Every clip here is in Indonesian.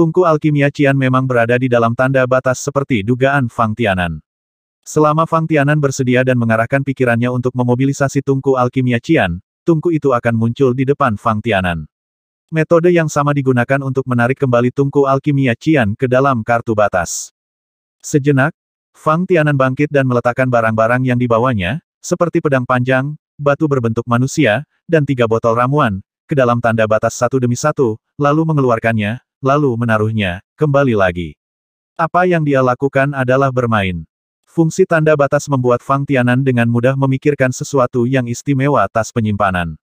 Tungku alkimia Cian memang berada di dalam tanda batas seperti dugaan Fang Tianan. Selama Fang Tianan bersedia dan mengarahkan pikirannya untuk memobilisasi tungku alkimia Cian, tungku itu akan muncul di depan Fang Tianan. Metode yang sama digunakan untuk menarik kembali tungku alkimia Cian ke dalam kartu batas. Sejenak, Fang Tianan bangkit dan meletakkan barang-barang yang dibawanya, seperti pedang panjang, batu berbentuk manusia, dan tiga botol ramuan, ke dalam tanda batas satu demi satu, lalu mengeluarkannya, lalu menaruhnya, kembali lagi. Apa yang dia lakukan adalah bermain. Fungsi tanda batas membuat Fang Tianan dengan mudah memikirkan sesuatu yang istimewa tas penyimpanan.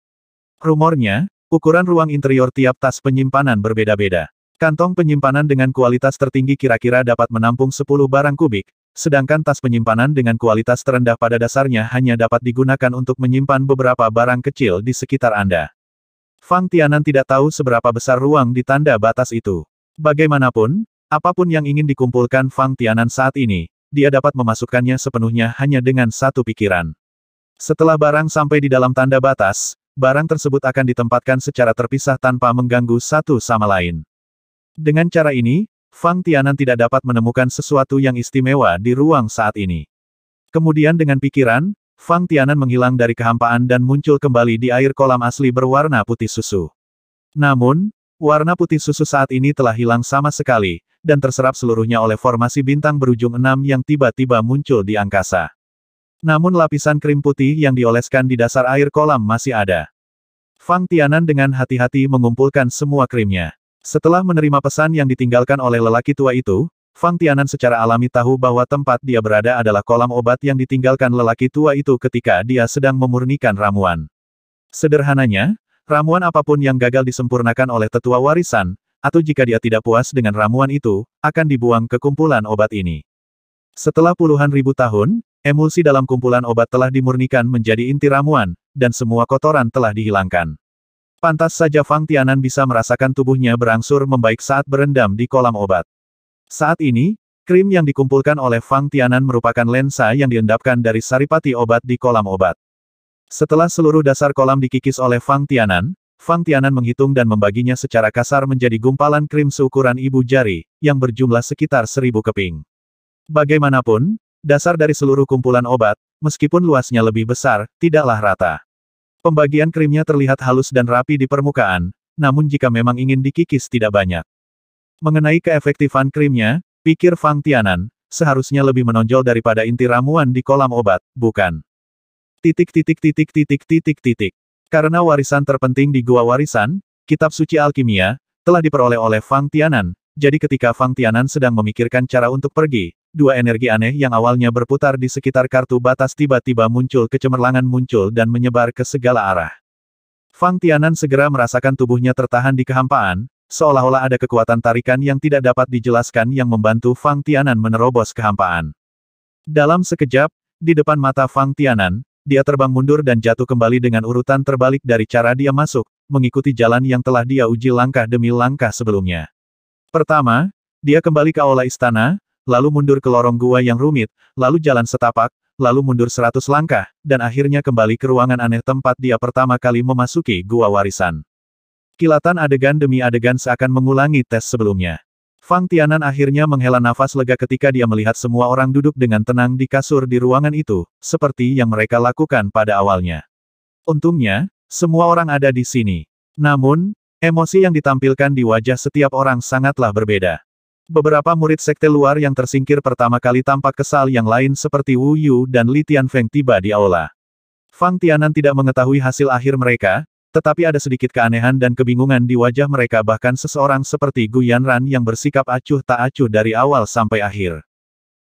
Rumornya, ukuran ruang interior tiap tas penyimpanan berbeda-beda. Kantong penyimpanan dengan kualitas tertinggi kira-kira dapat menampung 10 barang kubik, sedangkan tas penyimpanan dengan kualitas terendah pada dasarnya hanya dapat digunakan untuk menyimpan beberapa barang kecil di sekitar Anda. Fang Tianan tidak tahu seberapa besar ruang di tanda batas itu. Bagaimanapun, apapun yang ingin dikumpulkan Fang Tianan saat ini, dia dapat memasukkannya sepenuhnya hanya dengan satu pikiran. Setelah barang sampai di dalam tanda batas, barang tersebut akan ditempatkan secara terpisah tanpa mengganggu satu sama lain. Dengan cara ini, Fang Tianan tidak dapat menemukan sesuatu yang istimewa di ruang saat ini. Kemudian dengan pikiran, Fang Tianan menghilang dari kehampaan dan muncul kembali di air kolam asli berwarna putih susu. Namun, warna putih susu saat ini telah hilang sama sekali, dan terserap seluruhnya oleh formasi bintang berujung enam yang tiba-tiba muncul di angkasa. Namun lapisan krim putih yang dioleskan di dasar air kolam masih ada. Fang Tianan dengan hati-hati mengumpulkan semua krimnya. Setelah menerima pesan yang ditinggalkan oleh lelaki tua itu, Fang Tianan secara alami tahu bahwa tempat dia berada adalah kolam obat yang ditinggalkan lelaki tua itu ketika dia sedang memurnikan ramuan. Sederhananya, ramuan apapun yang gagal disempurnakan oleh tetua warisan, atau jika dia tidak puas dengan ramuan itu, akan dibuang ke kumpulan obat ini. Setelah puluhan ribu tahun, emulsi dalam kumpulan obat telah dimurnikan menjadi inti ramuan, dan semua kotoran telah dihilangkan. Pantas saja Fang Tianan bisa merasakan tubuhnya berangsur membaik saat berendam di kolam obat. Saat ini, krim yang dikumpulkan oleh Fang Tianan merupakan lensa yang diendapkan dari saripati obat di kolam obat. Setelah seluruh dasar kolam dikikis oleh Fang Tianan, Fang Tianan menghitung dan membaginya secara kasar menjadi gumpalan krim seukuran ibu jari, yang berjumlah sekitar seribu keping. Bagaimanapun, dasar dari seluruh kumpulan obat, meskipun luasnya lebih besar, tidaklah rata. Pembagian krimnya terlihat halus dan rapi di permukaan, namun jika memang ingin dikikis tidak banyak. Mengenai keefektifan krimnya, pikir Fang Tianan, seharusnya lebih menonjol daripada inti ramuan di kolam obat, bukan? Titik titik titik titik titik titik. Karena warisan terpenting di Gua Warisan, Kitab Suci Alkimia, telah diperoleh oleh Fang Tianan, jadi ketika Fang Tianan sedang memikirkan cara untuk pergi, dua energi aneh yang awalnya berputar di sekitar kartu batas tiba-tiba muncul kecemerlangan muncul dan menyebar ke segala arah. Fang Tianan segera merasakan tubuhnya tertahan di kehampaan, seolah-olah ada kekuatan tarikan yang tidak dapat dijelaskan yang membantu Fang Tianan menerobos kehampaan. Dalam sekejap, di depan mata Fang Tianan, dia terbang mundur dan jatuh kembali dengan urutan terbalik dari cara dia masuk, mengikuti jalan yang telah dia uji langkah demi langkah sebelumnya. Pertama, dia kembali ke aula istana, lalu mundur ke lorong gua yang rumit, lalu jalan setapak, lalu mundur seratus langkah, dan akhirnya kembali ke ruangan aneh tempat dia pertama kali memasuki gua warisan. Kilatan adegan demi adegan seakan mengulangi tes sebelumnya. Fang Tianan akhirnya menghela nafas lega ketika dia melihat semua orang duduk dengan tenang di kasur di ruangan itu, seperti yang mereka lakukan pada awalnya. Untungnya, semua orang ada di sini. Namun, emosi yang ditampilkan di wajah setiap orang sangatlah berbeda. Beberapa murid sekte luar yang tersingkir pertama kali tampak kesal yang lain seperti Wu Yu dan Li Tianfeng tiba di aula. Fang Tianan tidak mengetahui hasil akhir mereka, tetapi ada sedikit keanehan dan kebingungan di wajah mereka bahkan seseorang seperti Gu Yanran yang bersikap acuh tak acuh dari awal sampai akhir.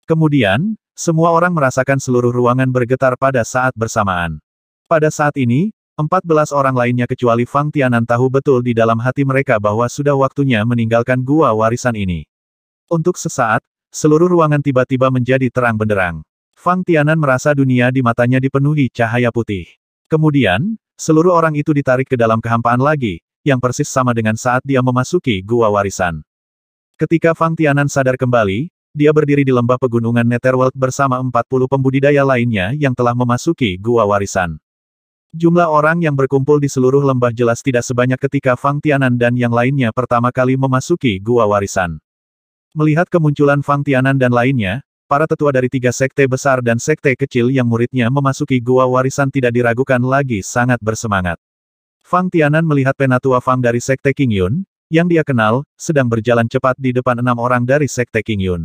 Kemudian, semua orang merasakan seluruh ruangan bergetar pada saat bersamaan. Pada saat ini, 14 orang lainnya kecuali Fang Tianan tahu betul di dalam hati mereka bahwa sudah waktunya meninggalkan gua warisan ini. Untuk sesaat, seluruh ruangan tiba-tiba menjadi terang benderang. Fang Tianan merasa dunia di matanya dipenuhi cahaya putih. Kemudian, Seluruh orang itu ditarik ke dalam kehampaan lagi, yang persis sama dengan saat dia memasuki gua warisan. Ketika Fang Tianan sadar kembali, dia berdiri di lembah pegunungan Netherworld bersama 40 pembudidaya lainnya yang telah memasuki gua warisan. Jumlah orang yang berkumpul di seluruh lembah jelas tidak sebanyak ketika Fang Tianan dan yang lainnya pertama kali memasuki gua warisan. Melihat kemunculan Fang Tianan dan lainnya, para tetua dari tiga sekte besar dan sekte kecil yang muridnya memasuki gua warisan tidak diragukan lagi sangat bersemangat. Fang Tianan melihat penatua Fang dari sekte King Yun, yang dia kenal, sedang berjalan cepat di depan enam orang dari sekte King Yun.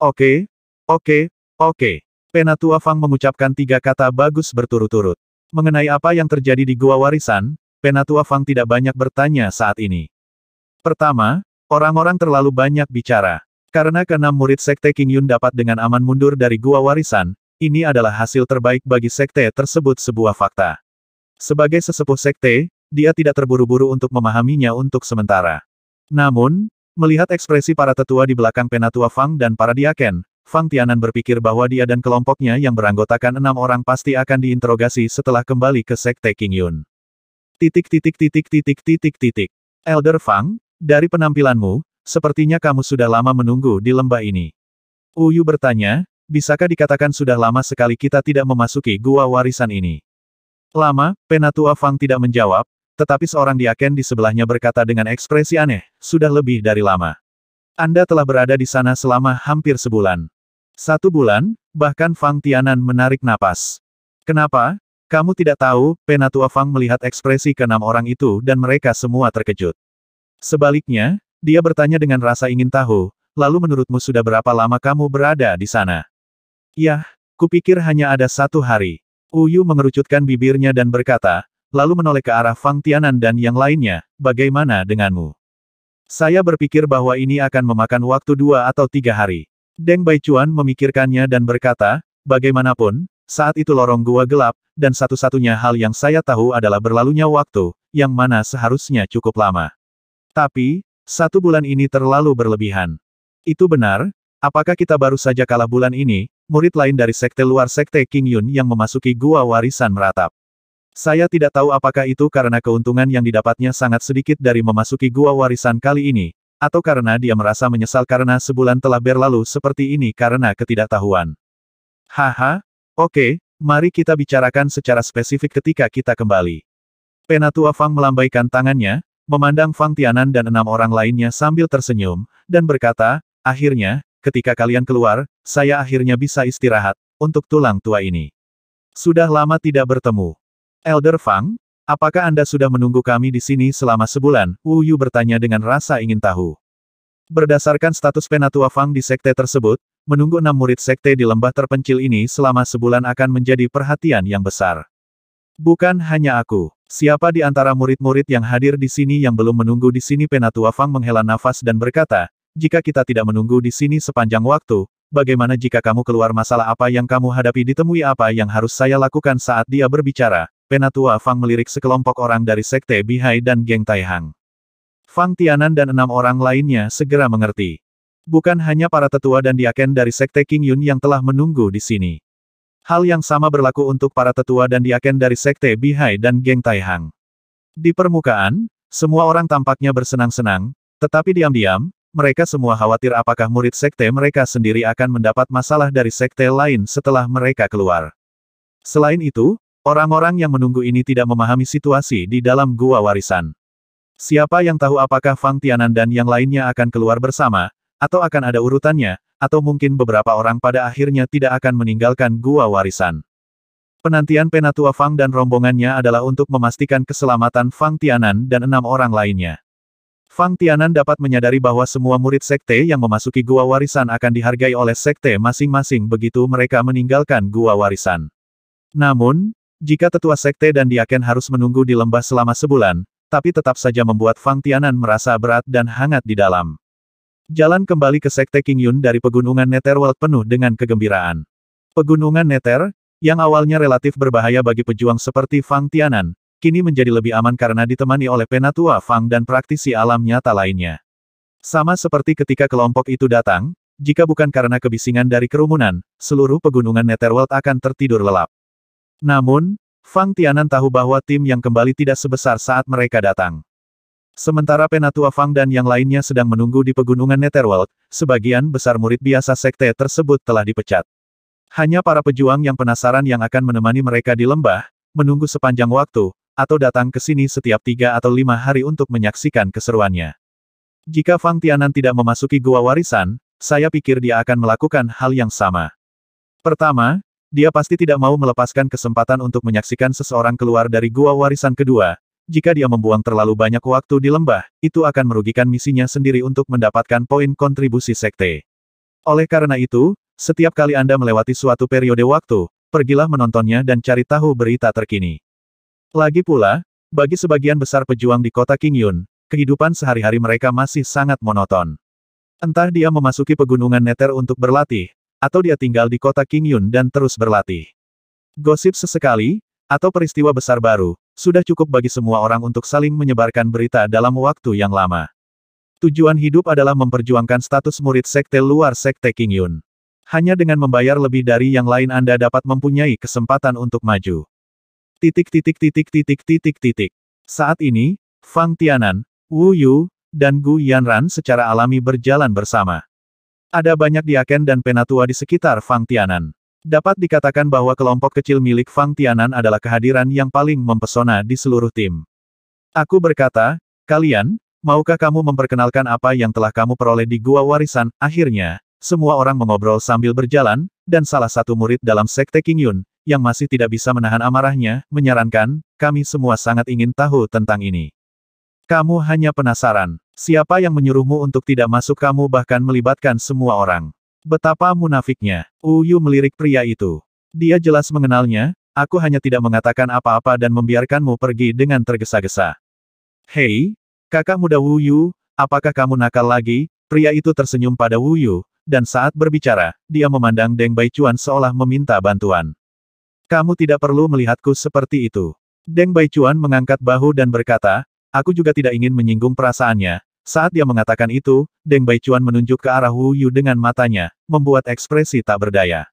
Oke, oke, oke. Penatua Fang mengucapkan tiga kata bagus berturut-turut. Mengenai apa yang terjadi di gua warisan, Penatua Fang tidak banyak bertanya saat ini. Pertama, orang-orang terlalu banyak bicara. Karena keenam murid Sekte King Yun dapat dengan aman mundur dari gua warisan, ini adalah hasil terbaik bagi Sekte tersebut sebuah fakta. Sebagai sesepuh Sekte, dia tidak terburu-buru untuk memahaminya untuk sementara. Namun, melihat ekspresi para tetua di belakang penatua Fang dan para diaken, Fang Tianan berpikir bahwa dia dan kelompoknya yang beranggotakan enam orang pasti akan diinterogasi setelah kembali ke Sekte King Yun. Titik titik titik titik titik titik. Elder Fang, dari penampilanmu, Sepertinya kamu sudah lama menunggu di lembah ini. Uyu bertanya, bisakah dikatakan sudah lama sekali kita tidak memasuki gua warisan ini? Lama, Penatua Fang tidak menjawab, tetapi seorang diaken di sebelahnya berkata dengan ekspresi aneh, sudah lebih dari lama. Anda telah berada di sana selama hampir sebulan. Satu bulan, bahkan Fang Tianan menarik napas. Kenapa? Kamu tidak tahu, Penatua Fang melihat ekspresi keenam orang itu dan mereka semua terkejut. Sebaliknya, dia bertanya dengan rasa ingin tahu, lalu menurutmu sudah berapa lama kamu berada di sana? Yah, kupikir hanya ada satu hari. Uyu mengerucutkan bibirnya dan berkata, lalu menoleh ke arah Fang Tianan dan yang lainnya, bagaimana denganmu? Saya berpikir bahwa ini akan memakan waktu dua atau tiga hari. Deng Baichuan memikirkannya dan berkata, bagaimanapun, saat itu lorong gua gelap, dan satu-satunya hal yang saya tahu adalah berlalunya waktu, yang mana seharusnya cukup lama. Tapi, satu bulan ini terlalu berlebihan. Itu benar, apakah kita baru saja kalah bulan ini, murid lain dari sekte luar sekte King Yun yang memasuki gua warisan meratap. Saya tidak tahu apakah itu karena keuntungan yang didapatnya sangat sedikit dari memasuki gua warisan kali ini, atau karena dia merasa menyesal karena sebulan telah berlalu seperti ini karena ketidaktahuan. Haha, oke, mari kita bicarakan secara spesifik ketika kita kembali. Penatua Fang melambaikan tangannya, memandang Fang Tianan dan enam orang lainnya sambil tersenyum, dan berkata, akhirnya, ketika kalian keluar, saya akhirnya bisa istirahat, untuk tulang tua ini. Sudah lama tidak bertemu. Elder Fang, apakah Anda sudah menunggu kami di sini selama sebulan? Wu Yu bertanya dengan rasa ingin tahu. Berdasarkan status Penatua Fang di sekte tersebut, menunggu enam murid sekte di lembah terpencil ini selama sebulan akan menjadi perhatian yang besar. Bukan hanya aku. Siapa di antara murid-murid yang hadir di sini yang belum menunggu di sini Penatua Fang menghela nafas dan berkata, jika kita tidak menunggu di sini sepanjang waktu, bagaimana jika kamu keluar masalah apa yang kamu hadapi ditemui apa yang harus saya lakukan saat dia berbicara? Penatua Fang melirik sekelompok orang dari Sekte Bihai dan Geng Taihang. Fang Tianan dan enam orang lainnya segera mengerti. Bukan hanya para tetua dan diaken dari Sekte King Yun yang telah menunggu di sini. Hal yang sama berlaku untuk para tetua dan diaken dari Sekte Bihai dan geng Taihang. Di permukaan, semua orang tampaknya bersenang-senang, tetapi diam-diam, mereka semua khawatir apakah murid sekte mereka sendiri akan mendapat masalah dari sekte lain setelah mereka keluar. Selain itu, orang-orang yang menunggu ini tidak memahami situasi di dalam gua warisan. Siapa yang tahu apakah Fang Tianan dan yang lainnya akan keluar bersama, atau akan ada urutannya, atau mungkin beberapa orang pada akhirnya tidak akan meninggalkan gua warisan. Penantian Penatua Fang dan rombongannya adalah untuk memastikan keselamatan Fang Tianan dan enam orang lainnya. Fang Tianan dapat menyadari bahwa semua murid sekte yang memasuki gua warisan akan dihargai oleh sekte masing-masing begitu mereka meninggalkan gua warisan. Namun, jika tetua sekte dan diaken harus menunggu di lembah selama sebulan, tapi tetap saja membuat Fang Tianan merasa berat dan hangat di dalam. Jalan kembali ke Sekte King Yun dari Pegunungan Netherworld penuh dengan kegembiraan. Pegunungan Nether, yang awalnya relatif berbahaya bagi pejuang seperti Fang Tianan, kini menjadi lebih aman karena ditemani oleh penatua Fang dan praktisi alam nyata lainnya. Sama seperti ketika kelompok itu datang, jika bukan karena kebisingan dari kerumunan, seluruh pegunungan Netherworld akan tertidur lelap. Namun, Fang Tianan tahu bahwa tim yang kembali tidak sebesar saat mereka datang. Sementara Penatua Fang dan yang lainnya sedang menunggu di pegunungan Netherworld, sebagian besar murid biasa sekte tersebut telah dipecat. Hanya para pejuang yang penasaran yang akan menemani mereka di lembah, menunggu sepanjang waktu, atau datang ke sini setiap tiga atau lima hari untuk menyaksikan keseruannya. Jika Fang Tianan tidak memasuki gua warisan, saya pikir dia akan melakukan hal yang sama. Pertama, dia pasti tidak mau melepaskan kesempatan untuk menyaksikan seseorang keluar dari gua warisan kedua, jika dia membuang terlalu banyak waktu di lembah, itu akan merugikan misinya sendiri untuk mendapatkan poin kontribusi sekte. Oleh karena itu, setiap kali Anda melewati suatu periode waktu, pergilah menontonnya dan cari tahu berita terkini. Lagi pula, bagi sebagian besar pejuang di kota King Yun, kehidupan sehari-hari mereka masih sangat monoton. Entah dia memasuki pegunungan Nether untuk berlatih, atau dia tinggal di kota King Yun dan terus berlatih. Gosip sesekali, atau peristiwa besar baru, sudah cukup bagi semua orang untuk saling menyebarkan berita dalam waktu yang lama. Tujuan hidup adalah memperjuangkan status murid sekte luar sekte King Yun. Hanya dengan membayar lebih dari yang lain Anda dapat mempunyai kesempatan untuk maju. Titik titik titik titik titik titik. Saat ini, Fang Tianan, Wu Yu, dan Gu Yanran secara alami berjalan bersama. Ada banyak diaken dan penatua di sekitar Fang Tianan. Dapat dikatakan bahwa kelompok kecil milik Fang Tianan adalah kehadiran yang paling mempesona di seluruh tim. Aku berkata, kalian, maukah kamu memperkenalkan apa yang telah kamu peroleh di Gua Warisan? Akhirnya, semua orang mengobrol sambil berjalan, dan salah satu murid dalam Sekte King Yun, yang masih tidak bisa menahan amarahnya, menyarankan, kami semua sangat ingin tahu tentang ini. Kamu hanya penasaran, siapa yang menyuruhmu untuk tidak masuk kamu bahkan melibatkan semua orang. Betapa munafiknya. Uyu melirik pria itu. Dia jelas mengenalnya, aku hanya tidak mengatakan apa-apa dan membiarkanmu pergi dengan tergesa-gesa. Hei, kakak muda Wuyu, apakah kamu nakal lagi? Pria itu tersenyum pada Wuyu, dan saat berbicara, dia memandang Deng Baichuan seolah meminta bantuan. Kamu tidak perlu melihatku seperti itu. Deng Baichuan mengangkat bahu dan berkata, aku juga tidak ingin menyinggung perasaannya, saat dia mengatakan itu, Deng Baichuan menunjuk ke arah Wu Yu dengan matanya, membuat ekspresi tak berdaya.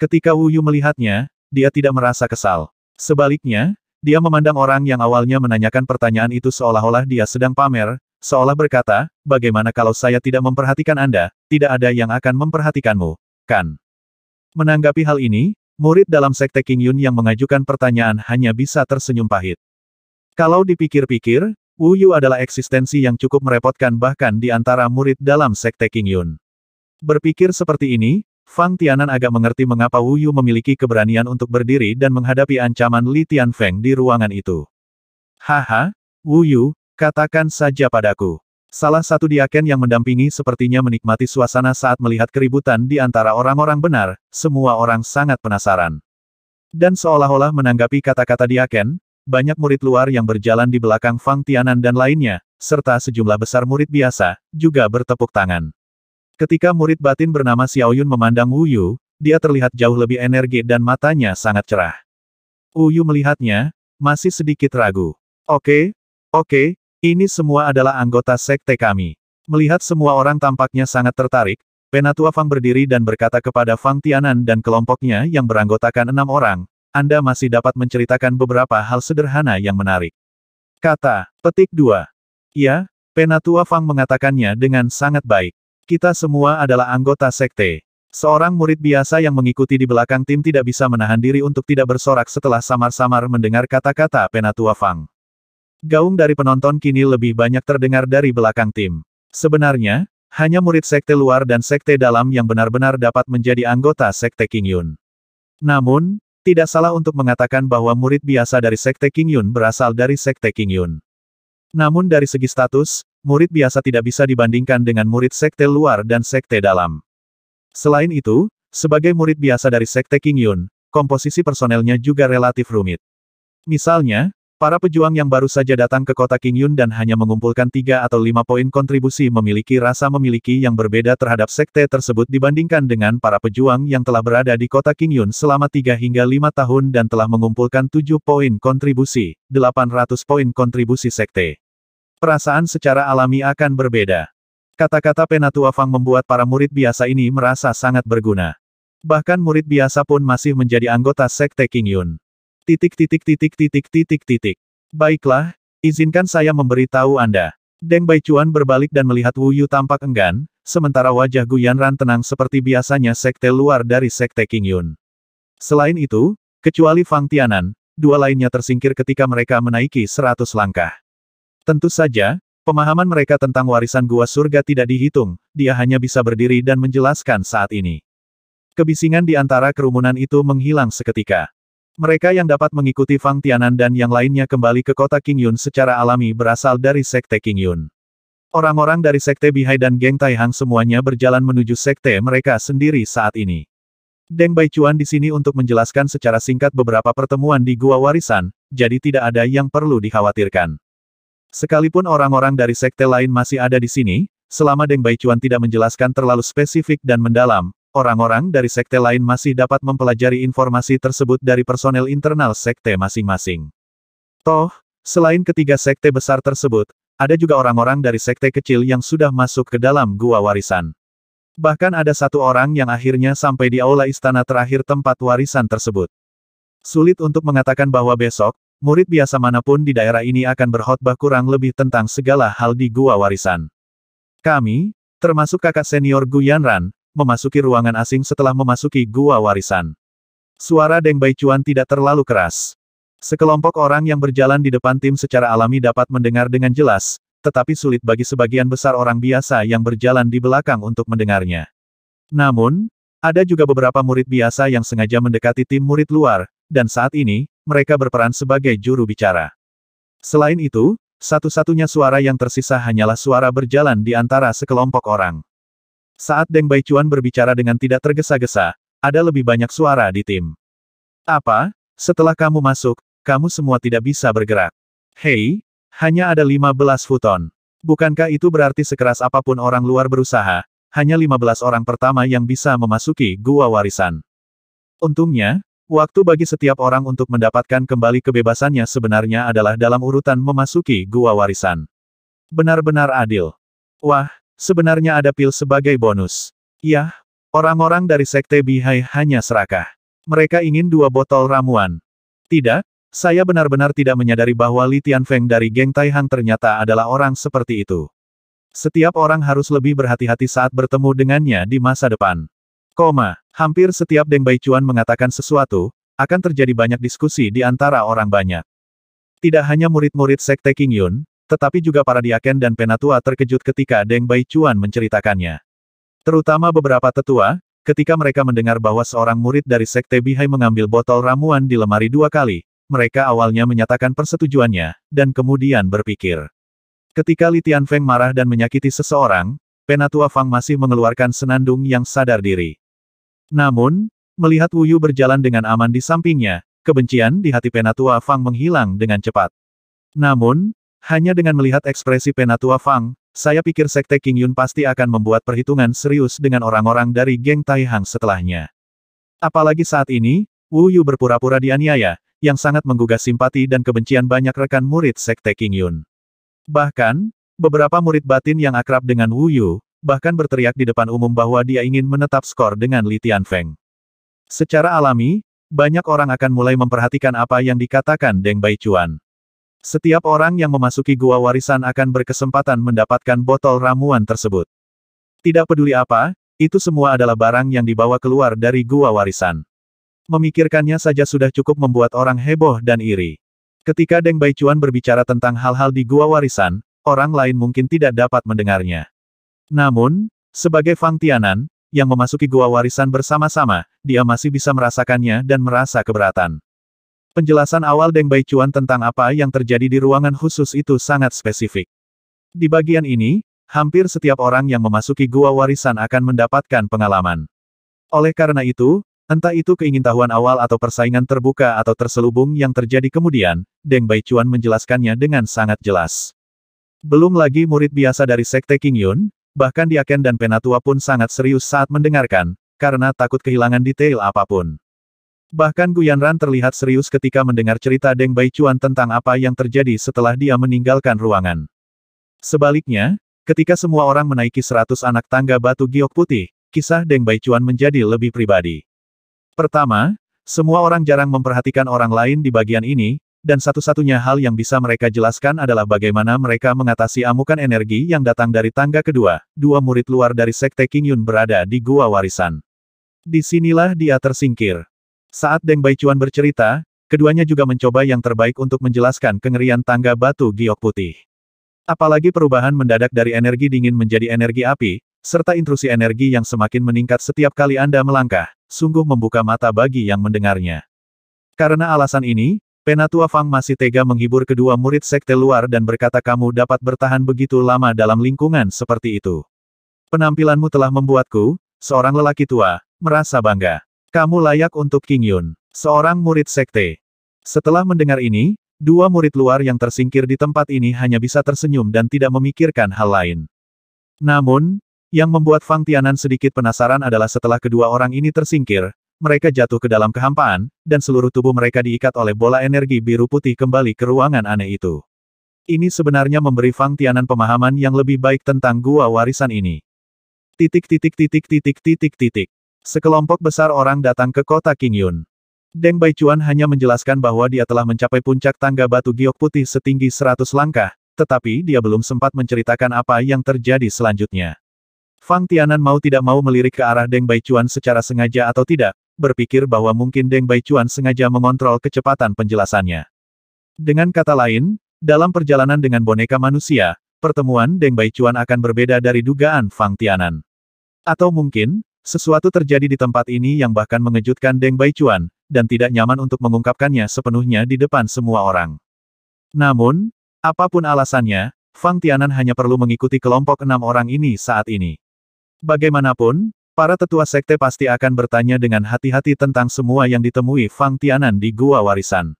Ketika Wu Yu melihatnya, dia tidak merasa kesal. Sebaliknya, dia memandang orang yang awalnya menanyakan pertanyaan itu seolah-olah dia sedang pamer, seolah berkata, bagaimana kalau saya tidak memperhatikan Anda, tidak ada yang akan memperhatikanmu, kan? Menanggapi hal ini, murid dalam Sekte King Yun yang mengajukan pertanyaan hanya bisa tersenyum pahit. Kalau dipikir-pikir, Wu Yu adalah eksistensi yang cukup merepotkan bahkan di antara murid dalam Sekte King Yun. Berpikir seperti ini, Fang Tianan agak mengerti mengapa Wu Yu memiliki keberanian untuk berdiri dan menghadapi ancaman Li Tianfeng di ruangan itu. Haha, Wu Yu, katakan saja padaku. Salah satu diaken yang mendampingi sepertinya menikmati suasana saat melihat keributan di antara orang-orang benar, semua orang sangat penasaran. Dan seolah-olah menanggapi kata-kata diaken, banyak murid luar yang berjalan di belakang Fang Tianan dan lainnya, serta sejumlah besar murid biasa, juga bertepuk tangan. Ketika murid batin bernama Xiao Yun memandang Wu Yu, dia terlihat jauh lebih energi dan matanya sangat cerah. Wu Yu melihatnya, masih sedikit ragu. Oke, oke, ini semua adalah anggota sekte kami. Melihat semua orang tampaknya sangat tertarik, Penatua Fang berdiri dan berkata kepada Fang Tianan dan kelompoknya yang beranggotakan enam orang, anda masih dapat menceritakan beberapa hal sederhana yang menarik. Kata, petik 2. Ya, Penatua Fang mengatakannya dengan sangat baik. Kita semua adalah anggota sekte. Seorang murid biasa yang mengikuti di belakang tim tidak bisa menahan diri untuk tidak bersorak setelah samar-samar mendengar kata-kata Penatua Fang. Gaung dari penonton kini lebih banyak terdengar dari belakang tim. Sebenarnya, hanya murid sekte luar dan sekte dalam yang benar-benar dapat menjadi anggota sekte King Yun. Namun, tidak salah untuk mengatakan bahwa murid biasa dari Sekte King Yun berasal dari Sekte King Yun. Namun dari segi status, murid biasa tidak bisa dibandingkan dengan murid Sekte luar dan Sekte dalam. Selain itu, sebagai murid biasa dari Sekte King Yun, komposisi personelnya juga relatif rumit. Misalnya, Para pejuang yang baru saja datang ke kota King Yun dan hanya mengumpulkan tiga atau lima poin kontribusi memiliki rasa memiliki yang berbeda terhadap sekte tersebut dibandingkan dengan para pejuang yang telah berada di kota King Yun selama tiga hingga lima tahun dan telah mengumpulkan tujuh poin kontribusi, delapan ratus poin kontribusi sekte. Perasaan secara alami akan berbeda. Kata-kata Penatua Fang membuat para murid biasa ini merasa sangat berguna. Bahkan murid biasa pun masih menjadi anggota sekte King Yun. Titik titik titik titik titik titik. Baiklah, izinkan saya memberitahu Anda. Deng Baichuan berbalik dan melihat Wu Yu tampak enggan, sementara wajah Guyan Ran tenang seperti biasanya sekte luar dari sekte King Yun. Selain itu, kecuali Fang Tianan, dua lainnya tersingkir ketika mereka menaiki seratus langkah. Tentu saja, Pemahaman mereka tentang warisan gua surga tidak dihitung, dia hanya bisa berdiri dan menjelaskan saat ini. Kebisingan di antara kerumunan itu menghilang seketika. Mereka yang dapat mengikuti Fang Tianan dan yang lainnya kembali ke kota King Yun secara alami berasal dari Sekte King Yun. Orang-orang dari Sekte Bihai dan Geng Taihang semuanya berjalan menuju Sekte mereka sendiri saat ini. Deng Baichuan di sini untuk menjelaskan secara singkat beberapa pertemuan di Gua Warisan, jadi tidak ada yang perlu dikhawatirkan. Sekalipun orang-orang dari sekte lain masih ada di sini, selama Deng Baichuan tidak menjelaskan terlalu spesifik dan mendalam, Orang-orang dari sekte lain masih dapat mempelajari informasi tersebut dari personel internal sekte masing-masing. Toh, selain ketiga sekte besar tersebut, ada juga orang-orang dari sekte kecil yang sudah masuk ke dalam gua warisan. Bahkan ada satu orang yang akhirnya sampai di aula istana terakhir tempat warisan tersebut. Sulit untuk mengatakan bahwa besok, murid biasa manapun di daerah ini akan berkhotbah kurang lebih tentang segala hal di gua warisan. Kami, termasuk kakak senior Gu Yanran, memasuki ruangan asing setelah memasuki gua warisan. Suara Deng Baichuan tidak terlalu keras. Sekelompok orang yang berjalan di depan tim secara alami dapat mendengar dengan jelas, tetapi sulit bagi sebagian besar orang biasa yang berjalan di belakang untuk mendengarnya. Namun, ada juga beberapa murid biasa yang sengaja mendekati tim murid luar, dan saat ini, mereka berperan sebagai juru bicara. Selain itu, satu-satunya suara yang tersisa hanyalah suara berjalan di antara sekelompok orang. Saat Deng Baichuan berbicara dengan tidak tergesa-gesa, ada lebih banyak suara di tim. Apa? Setelah kamu masuk, kamu semua tidak bisa bergerak. Hei, hanya ada 15 futon. Bukankah itu berarti sekeras apapun orang luar berusaha, hanya 15 orang pertama yang bisa memasuki gua warisan. Untungnya, waktu bagi setiap orang untuk mendapatkan kembali kebebasannya sebenarnya adalah dalam urutan memasuki gua warisan. Benar-benar adil. Wah, Sebenarnya ada pil sebagai bonus. Yah, orang-orang dari sekte Bihai hanya serakah. Mereka ingin dua botol ramuan. Tidak, saya benar-benar tidak menyadari bahwa Li Tianfeng dari geng Taihang ternyata adalah orang seperti itu. Setiap orang harus lebih berhati-hati saat bertemu dengannya di masa depan. Koma, hampir setiap Deng Baichuan mengatakan sesuatu, akan terjadi banyak diskusi di antara orang banyak. Tidak hanya murid-murid Sekte King Yun, tetapi juga para diaken dan penatua terkejut ketika Deng Bai Chuan menceritakannya. Terutama beberapa tetua, ketika mereka mendengar bahwa seorang murid dari Sekte Bihai mengambil botol ramuan di lemari dua kali, mereka awalnya menyatakan persetujuannya, dan kemudian berpikir. Ketika Li Tianfeng marah dan menyakiti seseorang, Penatua Fang masih mengeluarkan senandung yang sadar diri. Namun, melihat Wuyu berjalan dengan aman di sampingnya, kebencian di hati Penatua Fang menghilang dengan cepat. Namun, hanya dengan melihat ekspresi Penatua Fang, saya pikir Sekte King Yun pasti akan membuat perhitungan serius dengan orang-orang dari geng Taihang setelahnya. Apalagi saat ini, Wu Yu berpura-pura dianiaya, yang sangat menggugah simpati dan kebencian banyak rekan murid Sekte King Yun. Bahkan, beberapa murid batin yang akrab dengan Wu Yu, bahkan berteriak di depan umum bahwa dia ingin menetap skor dengan Li Feng. Secara alami, banyak orang akan mulai memperhatikan apa yang dikatakan Deng Bai Baichuan. Setiap orang yang memasuki gua warisan akan berkesempatan mendapatkan botol ramuan tersebut. Tidak peduli apa, itu semua adalah barang yang dibawa keluar dari gua warisan. Memikirkannya saja sudah cukup membuat orang heboh dan iri. Ketika Deng Baichuan berbicara tentang hal-hal di gua warisan, orang lain mungkin tidak dapat mendengarnya. Namun, sebagai Fang Tianan, yang memasuki gua warisan bersama-sama, dia masih bisa merasakannya dan merasa keberatan. Penjelasan awal Deng Baichuan tentang apa yang terjadi di ruangan khusus itu sangat spesifik. Di bagian ini, hampir setiap orang yang memasuki gua warisan akan mendapatkan pengalaman. Oleh karena itu, entah itu keingintahuan awal atau persaingan terbuka atau terselubung yang terjadi kemudian, Deng Baichuan menjelaskannya dengan sangat jelas. Belum lagi murid biasa dari Sekte King Yun, bahkan Diaken dan Penatua pun sangat serius saat mendengarkan, karena takut kehilangan detail apapun. Bahkan Guyanran terlihat serius ketika mendengar cerita Deng Baichuan tentang apa yang terjadi setelah dia meninggalkan ruangan. Sebaliknya, ketika semua orang menaiki seratus anak tangga batu giok putih, kisah Deng Baichuan menjadi lebih pribadi. Pertama, semua orang jarang memperhatikan orang lain di bagian ini, dan satu-satunya hal yang bisa mereka jelaskan adalah bagaimana mereka mengatasi amukan energi yang datang dari tangga kedua, dua murid luar dari Sekte King Yun berada di Gua Warisan. Disinilah dia tersingkir. Saat Deng Baichuan bercerita, keduanya juga mencoba yang terbaik untuk menjelaskan kengerian tangga batu giok putih. Apalagi perubahan mendadak dari energi dingin menjadi energi api, serta intrusi energi yang semakin meningkat setiap kali Anda melangkah, sungguh membuka mata bagi yang mendengarnya. Karena alasan ini, Penatua Fang masih tega menghibur kedua murid sekte luar dan berkata kamu dapat bertahan begitu lama dalam lingkungan seperti itu. Penampilanmu telah membuatku, seorang lelaki tua, merasa bangga. Kamu layak untuk King Yun, seorang murid sekte. Setelah mendengar ini, dua murid luar yang tersingkir di tempat ini hanya bisa tersenyum dan tidak memikirkan hal lain. Namun, yang membuat Fang Tianan sedikit penasaran adalah setelah kedua orang ini tersingkir, mereka jatuh ke dalam kehampaan, dan seluruh tubuh mereka diikat oleh bola energi biru putih kembali ke ruangan aneh itu. Ini sebenarnya memberi Fang Tianan pemahaman yang lebih baik tentang gua warisan ini. Titik titik titik titik titik titik. Sekelompok besar orang datang ke kota King Yun. Deng Baichuan hanya menjelaskan bahwa dia telah mencapai puncak tangga batu giok putih setinggi 100 langkah, tetapi dia belum sempat menceritakan apa yang terjadi selanjutnya. Fang Tianan mau tidak mau melirik ke arah Deng Baichuan secara sengaja atau tidak, berpikir bahwa mungkin Deng Baichuan sengaja mengontrol kecepatan penjelasannya. Dengan kata lain, dalam perjalanan dengan boneka manusia, pertemuan Deng Baichuan akan berbeda dari dugaan Fang Tianan. Atau mungkin, sesuatu terjadi di tempat ini yang bahkan mengejutkan Deng Baichuan, dan tidak nyaman untuk mengungkapkannya sepenuhnya di depan semua orang. Namun, apapun alasannya, Fang Tianan hanya perlu mengikuti kelompok enam orang ini saat ini. Bagaimanapun, para tetua sekte pasti akan bertanya dengan hati-hati tentang semua yang ditemui Fang Tianan di Gua Warisan.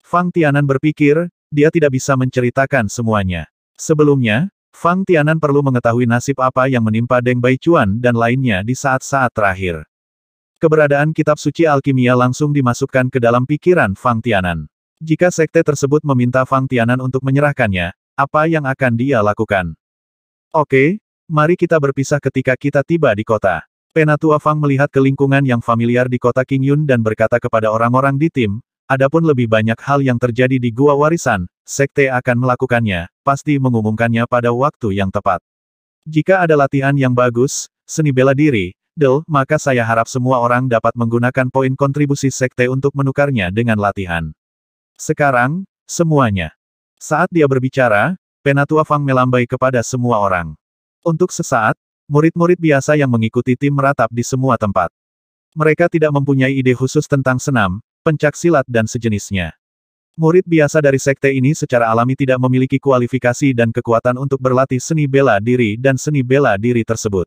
Fang Tianan berpikir, dia tidak bisa menceritakan semuanya. Sebelumnya, Fang Tianan perlu mengetahui nasib apa yang menimpa Deng Baichuan dan lainnya di saat-saat terakhir. Keberadaan kitab suci alkimia langsung dimasukkan ke dalam pikiran Fang Tianan. Jika sekte tersebut meminta Fang Tianan untuk menyerahkannya, apa yang akan dia lakukan? Oke, mari kita berpisah ketika kita tiba di kota. Penatua Fang melihat ke lingkungan yang familiar di kota King Yun dan berkata kepada orang-orang di tim, Adapun lebih banyak hal yang terjadi di Gua Warisan, Sekte akan melakukannya, pasti mengumumkannya pada waktu yang tepat. Jika ada latihan yang bagus, seni bela diri, Del, maka saya harap semua orang dapat menggunakan poin kontribusi Sekte untuk menukarnya dengan latihan. Sekarang, semuanya. Saat dia berbicara, Penatua Fang melambai kepada semua orang. Untuk sesaat, murid-murid biasa yang mengikuti tim meratap di semua tempat. Mereka tidak mempunyai ide khusus tentang senam, pencak silat dan sejenisnya. Murid biasa dari sekte ini secara alami tidak memiliki kualifikasi dan kekuatan untuk berlatih seni bela diri dan seni bela diri tersebut.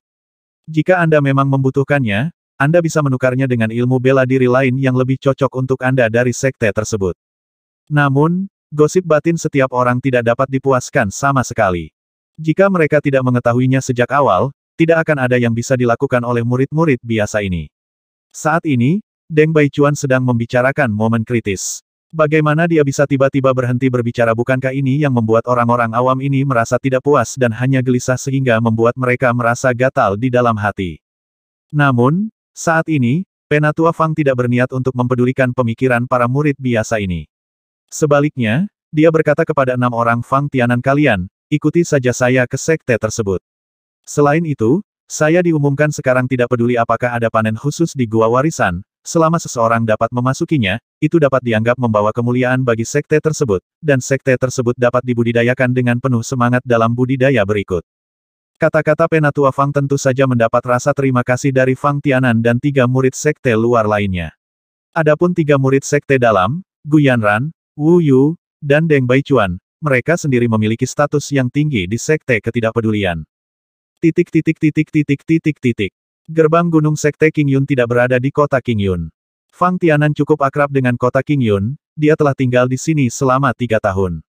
Jika Anda memang membutuhkannya, Anda bisa menukarnya dengan ilmu bela diri lain yang lebih cocok untuk Anda dari sekte tersebut. Namun, gosip batin setiap orang tidak dapat dipuaskan sama sekali. Jika mereka tidak mengetahuinya sejak awal, tidak akan ada yang bisa dilakukan oleh murid-murid biasa ini. Saat ini, Deng Baichuan sedang membicarakan momen kritis. Bagaimana dia bisa tiba-tiba berhenti berbicara bukankah ini yang membuat orang-orang awam ini merasa tidak puas dan hanya gelisah sehingga membuat mereka merasa gatal di dalam hati. Namun, saat ini, Penatua Fang tidak berniat untuk mempedulikan pemikiran para murid biasa ini. Sebaliknya, dia berkata kepada enam orang Fang Tianan kalian, ikuti saja saya ke sekte tersebut. Selain itu, saya diumumkan sekarang tidak peduli apakah ada panen khusus di Gua Warisan, Selama seseorang dapat memasukinya, itu dapat dianggap membawa kemuliaan bagi sekte tersebut, dan sekte tersebut dapat dibudidayakan dengan penuh semangat dalam budidaya berikut. Kata-kata Penatua Fang tentu saja mendapat rasa terima kasih dari Fang Tianan dan tiga murid sekte luar lainnya. Adapun tiga murid sekte dalam, Gu Yanran, Wu Yu, dan Deng Baichuan, mereka sendiri memiliki status yang tinggi di sekte ketidakpedulian. Titik titik titik titik titik titik. Gerbang Gunung Sekte King Yun tidak berada di kota King Yun. Fang Tianan cukup akrab dengan kota King Yun, dia telah tinggal di sini selama tiga tahun.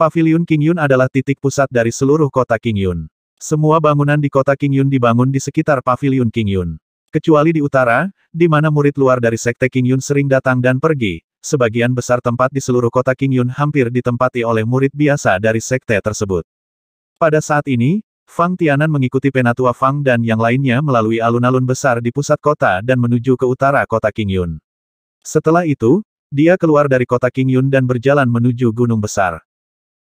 Paviliun Yun adalah titik pusat dari seluruh kota King Yun. Semua bangunan di kota King Yun dibangun di sekitar Paviliun Yun. Kecuali di utara, di mana murid luar dari Sekte King Yun sering datang dan pergi, sebagian besar tempat di seluruh kota King Yun hampir ditempati oleh murid biasa dari Sekte tersebut. Pada saat ini, Fang Tianan mengikuti penatua Fang dan yang lainnya melalui alun-alun besar di pusat kota dan menuju ke utara kota Qingyun. Setelah itu, dia keluar dari kota Qingyun dan berjalan menuju gunung besar.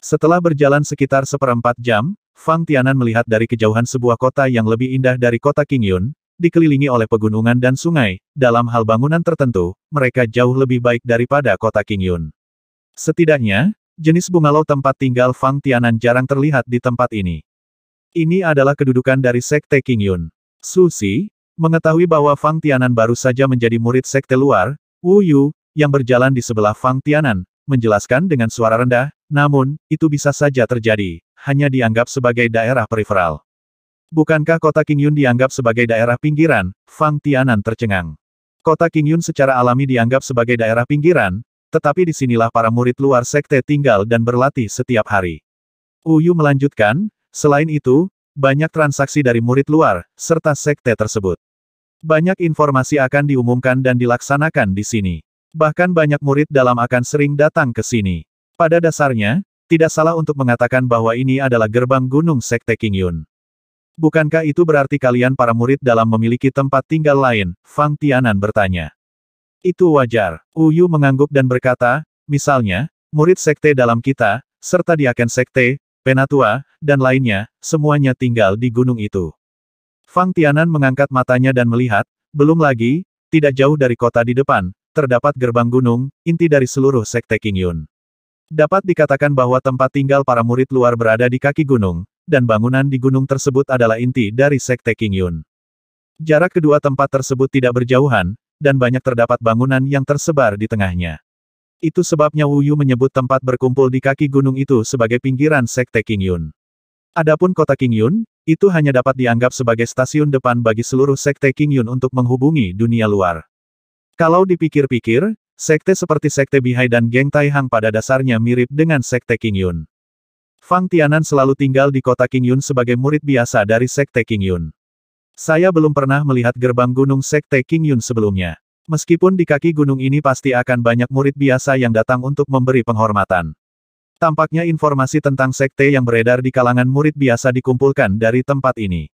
Setelah berjalan sekitar seperempat jam, Fang Tianan melihat dari kejauhan sebuah kota yang lebih indah dari kota Qingyun, dikelilingi oleh pegunungan dan sungai, dalam hal bangunan tertentu, mereka jauh lebih baik daripada kota Qingyun. Setidaknya, jenis bungalow tempat tinggal Fang Tianan jarang terlihat di tempat ini. Ini adalah kedudukan dari Sekte King Yun. Susi, mengetahui bahwa Fang Tianan baru saja menjadi murid Sekte luar, Wu Yu, yang berjalan di sebelah Fang Tianan, menjelaskan dengan suara rendah, namun, itu bisa saja terjadi, hanya dianggap sebagai daerah periferal. Bukankah kota King Yun dianggap sebagai daerah pinggiran? Fang Tianan tercengang. Kota King Yun secara alami dianggap sebagai daerah pinggiran, tetapi disinilah para murid luar sekte tinggal dan berlatih setiap hari. Uyu melanjutkan, Selain itu, banyak transaksi dari murid luar, serta sekte tersebut. Banyak informasi akan diumumkan dan dilaksanakan di sini. Bahkan banyak murid dalam akan sering datang ke sini. Pada dasarnya, tidak salah untuk mengatakan bahwa ini adalah gerbang gunung sekte King Yun. Bukankah itu berarti kalian para murid dalam memiliki tempat tinggal lain? Fang Tianan bertanya. Itu wajar. Uyu mengangguk dan berkata, misalnya, murid sekte dalam kita, serta diaken sekte, Penatua, dan lainnya, semuanya tinggal di gunung itu. Fang Tianan mengangkat matanya dan melihat, belum lagi, tidak jauh dari kota di depan, terdapat gerbang gunung, inti dari seluruh sekte King Yun. Dapat dikatakan bahwa tempat tinggal para murid luar berada di kaki gunung, dan bangunan di gunung tersebut adalah inti dari sekte King Yun. Jarak kedua tempat tersebut tidak berjauhan, dan banyak terdapat bangunan yang tersebar di tengahnya. Itu sebabnya Wu Yu menyebut tempat berkumpul di kaki gunung itu sebagai pinggiran Sekte King Yun. Adapun kota King Yun, itu hanya dapat dianggap sebagai stasiun depan bagi seluruh Sekte King Yun untuk menghubungi dunia luar. Kalau dipikir-pikir, sekte seperti Sekte Bihai dan Geng Taihang pada dasarnya mirip dengan Sekte King Yun. Fang Tianan selalu tinggal di kota King Yun sebagai murid biasa dari Sekte King Yun. Saya belum pernah melihat gerbang gunung Sekte King Yun sebelumnya. Meskipun di kaki gunung ini pasti akan banyak murid biasa yang datang untuk memberi penghormatan. Tampaknya informasi tentang sekte yang beredar di kalangan murid biasa dikumpulkan dari tempat ini.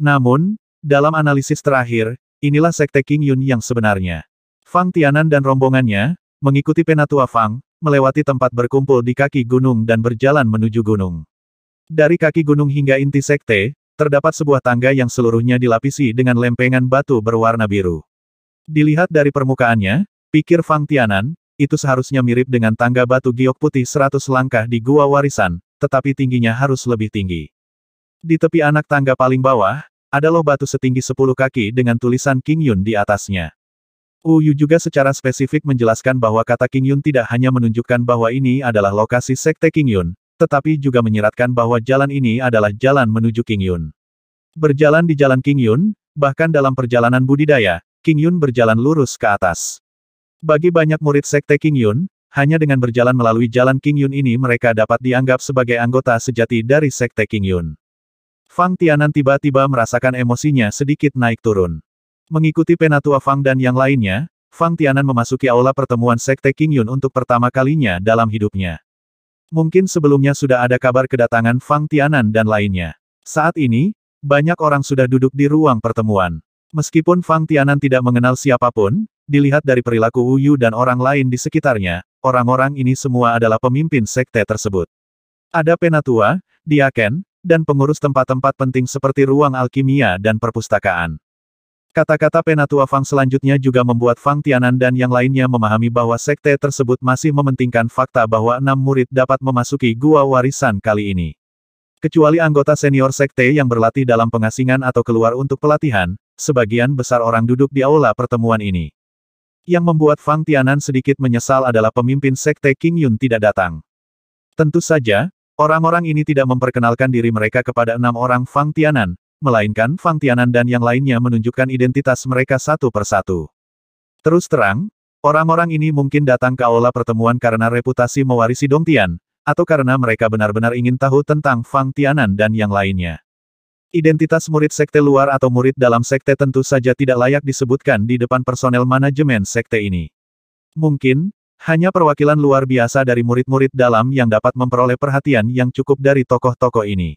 Namun, dalam analisis terakhir, inilah sekte King Yun yang sebenarnya. Fang Tianan dan rombongannya, mengikuti Penatua Fang, melewati tempat berkumpul di kaki gunung dan berjalan menuju gunung. Dari kaki gunung hingga inti sekte, terdapat sebuah tangga yang seluruhnya dilapisi dengan lempengan batu berwarna biru. Dilihat dari permukaannya, pikir Fang Tianan, itu seharusnya mirip dengan tangga batu giok putih 100 langkah di gua warisan, tetapi tingginya harus lebih tinggi. Di tepi anak tangga paling bawah, ada loh batu setinggi 10 kaki dengan tulisan King Yun di atasnya. Uyu juga secara spesifik menjelaskan bahwa kata King Yun tidak hanya menunjukkan bahwa ini adalah lokasi sekte King Yun, tetapi juga menyiratkan bahwa jalan ini adalah jalan menuju King Yun. Berjalan di jalan King Yun, bahkan dalam perjalanan budidaya, King Yun berjalan lurus ke atas. Bagi banyak murid sekte King Yun, hanya dengan berjalan melalui jalan King Yun ini mereka dapat dianggap sebagai anggota sejati dari sekte King Yun. Fang Tianan tiba-tiba merasakan emosinya sedikit naik turun. Mengikuti Penatua Fang dan yang lainnya, Fang Tianan memasuki aula pertemuan Sekte King Yun untuk pertama kalinya dalam hidupnya. Mungkin sebelumnya sudah ada kabar kedatangan Fang Tianan dan lainnya. Saat ini, banyak orang sudah duduk di ruang pertemuan. Meskipun Fang Tianan tidak mengenal siapapun, dilihat dari perilaku Wuyu dan orang lain di sekitarnya, orang-orang ini semua adalah pemimpin sekte tersebut. Ada penatua, diaken, dan pengurus tempat-tempat penting seperti ruang alkimia dan perpustakaan. Kata-kata penatua Fang selanjutnya juga membuat Fang Tianan dan yang lainnya memahami bahwa sekte tersebut masih mementingkan fakta bahwa enam murid dapat memasuki gua warisan kali ini. Kecuali anggota senior sekte yang berlatih dalam pengasingan atau keluar untuk pelatihan, sebagian besar orang duduk di aula pertemuan ini. Yang membuat Fang Tianan sedikit menyesal adalah pemimpin sekte King Yun tidak datang. Tentu saja, orang-orang ini tidak memperkenalkan diri mereka kepada enam orang Fang Tianan, melainkan Fang Tianan dan yang lainnya menunjukkan identitas mereka satu persatu. Terus terang, orang-orang ini mungkin datang ke aula pertemuan karena reputasi mewarisi Dong Tian, atau karena mereka benar-benar ingin tahu tentang Fang Tianan dan yang lainnya. Identitas murid sekte luar atau murid dalam sekte tentu saja tidak layak disebutkan di depan personel manajemen sekte ini. Mungkin, hanya perwakilan luar biasa dari murid-murid dalam yang dapat memperoleh perhatian yang cukup dari tokoh-tokoh ini.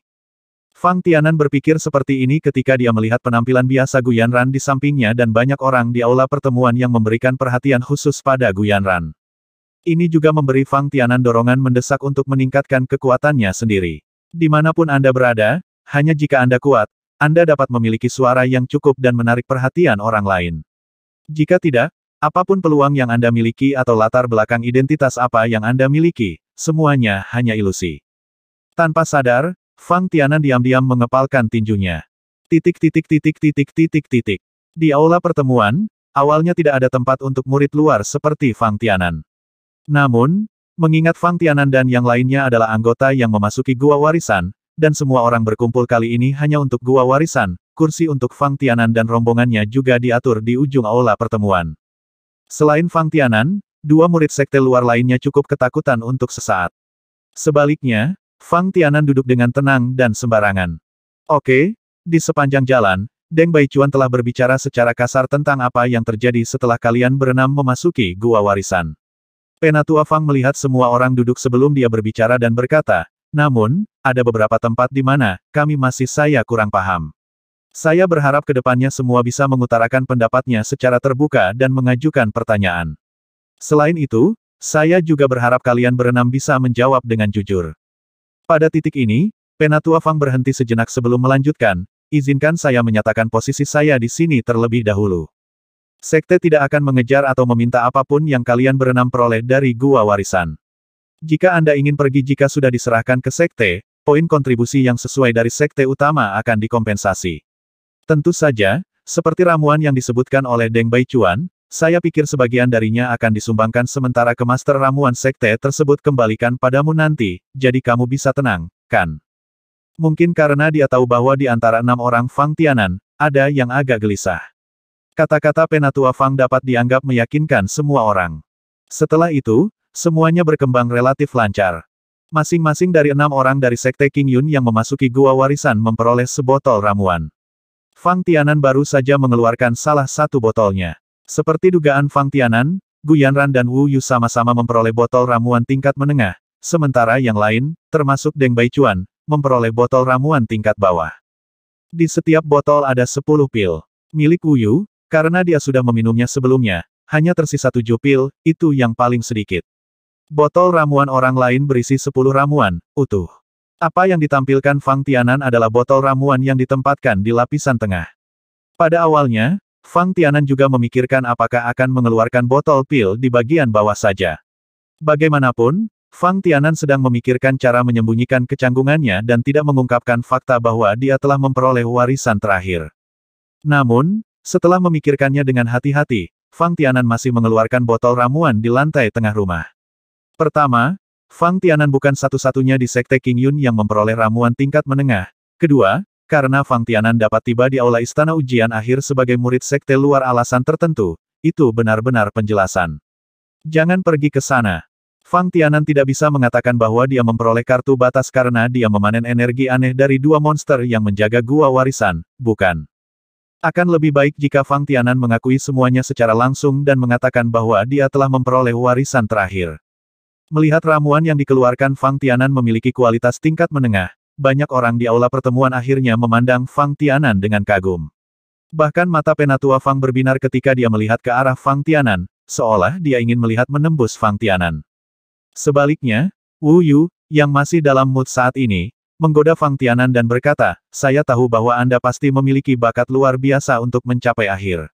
Fang Tianan berpikir seperti ini ketika dia melihat penampilan biasa Ran di sampingnya dan banyak orang di aula pertemuan yang memberikan perhatian khusus pada Ran. Ini juga memberi Fang Tianan dorongan mendesak untuk meningkatkan kekuatannya sendiri. Dimanapun Anda berada, hanya jika Anda kuat, Anda dapat memiliki suara yang cukup dan menarik perhatian orang lain. Jika tidak, apapun peluang yang Anda miliki atau latar belakang identitas apa yang Anda miliki, semuanya hanya ilusi. Tanpa sadar, Fang Tianan diam-diam mengepalkan tinjunya. Titik titik titik titik titik titik. Di aula pertemuan, awalnya tidak ada tempat untuk murid luar seperti Fang Tianan. Namun, mengingat Fang Tianan dan yang lainnya adalah anggota yang memasuki gua warisan, dan semua orang berkumpul kali ini hanya untuk gua warisan, kursi untuk Fang Tianan dan rombongannya juga diatur di ujung aula pertemuan. Selain Fang Tianan, dua murid sekte luar lainnya cukup ketakutan untuk sesaat. Sebaliknya, Fang Tianan duduk dengan tenang dan sembarangan. Oke, di sepanjang jalan, Deng Baichuan telah berbicara secara kasar tentang apa yang terjadi setelah kalian berenam memasuki gua warisan. Penatua Fang melihat semua orang duduk sebelum dia berbicara dan berkata, namun, ada beberapa tempat di mana kami masih saya kurang paham. Saya berharap kedepannya semua bisa mengutarakan pendapatnya secara terbuka dan mengajukan pertanyaan. Selain itu, saya juga berharap kalian berenam bisa menjawab dengan jujur. Pada titik ini, Penatua Fang berhenti sejenak sebelum melanjutkan, izinkan saya menyatakan posisi saya di sini terlebih dahulu. Sekte tidak akan mengejar atau meminta apapun yang kalian berenam peroleh dari gua warisan. Jika Anda ingin pergi jika sudah diserahkan ke sekte, poin kontribusi yang sesuai dari sekte utama akan dikompensasi. Tentu saja, seperti ramuan yang disebutkan oleh Deng Bai saya pikir sebagian darinya akan disumbangkan sementara ke master ramuan sekte tersebut kembalikan padamu nanti, jadi kamu bisa tenang, kan? Mungkin karena dia tahu bahwa di antara enam orang Fang Tianan, ada yang agak gelisah. Kata-kata Penatua Fang dapat dianggap meyakinkan semua orang. Setelah itu, Semuanya berkembang relatif lancar. Masing-masing dari enam orang dari Sekte King Yun yang memasuki gua warisan memperoleh sebotol ramuan. Fang Tianan baru saja mengeluarkan salah satu botolnya. Seperti dugaan Fang Tianan, Yanran dan Wu Yu sama-sama memperoleh botol ramuan tingkat menengah, sementara yang lain, termasuk Deng Baichuan, memperoleh botol ramuan tingkat bawah. Di setiap botol ada 10 pil. Milik Wu Yu, karena dia sudah meminumnya sebelumnya, hanya tersisa 7 pil, itu yang paling sedikit. Botol ramuan orang lain berisi sepuluh ramuan, utuh. Apa yang ditampilkan Fang Tianan adalah botol ramuan yang ditempatkan di lapisan tengah. Pada awalnya, Fang Tianan juga memikirkan apakah akan mengeluarkan botol pil di bagian bawah saja. Bagaimanapun, Fang Tianan sedang memikirkan cara menyembunyikan kecanggungannya dan tidak mengungkapkan fakta bahwa dia telah memperoleh warisan terakhir. Namun, setelah memikirkannya dengan hati-hati, Fang Tianan masih mengeluarkan botol ramuan di lantai tengah rumah. Pertama, Fang Tianan bukan satu-satunya di Sekte King Yun yang memperoleh ramuan tingkat menengah. Kedua, karena Fang Tianan dapat tiba di Aula Istana Ujian Akhir sebagai murid Sekte luar alasan tertentu, itu benar-benar penjelasan. Jangan pergi ke sana. Fang Tianan tidak bisa mengatakan bahwa dia memperoleh kartu batas karena dia memanen energi aneh dari dua monster yang menjaga gua warisan, bukan. Akan lebih baik jika Fang Tianan mengakui semuanya secara langsung dan mengatakan bahwa dia telah memperoleh warisan terakhir. Melihat ramuan yang dikeluarkan Fang Tianan memiliki kualitas tingkat menengah, banyak orang di aula pertemuan akhirnya memandang Fang Tianan dengan kagum. Bahkan mata penatua Fang berbinar ketika dia melihat ke arah Fang Tianan, seolah dia ingin melihat menembus Fang Tianan. Sebaliknya, Wu Yu, yang masih dalam mood saat ini, menggoda Fang Tianan dan berkata, saya tahu bahwa Anda pasti memiliki bakat luar biasa untuk mencapai akhir.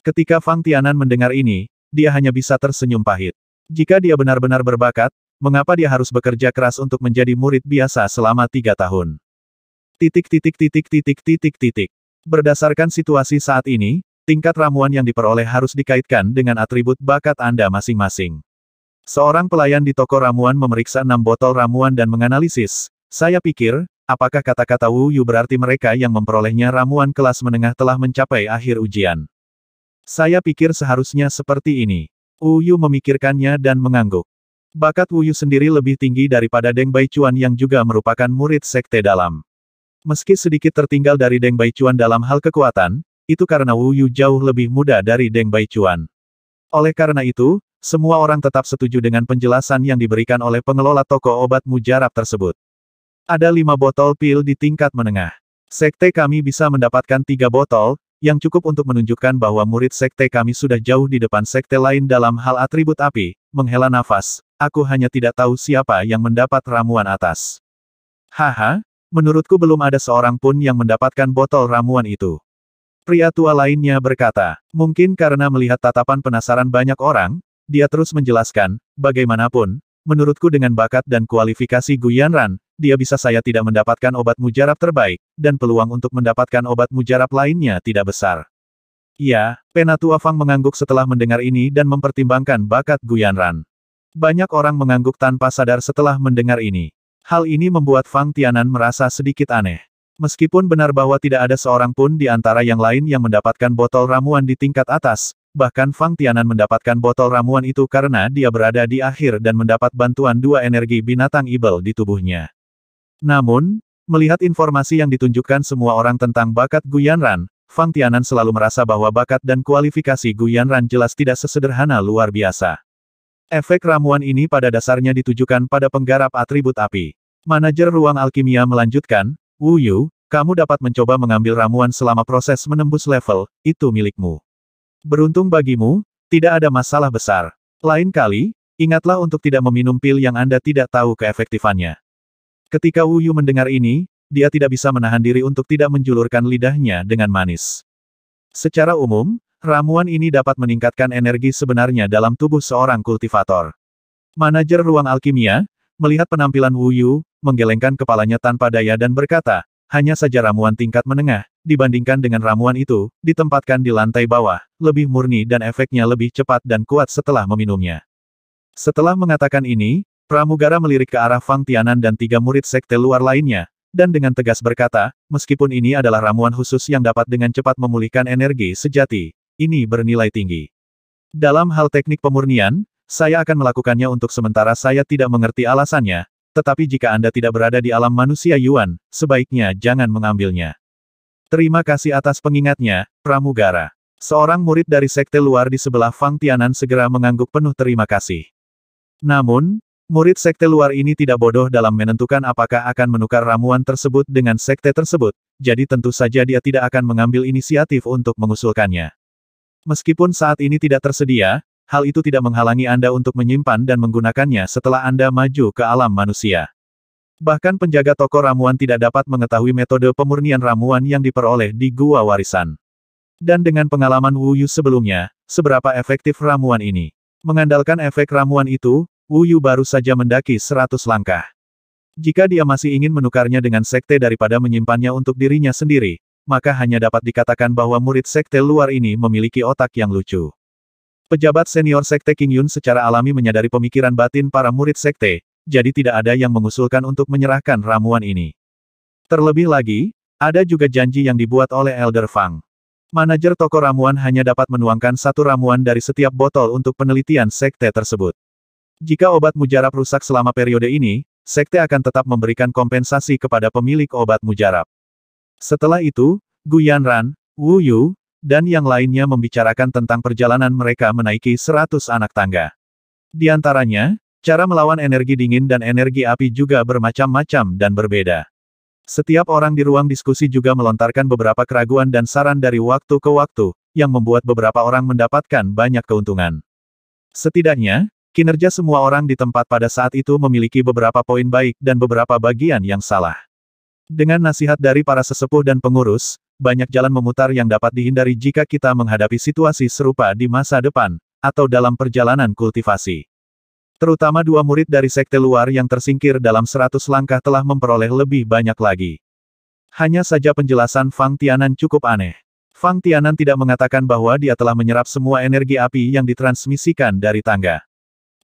Ketika Fang Tianan mendengar ini, dia hanya bisa tersenyum pahit. Jika dia benar-benar berbakat, mengapa dia harus bekerja keras untuk menjadi murid biasa selama tiga tahun? Titik titik titik titik titik titik. Berdasarkan situasi saat ini, tingkat ramuan yang diperoleh harus dikaitkan dengan atribut bakat Anda masing-masing. Seorang pelayan di toko ramuan memeriksa enam botol ramuan dan menganalisis. Saya pikir, apakah kata-kata Wu Yu berarti mereka yang memperolehnya ramuan kelas menengah telah mencapai akhir ujian. Saya pikir seharusnya seperti ini. Wuyu memikirkannya dan mengangguk. Bakat Wuyu sendiri lebih tinggi daripada Deng Baichuan yang juga merupakan murid sekte dalam. Meski sedikit tertinggal dari Deng Baichuan dalam hal kekuatan, itu karena Wuyu jauh lebih muda dari Deng Baichuan. Oleh karena itu, semua orang tetap setuju dengan penjelasan yang diberikan oleh pengelola toko obat mujarab tersebut. Ada lima botol pil di tingkat menengah. Sekte kami bisa mendapatkan tiga botol, yang cukup untuk menunjukkan bahwa murid sekte kami sudah jauh di depan sekte lain dalam hal atribut api, menghela nafas, aku hanya tidak tahu siapa yang mendapat ramuan atas. Haha, menurutku belum ada seorang pun yang mendapatkan botol ramuan itu. Pria tua lainnya berkata, mungkin karena melihat tatapan penasaran banyak orang, dia terus menjelaskan, bagaimanapun, menurutku dengan bakat dan kualifikasi Guyanran, dia bisa saya tidak mendapatkan obat mujarab terbaik, dan peluang untuk mendapatkan obat mujarab lainnya tidak besar. Ya, Penatua Fang mengangguk setelah mendengar ini dan mempertimbangkan bakat Guyanran. Banyak orang mengangguk tanpa sadar setelah mendengar ini. Hal ini membuat Fang Tianan merasa sedikit aneh. Meskipun benar bahwa tidak ada seorang pun di antara yang lain yang mendapatkan botol ramuan di tingkat atas, bahkan Fang Tianan mendapatkan botol ramuan itu karena dia berada di akhir dan mendapat bantuan dua energi binatang ibel di tubuhnya. Namun, melihat informasi yang ditunjukkan semua orang tentang bakat Yanran, Fang Tianan selalu merasa bahwa bakat dan kualifikasi Yanran jelas tidak sesederhana luar biasa. Efek ramuan ini pada dasarnya ditujukan pada penggarap atribut api. Manajer ruang alkimia melanjutkan, Wu Yu, kamu dapat mencoba mengambil ramuan selama proses menembus level, itu milikmu. Beruntung bagimu, tidak ada masalah besar. Lain kali, ingatlah untuk tidak meminum pil yang Anda tidak tahu keefektifannya. Ketika Wu Yu mendengar ini, dia tidak bisa menahan diri untuk tidak menjulurkan lidahnya dengan manis. Secara umum, ramuan ini dapat meningkatkan energi sebenarnya dalam tubuh seorang kultivator. Manajer ruang alkimia, melihat penampilan Wu Yu, menggelengkan kepalanya tanpa daya dan berkata, hanya saja ramuan tingkat menengah, dibandingkan dengan ramuan itu, ditempatkan di lantai bawah, lebih murni dan efeknya lebih cepat dan kuat setelah meminumnya. Setelah mengatakan ini, Pramugara melirik ke arah Fang Tianan dan tiga murid sekte luar lainnya, dan dengan tegas berkata, meskipun ini adalah ramuan khusus yang dapat dengan cepat memulihkan energi sejati, ini bernilai tinggi. Dalam hal teknik pemurnian, saya akan melakukannya untuk sementara saya tidak mengerti alasannya, tetapi jika Anda tidak berada di alam manusia Yuan, sebaiknya jangan mengambilnya. Terima kasih atas pengingatnya, Pramugara. Seorang murid dari sekte luar di sebelah Fang Tianan segera mengangguk penuh terima kasih. Namun, Murid sekte luar ini tidak bodoh dalam menentukan apakah akan menukar ramuan tersebut dengan sekte tersebut, jadi tentu saja dia tidak akan mengambil inisiatif untuk mengusulkannya. Meskipun saat ini tidak tersedia, hal itu tidak menghalangi Anda untuk menyimpan dan menggunakannya setelah Anda maju ke alam manusia. Bahkan penjaga toko ramuan tidak dapat mengetahui metode pemurnian ramuan yang diperoleh di Gua Warisan. Dan dengan pengalaman Wu Yu sebelumnya, seberapa efektif ramuan ini? Mengandalkan efek ramuan itu, Wuyu baru saja mendaki seratus langkah. Jika dia masih ingin menukarnya dengan sekte daripada menyimpannya untuk dirinya sendiri, maka hanya dapat dikatakan bahwa murid sekte luar ini memiliki otak yang lucu. Pejabat senior sekte King Yun secara alami menyadari pemikiran batin para murid sekte, jadi tidak ada yang mengusulkan untuk menyerahkan ramuan ini. Terlebih lagi, ada juga janji yang dibuat oleh Elder Fang. Manajer toko ramuan hanya dapat menuangkan satu ramuan dari setiap botol untuk penelitian sekte tersebut. Jika obat mujarab rusak selama periode ini, sekte akan tetap memberikan kompensasi kepada pemilik obat mujarab. Setelah itu, Gu Yanran, Wu Yu, dan yang lainnya membicarakan tentang perjalanan mereka menaiki seratus anak tangga. Di antaranya, cara melawan energi dingin dan energi api juga bermacam-macam dan berbeda. Setiap orang di ruang diskusi juga melontarkan beberapa keraguan dan saran dari waktu ke waktu, yang membuat beberapa orang mendapatkan banyak keuntungan. Setidaknya, Kinerja semua orang di tempat pada saat itu memiliki beberapa poin baik dan beberapa bagian yang salah. Dengan nasihat dari para sesepuh dan pengurus, banyak jalan memutar yang dapat dihindari jika kita menghadapi situasi serupa di masa depan, atau dalam perjalanan kultivasi. Terutama dua murid dari sekte luar yang tersingkir dalam seratus langkah telah memperoleh lebih banyak lagi. Hanya saja penjelasan Fang Tianan cukup aneh. Fang Tianan tidak mengatakan bahwa dia telah menyerap semua energi api yang ditransmisikan dari tangga.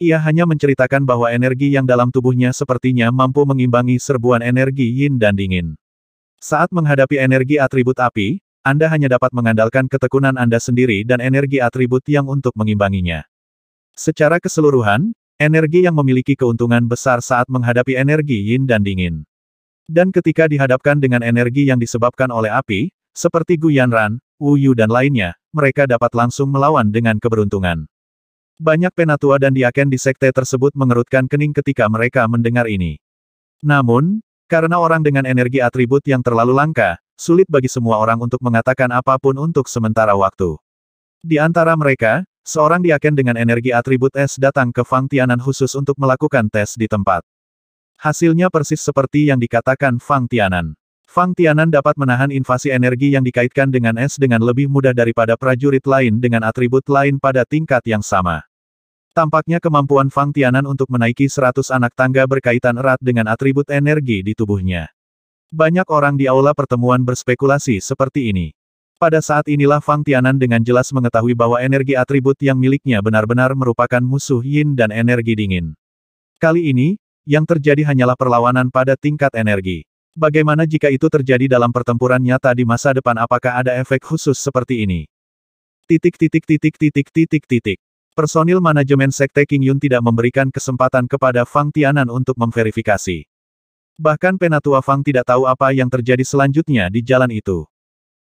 Ia hanya menceritakan bahwa energi yang dalam tubuhnya sepertinya mampu mengimbangi serbuan energi yin dan dingin. Saat menghadapi energi atribut api, Anda hanya dapat mengandalkan ketekunan Anda sendiri dan energi atribut yang untuk mengimbanginya. Secara keseluruhan, energi yang memiliki keuntungan besar saat menghadapi energi yin dan dingin. Dan ketika dihadapkan dengan energi yang disebabkan oleh api, seperti Guyanran, Yu dan lainnya, mereka dapat langsung melawan dengan keberuntungan. Banyak penatua dan diaken di sekte tersebut mengerutkan kening ketika mereka mendengar ini. Namun, karena orang dengan energi atribut yang terlalu langka, sulit bagi semua orang untuk mengatakan apapun untuk sementara waktu. Di antara mereka, seorang diaken dengan energi atribut es datang ke Fang Tianan khusus untuk melakukan tes di tempat. Hasilnya persis seperti yang dikatakan Fang Tianan. Fang Tianan dapat menahan invasi energi yang dikaitkan dengan es dengan lebih mudah daripada prajurit lain dengan atribut lain pada tingkat yang sama. Tampaknya kemampuan Fang Tianan untuk menaiki seratus anak tangga berkaitan erat dengan atribut energi di tubuhnya. Banyak orang di aula pertemuan berspekulasi seperti ini. Pada saat inilah Fang Tianan dengan jelas mengetahui bahwa energi atribut yang miliknya benar-benar merupakan musuh yin dan energi dingin. Kali ini, yang terjadi hanyalah perlawanan pada tingkat energi. Bagaimana jika itu terjadi dalam pertempuran nyata di masa depan apakah ada efek khusus seperti ini? Titik titik titik titik titik titik. Personil manajemen Sekte King Yun tidak memberikan kesempatan kepada Fang Tianan untuk memverifikasi. Bahkan Penatua Fang tidak tahu apa yang terjadi selanjutnya di jalan itu.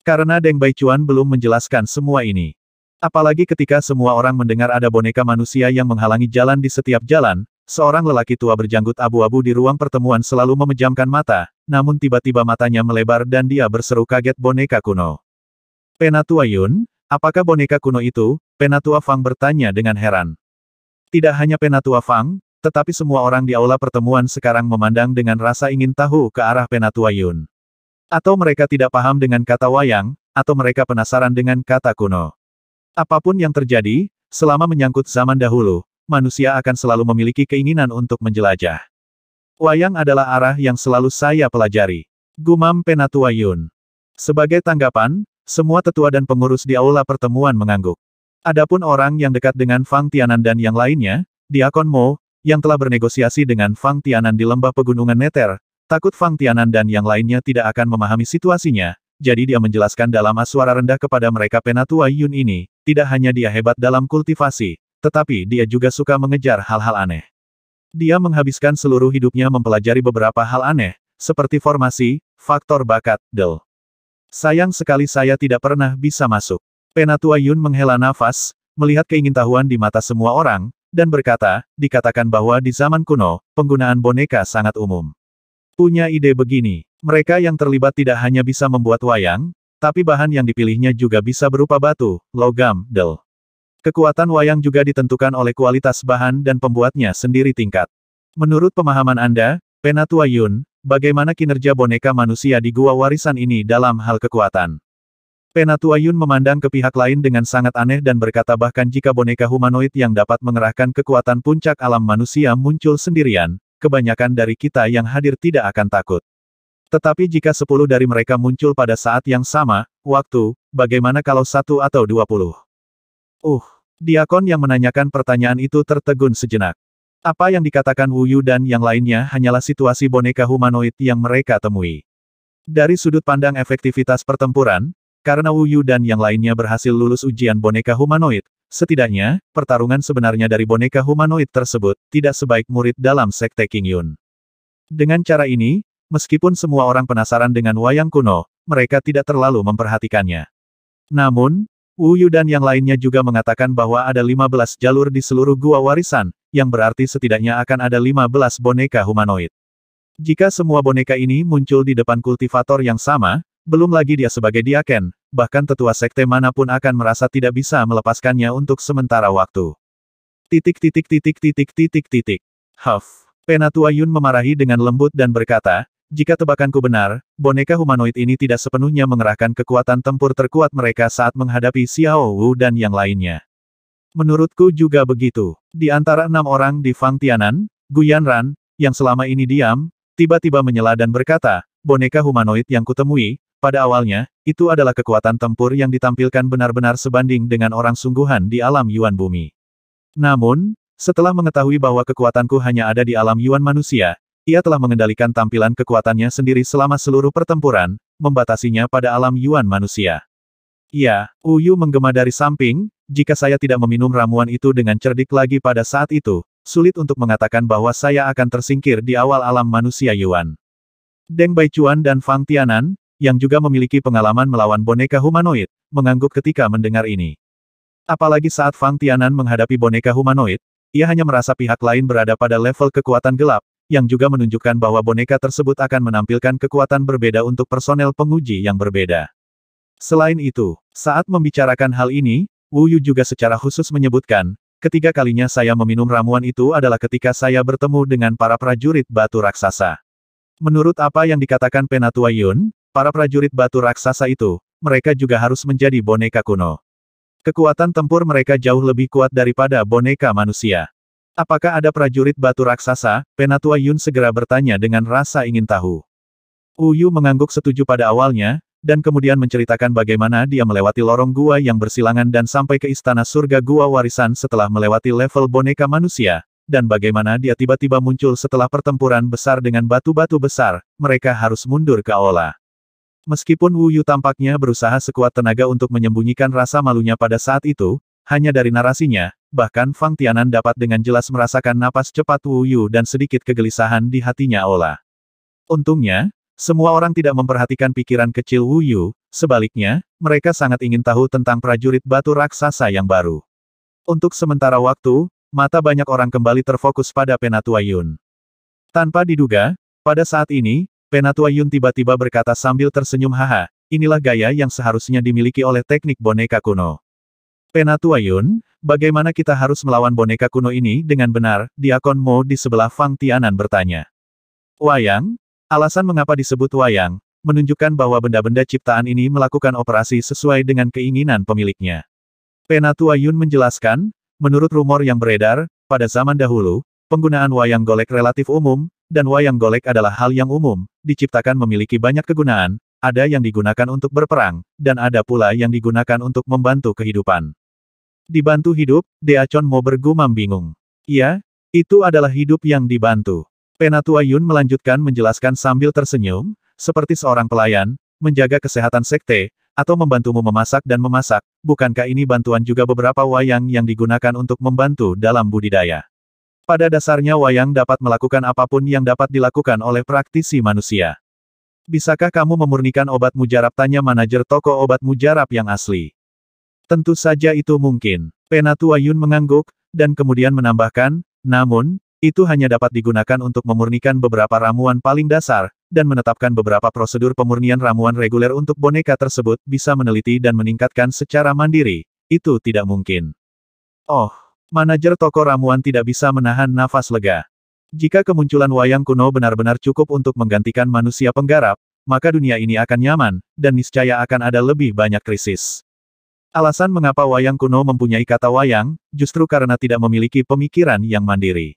Karena Deng Baichuan belum menjelaskan semua ini. Apalagi ketika semua orang mendengar ada boneka manusia yang menghalangi jalan di setiap jalan, seorang lelaki tua berjanggut abu-abu di ruang pertemuan selalu memejamkan mata, namun tiba-tiba matanya melebar dan dia berseru kaget boneka kuno. Penatua Yun, apakah boneka kuno itu? Penatua Fang bertanya dengan heran. Tidak hanya Penatua Fang, tetapi semua orang di aula pertemuan sekarang memandang dengan rasa ingin tahu ke arah Penatua Yun. Atau mereka tidak paham dengan kata wayang, atau mereka penasaran dengan kata kuno. Apapun yang terjadi, selama menyangkut zaman dahulu, manusia akan selalu memiliki keinginan untuk menjelajah. Wayang adalah arah yang selalu saya pelajari. Gumam Penatua Yun. Sebagai tanggapan, semua tetua dan pengurus di aula pertemuan mengangguk. Adapun orang yang dekat dengan Fang Tianan dan yang lainnya, Diakon Mo, yang telah bernegosiasi dengan Fang Tianan di lembah pegunungan Neter, takut Fang Tianan dan yang lainnya tidak akan memahami situasinya, jadi dia menjelaskan dalam suara rendah kepada mereka Penatua Yun ini, tidak hanya dia hebat dalam kultivasi, tetapi dia juga suka mengejar hal-hal aneh. Dia menghabiskan seluruh hidupnya mempelajari beberapa hal aneh, seperti formasi, faktor bakat, del. Sayang sekali saya tidak pernah bisa masuk. Penatua Yun menghela nafas, melihat keingintahuan di mata semua orang, dan berkata, dikatakan bahwa di zaman kuno, penggunaan boneka sangat umum. Punya ide begini, mereka yang terlibat tidak hanya bisa membuat wayang, tapi bahan yang dipilihnya juga bisa berupa batu, logam, del. Kekuatan wayang juga ditentukan oleh kualitas bahan dan pembuatnya sendiri tingkat. Menurut pemahaman Anda, Penatua Yun, bagaimana kinerja boneka manusia di gua warisan ini dalam hal kekuatan? Penatua Yun memandang ke pihak lain dengan sangat aneh dan berkata bahkan jika boneka humanoid yang dapat mengerahkan kekuatan puncak alam manusia muncul sendirian, kebanyakan dari kita yang hadir tidak akan takut. Tetapi jika sepuluh dari mereka muncul pada saat yang sama, waktu, bagaimana kalau satu atau dua puluh? Uh, diakon yang menanyakan pertanyaan itu tertegun sejenak. Apa yang dikatakan Wu Yu dan yang lainnya hanyalah situasi boneka humanoid yang mereka temui. Dari sudut pandang efektivitas pertempuran, karena Wu Yu dan yang lainnya berhasil lulus ujian boneka humanoid, setidaknya, pertarungan sebenarnya dari boneka humanoid tersebut tidak sebaik murid dalam Sekte King Yun. Dengan cara ini, meskipun semua orang penasaran dengan wayang kuno, mereka tidak terlalu memperhatikannya. Namun, Wu Yu dan yang lainnya juga mengatakan bahwa ada 15 jalur di seluruh gua warisan, yang berarti setidaknya akan ada 15 boneka humanoid. Jika semua boneka ini muncul di depan kultivator yang sama, belum lagi dia sebagai diaken, bahkan tetua sekte manapun akan merasa tidak bisa melepaskannya untuk sementara waktu. Titik titik titik titik titik titik. Huff. Penatua Yun memarahi dengan lembut dan berkata, jika tebakanku benar, boneka humanoid ini tidak sepenuhnya mengerahkan kekuatan tempur terkuat mereka saat menghadapi Xiao Wu dan yang lainnya. Menurutku juga begitu. Di antara enam orang di Fang Tianan, Guyan Ran, yang selama ini diam, tiba-tiba menyela dan berkata, boneka humanoid yang kutemui, pada awalnya, itu adalah kekuatan tempur yang ditampilkan benar-benar sebanding dengan orang sungguhan di alam Yuan Bumi. Namun, setelah mengetahui bahwa kekuatanku hanya ada di alam Yuan manusia, ia telah mengendalikan tampilan kekuatannya sendiri selama seluruh pertempuran, membatasinya pada alam Yuan manusia. Ya, Uyu menggema dari samping, jika saya tidak meminum ramuan itu dengan cerdik lagi pada saat itu, sulit untuk mengatakan bahwa saya akan tersingkir di awal alam manusia Yuan. Deng Baichuan dan Fang Tianan, yang juga memiliki pengalaman melawan boneka humanoid, mengangguk ketika mendengar ini. Apalagi saat Fang Tianan menghadapi boneka humanoid, ia hanya merasa pihak lain berada pada level kekuatan gelap, yang juga menunjukkan bahwa boneka tersebut akan menampilkan kekuatan berbeda untuk personel penguji yang berbeda. Selain itu, saat membicarakan hal ini, Wu Yu juga secara khusus menyebutkan, ketiga kalinya saya meminum ramuan itu adalah ketika saya bertemu dengan para prajurit batu raksasa. Menurut apa yang dikatakan Penatua Yun, para prajurit batu raksasa itu, mereka juga harus menjadi boneka kuno. Kekuatan tempur mereka jauh lebih kuat daripada boneka manusia. Apakah ada prajurit batu raksasa? Penatua Yun segera bertanya dengan rasa ingin tahu. Uyu mengangguk setuju pada awalnya, dan kemudian menceritakan bagaimana dia melewati lorong gua yang bersilangan dan sampai ke istana surga gua warisan setelah melewati level boneka manusia, dan bagaimana dia tiba-tiba muncul setelah pertempuran besar dengan batu-batu besar, mereka harus mundur ke aula. Meskipun Wu tampaknya berusaha sekuat tenaga untuk menyembunyikan rasa malunya pada saat itu, hanya dari narasinya, bahkan Fang Tianan dapat dengan jelas merasakan napas cepat Wu Yu dan sedikit kegelisahan di hatinya Ola. Untungnya, semua orang tidak memperhatikan pikiran kecil Wu Yu, sebaliknya, mereka sangat ingin tahu tentang prajurit batu raksasa yang baru. Untuk sementara waktu, mata banyak orang kembali terfokus pada Penatua Yun. Tanpa diduga, pada saat ini, Penatua Yun tiba-tiba berkata sambil tersenyum haha, inilah gaya yang seharusnya dimiliki oleh teknik boneka kuno. Penatua Yun, Bagaimana kita harus melawan boneka kuno ini dengan benar? Diakon Mo di sebelah Fang Tianan bertanya. Wayang? Alasan mengapa disebut wayang, menunjukkan bahwa benda-benda ciptaan ini melakukan operasi sesuai dengan keinginan pemiliknya. Penatua Yun menjelaskan, menurut rumor yang beredar, pada zaman dahulu, penggunaan wayang golek relatif umum, dan wayang golek adalah hal yang umum, diciptakan memiliki banyak kegunaan, ada yang digunakan untuk berperang, dan ada pula yang digunakan untuk membantu kehidupan. Dibantu hidup, Deacon bergumam bingung. Ya, itu adalah hidup yang dibantu. Penatua Yun melanjutkan menjelaskan sambil tersenyum, seperti seorang pelayan, menjaga kesehatan sekte, atau membantumu memasak dan memasak, bukankah ini bantuan juga beberapa wayang yang digunakan untuk membantu dalam budidaya? Pada dasarnya wayang dapat melakukan apapun yang dapat dilakukan oleh praktisi manusia. Bisakah kamu memurnikan obat mujarab? Tanya manajer toko obat mujarab yang asli. Tentu saja itu mungkin. Penatua Yun mengangguk, dan kemudian menambahkan, namun, itu hanya dapat digunakan untuk memurnikan beberapa ramuan paling dasar, dan menetapkan beberapa prosedur pemurnian ramuan reguler untuk boneka tersebut bisa meneliti dan meningkatkan secara mandiri. Itu tidak mungkin. Oh, manajer toko ramuan tidak bisa menahan nafas lega. Jika kemunculan wayang kuno benar-benar cukup untuk menggantikan manusia penggarap, maka dunia ini akan nyaman, dan niscaya akan ada lebih banyak krisis. Alasan mengapa wayang kuno mempunyai kata wayang, justru karena tidak memiliki pemikiran yang mandiri.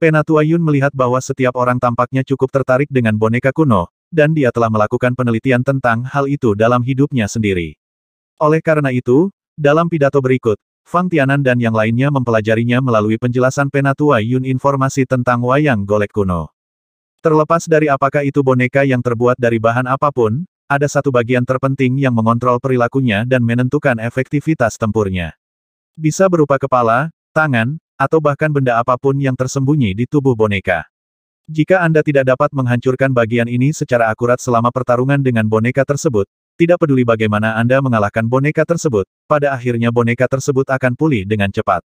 Penatua Yun melihat bahwa setiap orang tampaknya cukup tertarik dengan boneka kuno, dan dia telah melakukan penelitian tentang hal itu dalam hidupnya sendiri. Oleh karena itu, dalam pidato berikut, Fang Tianan dan yang lainnya mempelajarinya melalui penjelasan Penatua Yun informasi tentang wayang golek kuno. Terlepas dari apakah itu boneka yang terbuat dari bahan apapun, ada satu bagian terpenting yang mengontrol perilakunya dan menentukan efektivitas tempurnya. Bisa berupa kepala, tangan, atau bahkan benda apapun yang tersembunyi di tubuh boneka. Jika Anda tidak dapat menghancurkan bagian ini secara akurat selama pertarungan dengan boneka tersebut, tidak peduli bagaimana Anda mengalahkan boneka tersebut, pada akhirnya boneka tersebut akan pulih dengan cepat.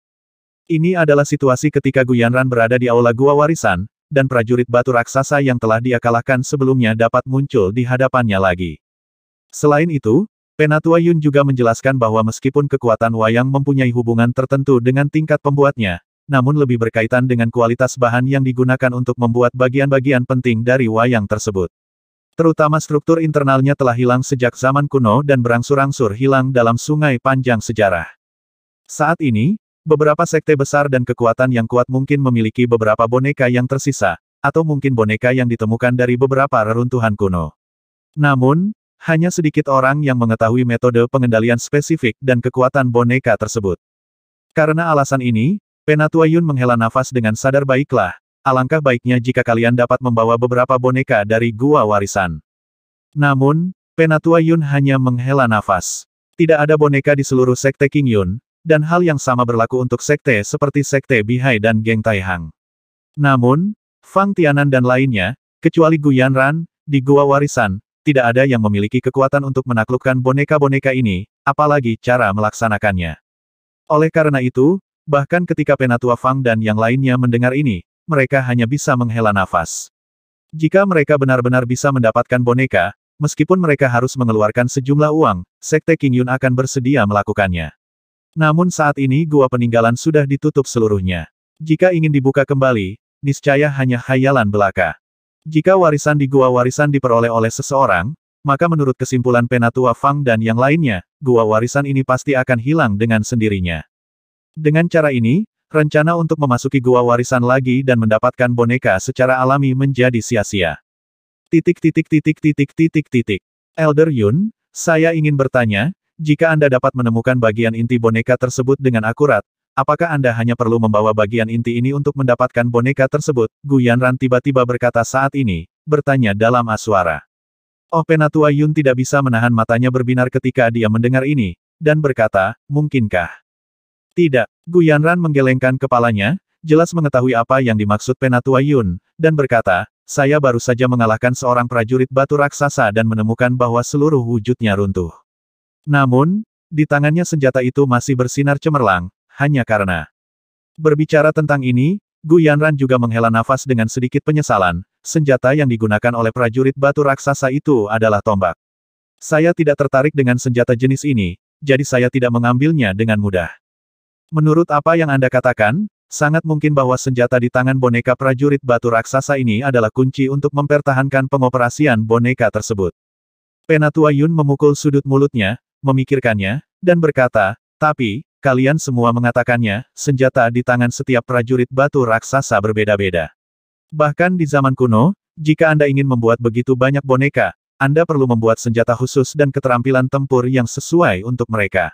Ini adalah situasi ketika Guyanran berada di aula gua warisan, dan prajurit batu raksasa yang telah dia kalahkan sebelumnya dapat muncul di hadapannya lagi. Selain itu, Penatua Yun juga menjelaskan bahwa meskipun kekuatan wayang mempunyai hubungan tertentu dengan tingkat pembuatnya, namun lebih berkaitan dengan kualitas bahan yang digunakan untuk membuat bagian-bagian penting dari wayang tersebut. Terutama struktur internalnya telah hilang sejak zaman kuno dan berangsur-angsur hilang dalam sungai panjang sejarah. Saat ini, Beberapa sekte besar dan kekuatan yang kuat mungkin memiliki beberapa boneka yang tersisa, atau mungkin boneka yang ditemukan dari beberapa reruntuhan kuno. Namun, hanya sedikit orang yang mengetahui metode pengendalian spesifik dan kekuatan boneka tersebut. Karena alasan ini, Penatua Yun menghela nafas dengan sadar baiklah, alangkah baiknya jika kalian dapat membawa beberapa boneka dari gua warisan. Namun, Penatua Yun hanya menghela nafas. Tidak ada boneka di seluruh sekte King Yun, dan hal yang sama berlaku untuk sekte seperti sekte Bihai dan geng Taihang. Namun, Fang Tianan dan lainnya, kecuali Gu Yanran di Gua Warisan, tidak ada yang memiliki kekuatan untuk menaklukkan boneka-boneka ini, apalagi cara melaksanakannya. Oleh karena itu, bahkan ketika Penatua Fang dan yang lainnya mendengar ini, mereka hanya bisa menghela nafas. Jika mereka benar-benar bisa mendapatkan boneka, meskipun mereka harus mengeluarkan sejumlah uang, Sekte King Yun akan bersedia melakukannya. Namun saat ini gua peninggalan sudah ditutup seluruhnya. Jika ingin dibuka kembali, niscaya hanya khayalan belaka. Jika warisan di gua warisan diperoleh oleh seseorang, maka menurut kesimpulan Penatua Fang dan yang lainnya, gua warisan ini pasti akan hilang dengan sendirinya. Dengan cara ini, rencana untuk memasuki gua warisan lagi dan mendapatkan boneka secara alami menjadi sia-sia. Titik titik titik titik titik titik. Elder Yun, saya ingin bertanya, jika Anda dapat menemukan bagian inti boneka tersebut dengan akurat, apakah Anda hanya perlu membawa bagian inti ini untuk mendapatkan boneka tersebut? Gu Yanran tiba-tiba berkata saat ini, bertanya dalam aswara. Oh Penatua Yun tidak bisa menahan matanya berbinar ketika dia mendengar ini, dan berkata, mungkinkah? Tidak, Gu Yanran menggelengkan kepalanya, jelas mengetahui apa yang dimaksud Penatua Yun, dan berkata, saya baru saja mengalahkan seorang prajurit batu raksasa dan menemukan bahwa seluruh wujudnya runtuh. Namun, di tangannya senjata itu masih bersinar cemerlang, hanya karena. Berbicara tentang ini, Gu Yanran juga menghela nafas dengan sedikit penyesalan, senjata yang digunakan oleh prajurit batu raksasa itu adalah tombak. Saya tidak tertarik dengan senjata jenis ini, jadi saya tidak mengambilnya dengan mudah. Menurut apa yang Anda katakan, sangat mungkin bahwa senjata di tangan boneka prajurit batu raksasa ini adalah kunci untuk mempertahankan pengoperasian boneka tersebut. Penatua Yun memukul sudut mulutnya, memikirkannya, dan berkata, tapi, kalian semua mengatakannya, senjata di tangan setiap prajurit batu raksasa berbeda-beda. Bahkan di zaman kuno, jika Anda ingin membuat begitu banyak boneka, Anda perlu membuat senjata khusus dan keterampilan tempur yang sesuai untuk mereka.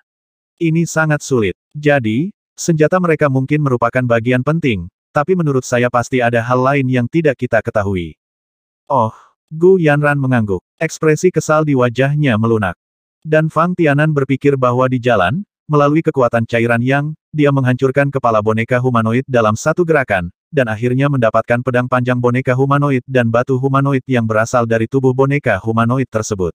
Ini sangat sulit. Jadi, senjata mereka mungkin merupakan bagian penting, tapi menurut saya pasti ada hal lain yang tidak kita ketahui. Oh, Gu Yanran mengangguk. Ekspresi kesal di wajahnya melunak. Dan Fang Tianan berpikir bahwa di jalan, melalui kekuatan cairan yang, dia menghancurkan kepala boneka humanoid dalam satu gerakan, dan akhirnya mendapatkan pedang panjang boneka humanoid dan batu humanoid yang berasal dari tubuh boneka humanoid tersebut.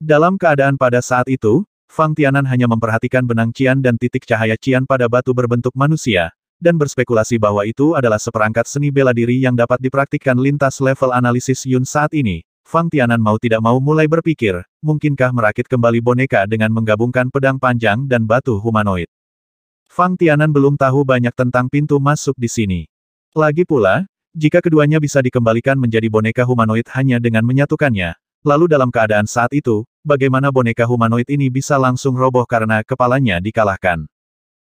Dalam keadaan pada saat itu, Fang Tianan hanya memperhatikan benang cian dan titik cahaya cian pada batu berbentuk manusia, dan berspekulasi bahwa itu adalah seperangkat seni bela diri yang dapat dipraktikkan lintas level analisis Yun saat ini, Fang Tianan mau tidak mau mulai berpikir, mungkinkah merakit kembali boneka dengan menggabungkan pedang panjang dan batu humanoid. Fang Tianan belum tahu banyak tentang pintu masuk di sini. Lagi pula, jika keduanya bisa dikembalikan menjadi boneka humanoid hanya dengan menyatukannya, lalu dalam keadaan saat itu, bagaimana boneka humanoid ini bisa langsung roboh karena kepalanya dikalahkan.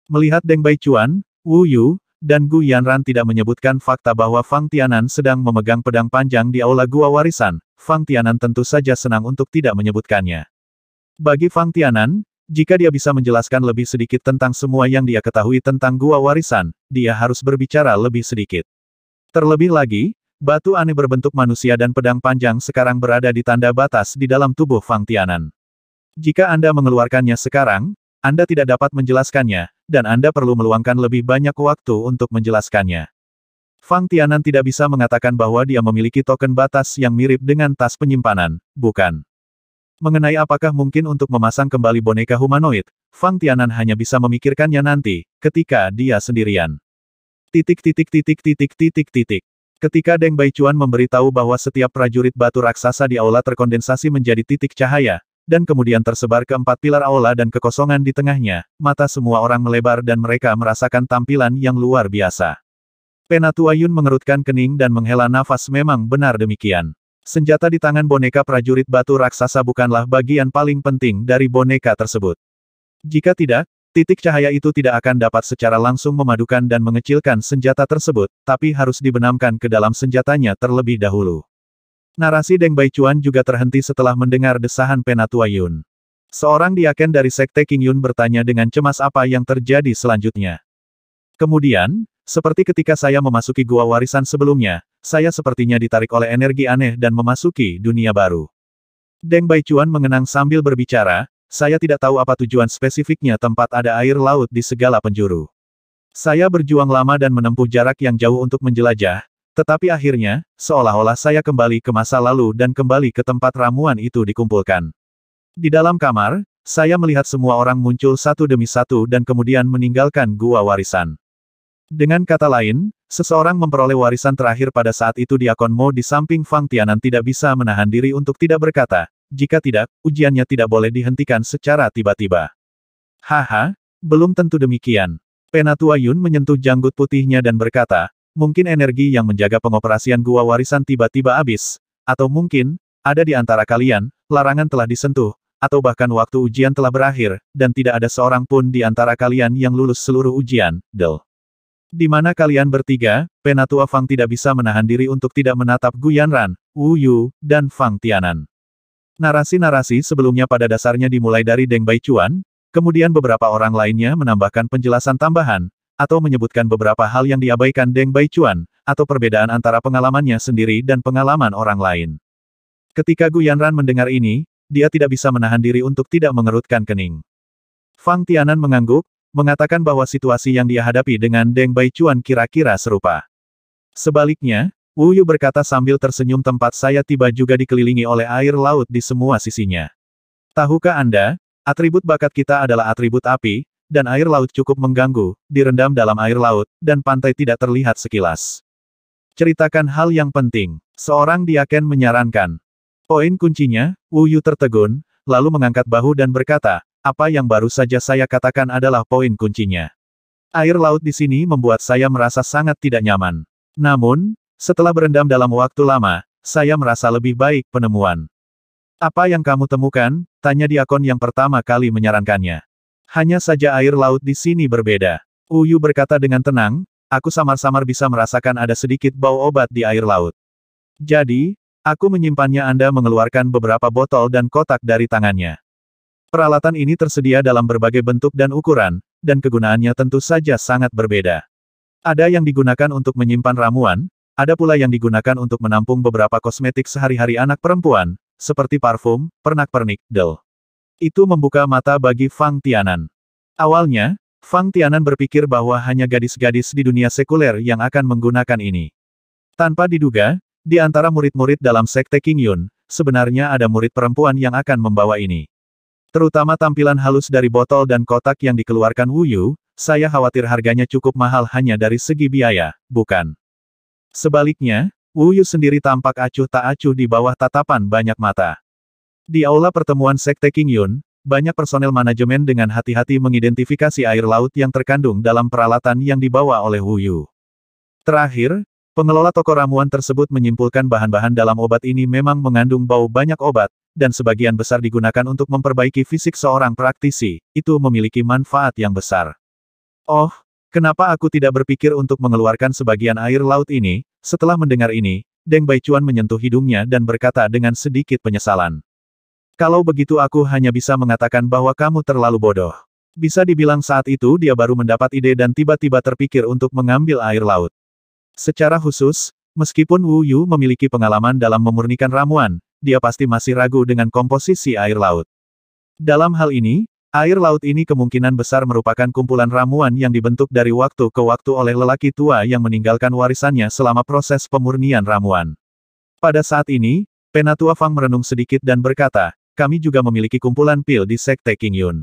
Melihat Deng Baichuan, Wu Yu, dan Gu Yanran tidak menyebutkan fakta bahwa Fang Tianan sedang memegang pedang panjang di aula gua warisan, Fang Tianan tentu saja senang untuk tidak menyebutkannya. Bagi Fang Tianan, jika dia bisa menjelaskan lebih sedikit tentang semua yang dia ketahui tentang gua warisan, dia harus berbicara lebih sedikit. Terlebih lagi, batu aneh berbentuk manusia dan pedang panjang sekarang berada di tanda batas di dalam tubuh Fang Tianan. Jika Anda mengeluarkannya sekarang, Anda tidak dapat menjelaskannya, dan Anda perlu meluangkan lebih banyak waktu untuk menjelaskannya. Fang Tianan tidak bisa mengatakan bahwa dia memiliki token batas yang mirip dengan tas penyimpanan, bukan. Mengenai apakah mungkin untuk memasang kembali boneka humanoid, Fang Tianan hanya bisa memikirkannya nanti, ketika dia sendirian. Titik titik titik titik titik titik. Ketika Deng Baichuan memberitahu bahwa setiap prajurit batu raksasa di aula terkondensasi menjadi titik cahaya, dan kemudian tersebar ke empat pilar aula dan kekosongan di tengahnya, mata semua orang melebar dan mereka merasakan tampilan yang luar biasa. Penatua Yun mengerutkan kening dan menghela nafas memang benar demikian. Senjata di tangan boneka prajurit batu raksasa bukanlah bagian paling penting dari boneka tersebut. Jika tidak, titik cahaya itu tidak akan dapat secara langsung memadukan dan mengecilkan senjata tersebut, tapi harus dibenamkan ke dalam senjatanya terlebih dahulu. Narasi Deng Baichuan juga terhenti setelah mendengar desahan Penatua Yun. Seorang diaken dari Sekte King Yun bertanya dengan cemas apa yang terjadi selanjutnya. Kemudian, seperti ketika saya memasuki gua warisan sebelumnya, saya sepertinya ditarik oleh energi aneh dan memasuki dunia baru. Deng Baichuan mengenang sambil berbicara, saya tidak tahu apa tujuan spesifiknya tempat ada air laut di segala penjuru. Saya berjuang lama dan menempuh jarak yang jauh untuk menjelajah, tetapi akhirnya, seolah-olah saya kembali ke masa lalu dan kembali ke tempat ramuan itu dikumpulkan. Di dalam kamar, saya melihat semua orang muncul satu demi satu dan kemudian meninggalkan gua warisan. Dengan kata lain, seseorang memperoleh warisan terakhir pada saat itu Diakon Mo di samping Fang Tianan tidak bisa menahan diri untuk tidak berkata, jika tidak, ujiannya tidak boleh dihentikan secara tiba-tiba. Haha, belum tentu demikian. Penatua Yun menyentuh janggut putihnya dan berkata, mungkin energi yang menjaga pengoperasian gua warisan tiba-tiba habis, atau mungkin, ada di antara kalian, larangan telah disentuh, atau bahkan waktu ujian telah berakhir, dan tidak ada seorang pun di antara kalian yang lulus seluruh ujian, Del. Di mana kalian bertiga, Penatua Fang tidak bisa menahan diri untuk tidak menatap Gu Yanran, Wu Yu, dan Fang Tianan. Narasi-narasi sebelumnya pada dasarnya dimulai dari Deng Bai kemudian beberapa orang lainnya menambahkan penjelasan tambahan, atau menyebutkan beberapa hal yang diabaikan Deng Bai atau perbedaan antara pengalamannya sendiri dan pengalaman orang lain. Ketika Gu Yanran mendengar ini, dia tidak bisa menahan diri untuk tidak mengerutkan kening. Fang Tianan mengangguk, mengatakan bahwa situasi yang dia hadapi dengan Deng Baichuan kira-kira serupa. Sebaliknya, Wu Yu berkata sambil tersenyum tempat saya tiba juga dikelilingi oleh air laut di semua sisinya. Tahukah Anda, atribut bakat kita adalah atribut api, dan air laut cukup mengganggu, direndam dalam air laut, dan pantai tidak terlihat sekilas. Ceritakan hal yang penting. Seorang diaken menyarankan. Poin kuncinya, Wu Yu tertegun, lalu mengangkat bahu dan berkata, apa yang baru saja saya katakan adalah poin kuncinya. Air laut di sini membuat saya merasa sangat tidak nyaman. Namun, setelah berendam dalam waktu lama, saya merasa lebih baik penemuan. Apa yang kamu temukan? Tanya diakon yang pertama kali menyarankannya. Hanya saja air laut di sini berbeda. Uyu berkata dengan tenang, aku samar-samar bisa merasakan ada sedikit bau obat di air laut. Jadi, aku menyimpannya Anda mengeluarkan beberapa botol dan kotak dari tangannya. Peralatan ini tersedia dalam berbagai bentuk dan ukuran, dan kegunaannya tentu saja sangat berbeda. Ada yang digunakan untuk menyimpan ramuan, ada pula yang digunakan untuk menampung beberapa kosmetik sehari-hari anak perempuan, seperti parfum, pernak-pernik, del. Itu membuka mata bagi Fang Tianan. Awalnya, Fang Tianan berpikir bahwa hanya gadis-gadis di dunia sekuler yang akan menggunakan ini. Tanpa diduga, di antara murid-murid dalam sekte King Yun, sebenarnya ada murid perempuan yang akan membawa ini. Terutama tampilan halus dari botol dan kotak yang dikeluarkan Wu Yu, saya khawatir harganya cukup mahal hanya dari segi biaya, bukan? Sebaliknya, Wu Yu sendiri tampak acuh tak acuh di bawah tatapan banyak mata. Di aula pertemuan Sekte King Yun, banyak personel manajemen dengan hati-hati mengidentifikasi air laut yang terkandung dalam peralatan yang dibawa oleh Wu Yu. Terakhir, pengelola toko ramuan tersebut menyimpulkan bahan-bahan dalam obat ini memang mengandung bau banyak obat, dan sebagian besar digunakan untuk memperbaiki fisik seorang praktisi, itu memiliki manfaat yang besar. Oh, kenapa aku tidak berpikir untuk mengeluarkan sebagian air laut ini? Setelah mendengar ini, Deng Baichuan menyentuh hidungnya dan berkata dengan sedikit penyesalan. Kalau begitu aku hanya bisa mengatakan bahwa kamu terlalu bodoh. Bisa dibilang saat itu dia baru mendapat ide dan tiba-tiba terpikir untuk mengambil air laut. Secara khusus, meskipun Wu Yu memiliki pengalaman dalam memurnikan ramuan, dia pasti masih ragu dengan komposisi air laut. Dalam hal ini, air laut ini kemungkinan besar merupakan kumpulan ramuan yang dibentuk dari waktu ke waktu oleh lelaki tua yang meninggalkan warisannya selama proses pemurnian ramuan. Pada saat ini, Penatua Fang merenung sedikit dan berkata, kami juga memiliki kumpulan pil di Sekte King Yun.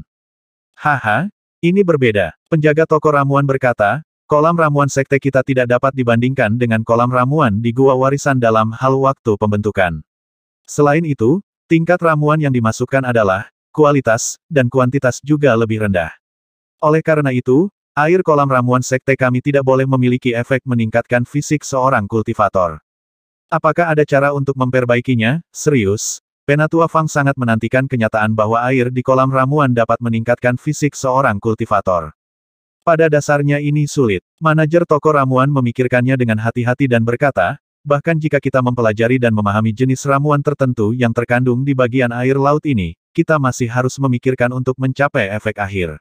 Haha, ini berbeda. Penjaga toko ramuan berkata, kolam ramuan sekte kita tidak dapat dibandingkan dengan kolam ramuan di Gua Warisan dalam hal waktu pembentukan. Selain itu, tingkat ramuan yang dimasukkan adalah kualitas dan kuantitas juga lebih rendah. Oleh karena itu, air kolam ramuan sekte kami tidak boleh memiliki efek meningkatkan fisik seorang kultivator. Apakah ada cara untuk memperbaikinya? Serius, Penatua Fang sangat menantikan kenyataan bahwa air di kolam ramuan dapat meningkatkan fisik seorang kultivator. Pada dasarnya ini sulit. Manajer toko ramuan memikirkannya dengan hati-hati dan berkata, Bahkan jika kita mempelajari dan memahami jenis ramuan tertentu yang terkandung di bagian air laut ini, kita masih harus memikirkan untuk mencapai efek akhir.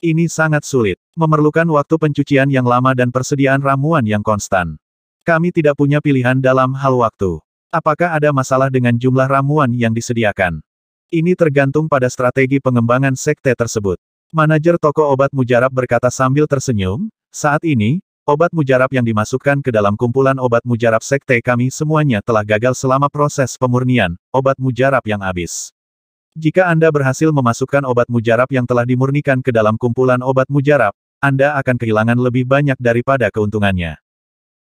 Ini sangat sulit, memerlukan waktu pencucian yang lama dan persediaan ramuan yang konstan. Kami tidak punya pilihan dalam hal waktu. Apakah ada masalah dengan jumlah ramuan yang disediakan? Ini tergantung pada strategi pengembangan sekte tersebut. Manajer toko obat mujarab berkata sambil tersenyum, saat ini, Obat mujarab yang dimasukkan ke dalam kumpulan obat mujarab sekte kami semuanya telah gagal selama proses pemurnian, obat mujarab yang habis. Jika Anda berhasil memasukkan obat mujarab yang telah dimurnikan ke dalam kumpulan obat mujarab, Anda akan kehilangan lebih banyak daripada keuntungannya.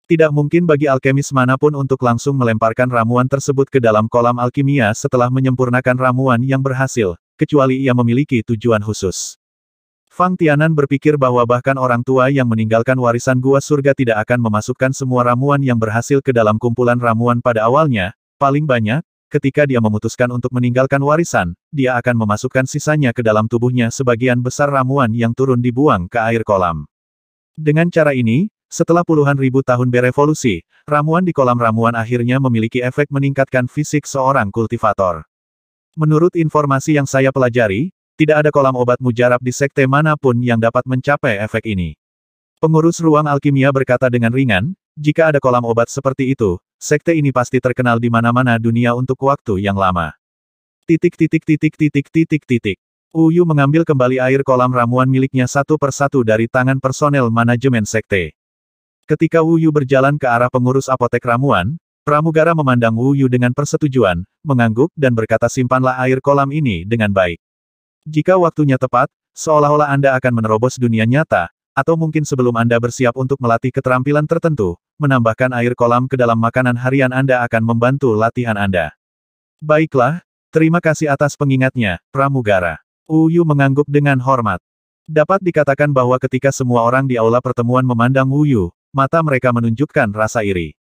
Tidak mungkin bagi alkemis manapun untuk langsung melemparkan ramuan tersebut ke dalam kolam alkimia setelah menyempurnakan ramuan yang berhasil, kecuali ia memiliki tujuan khusus. Fang Tianan berpikir bahwa bahkan orang tua yang meninggalkan warisan gua surga tidak akan memasukkan semua ramuan yang berhasil ke dalam kumpulan ramuan pada awalnya, paling banyak, ketika dia memutuskan untuk meninggalkan warisan, dia akan memasukkan sisanya ke dalam tubuhnya sebagian besar ramuan yang turun dibuang ke air kolam. Dengan cara ini, setelah puluhan ribu tahun berevolusi, ramuan di kolam ramuan akhirnya memiliki efek meningkatkan fisik seorang kultivator. Menurut informasi yang saya pelajari, tidak ada kolam obat mujarab di sekte manapun yang dapat mencapai efek ini. Pengurus ruang alkimia berkata dengan ringan, jika ada kolam obat seperti itu, sekte ini pasti terkenal di mana-mana dunia untuk waktu yang lama. Titik titik titik titik titik titik. Uyu mengambil kembali air kolam ramuan miliknya satu persatu dari tangan personel manajemen sekte. Ketika Uyu berjalan ke arah pengurus apotek ramuan, pramugara memandang Uyu dengan persetujuan, mengangguk dan berkata simpanlah air kolam ini dengan baik. Jika waktunya tepat, seolah-olah Anda akan menerobos dunia nyata, atau mungkin sebelum Anda bersiap untuk melatih keterampilan tertentu, menambahkan air kolam ke dalam makanan harian Anda akan membantu latihan Anda. Baiklah, terima kasih atas pengingatnya, Pramugara. Uyu mengangguk dengan hormat. Dapat dikatakan bahwa ketika semua orang di aula pertemuan memandang Uyu, mata mereka menunjukkan rasa iri.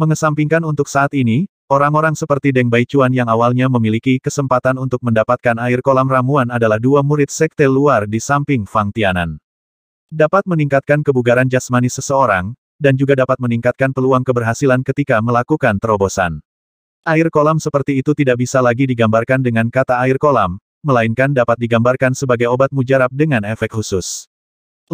Mengesampingkan untuk saat ini, Orang-orang seperti Deng Baichuan yang awalnya memiliki kesempatan untuk mendapatkan air kolam ramuan adalah dua murid sekte luar di samping Fang Tianan. Dapat meningkatkan kebugaran jasmani seseorang, dan juga dapat meningkatkan peluang keberhasilan ketika melakukan terobosan. Air kolam seperti itu tidak bisa lagi digambarkan dengan kata air kolam, melainkan dapat digambarkan sebagai obat mujarab dengan efek khusus.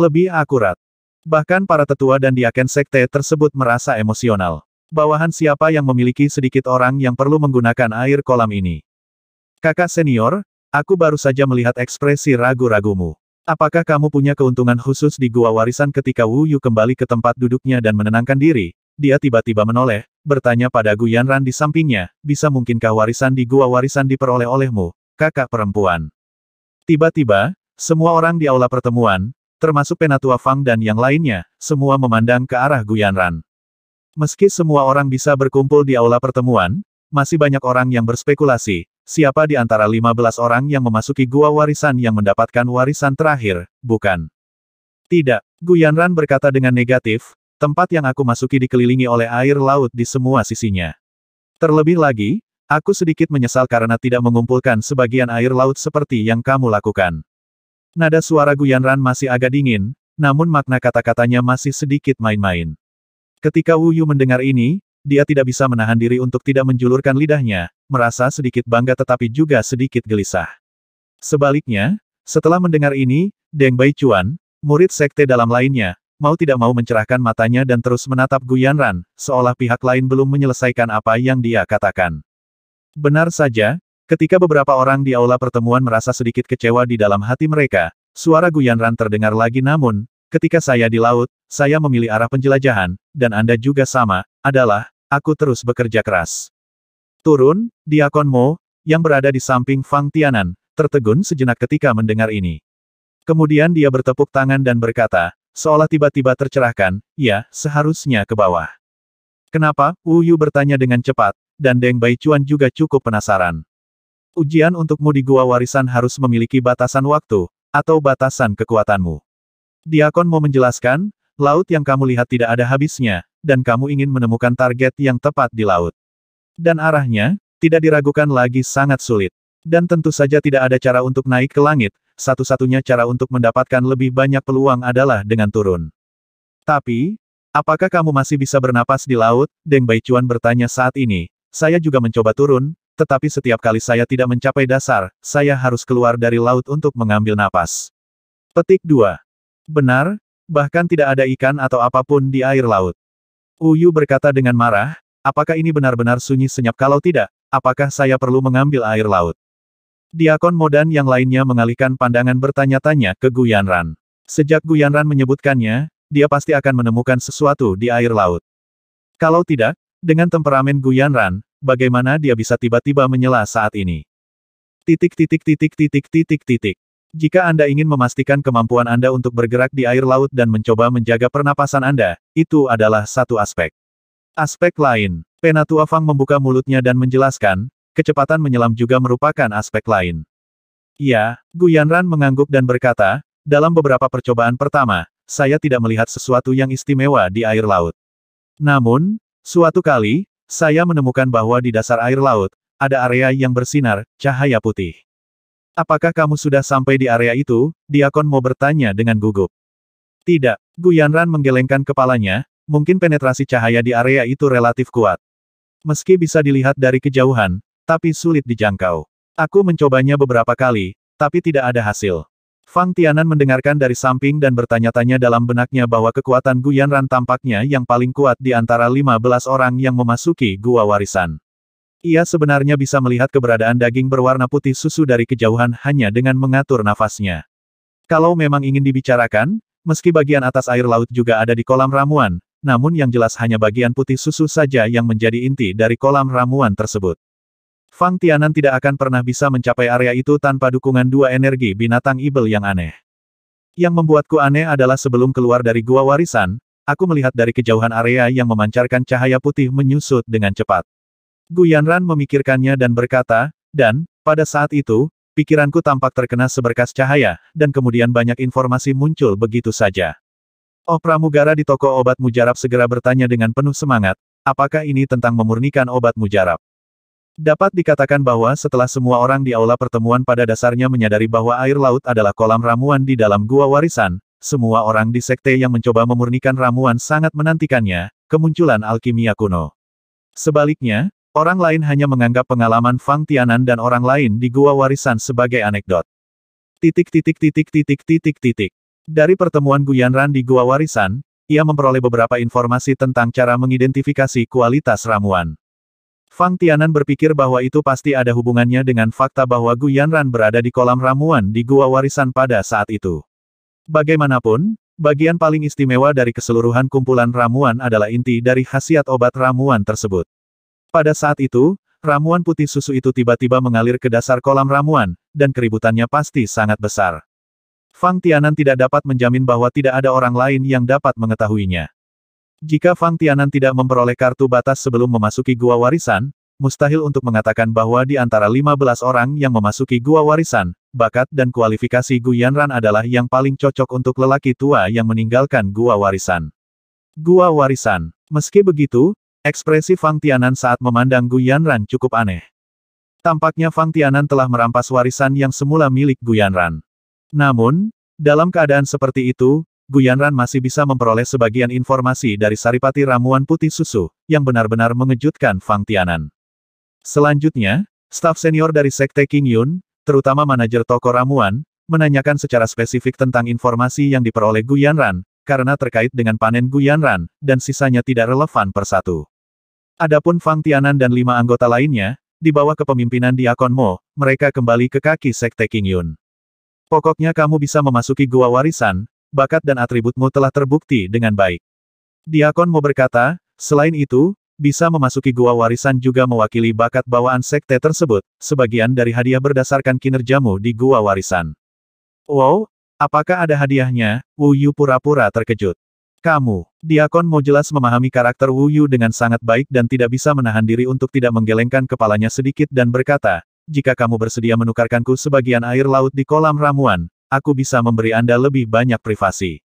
Lebih akurat. Bahkan para tetua dan diaken sekte tersebut merasa emosional. Bawahan siapa yang memiliki sedikit orang yang perlu menggunakan air kolam ini? Kakak senior, aku baru saja melihat ekspresi ragu-ragumu. Apakah kamu punya keuntungan khusus di gua warisan ketika Wu Yu kembali ke tempat duduknya dan menenangkan diri? Dia tiba-tiba menoleh, bertanya pada Guyan Ran di sampingnya, bisa mungkinkah warisan di gua warisan diperoleh olehmu, kakak perempuan? Tiba-tiba, semua orang di aula pertemuan, termasuk Penatua Fang dan yang lainnya, semua memandang ke arah Guyan Ran. Meski semua orang bisa berkumpul di aula pertemuan, masih banyak orang yang berspekulasi, siapa di antara 15 orang yang memasuki gua warisan yang mendapatkan warisan terakhir, bukan? Tidak, Guyanran berkata dengan negatif, tempat yang aku masuki dikelilingi oleh air laut di semua sisinya. Terlebih lagi, aku sedikit menyesal karena tidak mengumpulkan sebagian air laut seperti yang kamu lakukan. Nada suara Guyanran masih agak dingin, namun makna kata-katanya masih sedikit main-main. Ketika Wu Yu mendengar ini, dia tidak bisa menahan diri untuk tidak menjulurkan lidahnya, merasa sedikit bangga tetapi juga sedikit gelisah. Sebaliknya, setelah mendengar ini, Deng Bai Chuan, murid sekte dalam lainnya, mau tidak mau mencerahkan matanya dan terus menatap Gu Yanran, seolah pihak lain belum menyelesaikan apa yang dia katakan. Benar saja, ketika beberapa orang di aula pertemuan merasa sedikit kecewa di dalam hati mereka, suara Gu Yanran terdengar lagi namun, Ketika saya di laut, saya memilih arah penjelajahan, dan Anda juga sama, adalah, aku terus bekerja keras. Turun, Diakon Mo, yang berada di samping Fang Tianan, tertegun sejenak ketika mendengar ini. Kemudian dia bertepuk tangan dan berkata, seolah tiba-tiba tercerahkan, ya, seharusnya ke bawah. Kenapa? Wu Yu bertanya dengan cepat, dan Deng Baichuan juga cukup penasaran. Ujian untukmu di gua warisan harus memiliki batasan waktu, atau batasan kekuatanmu. Diakon mau menjelaskan, laut yang kamu lihat tidak ada habisnya, dan kamu ingin menemukan target yang tepat di laut. Dan arahnya, tidak diragukan lagi sangat sulit. Dan tentu saja tidak ada cara untuk naik ke langit, satu-satunya cara untuk mendapatkan lebih banyak peluang adalah dengan turun. Tapi, apakah kamu masih bisa bernapas di laut? Deng Baichuan bertanya saat ini. Saya juga mencoba turun, tetapi setiap kali saya tidak mencapai dasar, saya harus keluar dari laut untuk mengambil napas. Petik 2. Benar, bahkan tidak ada ikan atau apapun di air laut. Uyu berkata dengan marah, apakah ini benar-benar sunyi senyap kalau tidak, apakah saya perlu mengambil air laut? Diakon Modan yang lainnya mengalihkan pandangan bertanya-tanya ke Guyanran. Sejak Guyanran menyebutkannya, dia pasti akan menemukan sesuatu di air laut. Kalau tidak, dengan temperamen Guyanran, bagaimana dia bisa tiba-tiba menyela saat ini? Titik titik titik titik titik titik. Jika Anda ingin memastikan kemampuan Anda untuk bergerak di air laut dan mencoba menjaga pernapasan Anda, itu adalah satu aspek. Aspek lain, Penatua Fang membuka mulutnya dan menjelaskan, kecepatan menyelam juga merupakan aspek lain. Ya, Guyanran mengangguk dan berkata, dalam beberapa percobaan pertama, saya tidak melihat sesuatu yang istimewa di air laut. Namun, suatu kali, saya menemukan bahwa di dasar air laut, ada area yang bersinar, cahaya putih. Apakah kamu sudah sampai di area itu? Diakon mau bertanya dengan gugup. Tidak, Gu Yanran menggelengkan kepalanya, mungkin penetrasi cahaya di area itu relatif kuat. Meski bisa dilihat dari kejauhan, tapi sulit dijangkau. Aku mencobanya beberapa kali, tapi tidak ada hasil. Fang Tianan mendengarkan dari samping dan bertanya-tanya dalam benaknya bahwa kekuatan Gu Yanran tampaknya yang paling kuat di antara 15 orang yang memasuki gua warisan. Ia sebenarnya bisa melihat keberadaan daging berwarna putih susu dari kejauhan hanya dengan mengatur nafasnya. Kalau memang ingin dibicarakan, meski bagian atas air laut juga ada di kolam ramuan, namun yang jelas hanya bagian putih susu saja yang menjadi inti dari kolam ramuan tersebut. Fang Tianan tidak akan pernah bisa mencapai area itu tanpa dukungan dua energi binatang ibel yang aneh. Yang membuatku aneh adalah sebelum keluar dari gua warisan, aku melihat dari kejauhan area yang memancarkan cahaya putih menyusut dengan cepat. Gu Yanran memikirkannya dan berkata, dan, pada saat itu, pikiranku tampak terkena seberkas cahaya, dan kemudian banyak informasi muncul begitu saja. Oh pramugara di toko obat mujarab segera bertanya dengan penuh semangat, apakah ini tentang memurnikan obat mujarab? Dapat dikatakan bahwa setelah semua orang di aula pertemuan pada dasarnya menyadari bahwa air laut adalah kolam ramuan di dalam gua warisan, semua orang di sekte yang mencoba memurnikan ramuan sangat menantikannya, kemunculan alkimia kuno. Sebaliknya, Orang lain hanya menganggap pengalaman Fang Tianan dan orang lain di Gua Warisan sebagai anekdot. Titik titik titik titik titik titik. Dari pertemuan Guyanran di Gua Warisan, ia memperoleh beberapa informasi tentang cara mengidentifikasi kualitas ramuan. Fang Tianan berpikir bahwa itu pasti ada hubungannya dengan fakta bahwa Guyanran berada di kolam ramuan di Gua Warisan pada saat itu. Bagaimanapun, bagian paling istimewa dari keseluruhan kumpulan ramuan adalah inti dari khasiat obat ramuan tersebut. Pada saat itu, ramuan putih susu itu tiba-tiba mengalir ke dasar kolam ramuan, dan keributannya pasti sangat besar. Fang Tianan tidak dapat menjamin bahwa tidak ada orang lain yang dapat mengetahuinya. Jika Fang Tianan tidak memperoleh kartu batas sebelum memasuki gua warisan, mustahil untuk mengatakan bahwa di antara 15 orang yang memasuki gua warisan, bakat dan kualifikasi Gu Yanran adalah yang paling cocok untuk lelaki tua yang meninggalkan gua warisan. Gua warisan. Meski begitu, Ekspresi Fang Tianan saat memandang Gu Yanran cukup aneh. Tampaknya Fang Tianan telah merampas warisan yang semula milik Gu Yanran. Namun, dalam keadaan seperti itu, Gu Yanran masih bisa memperoleh sebagian informasi dari saripati ramuan putih susu, yang benar-benar mengejutkan Fang Tianan. Selanjutnya, staf senior dari Sekte King Yun, terutama manajer toko ramuan, menanyakan secara spesifik tentang informasi yang diperoleh Gu Yanran karena terkait dengan panen Gu Yanran dan sisanya tidak relevan persatu. Adapun Fang Tianan dan lima anggota lainnya, di bawah kepemimpinan Diakon Mo, mereka kembali ke kaki Sekte King Yun. Pokoknya kamu bisa memasuki gua warisan, bakat dan atributmu telah terbukti dengan baik. Diakon Mo berkata, selain itu, bisa memasuki gua warisan juga mewakili bakat bawaan sekte tersebut, sebagian dari hadiah berdasarkan kinerjamu di gua warisan. Wow, apakah ada hadiahnya? Wu Yu pura-pura terkejut. Kamu, Diakon Mo jelas memahami karakter Wu Yu dengan sangat baik dan tidak bisa menahan diri untuk tidak menggelengkan kepalanya sedikit dan berkata, jika kamu bersedia menukarkanku sebagian air laut di kolam ramuan, aku bisa memberi Anda lebih banyak privasi.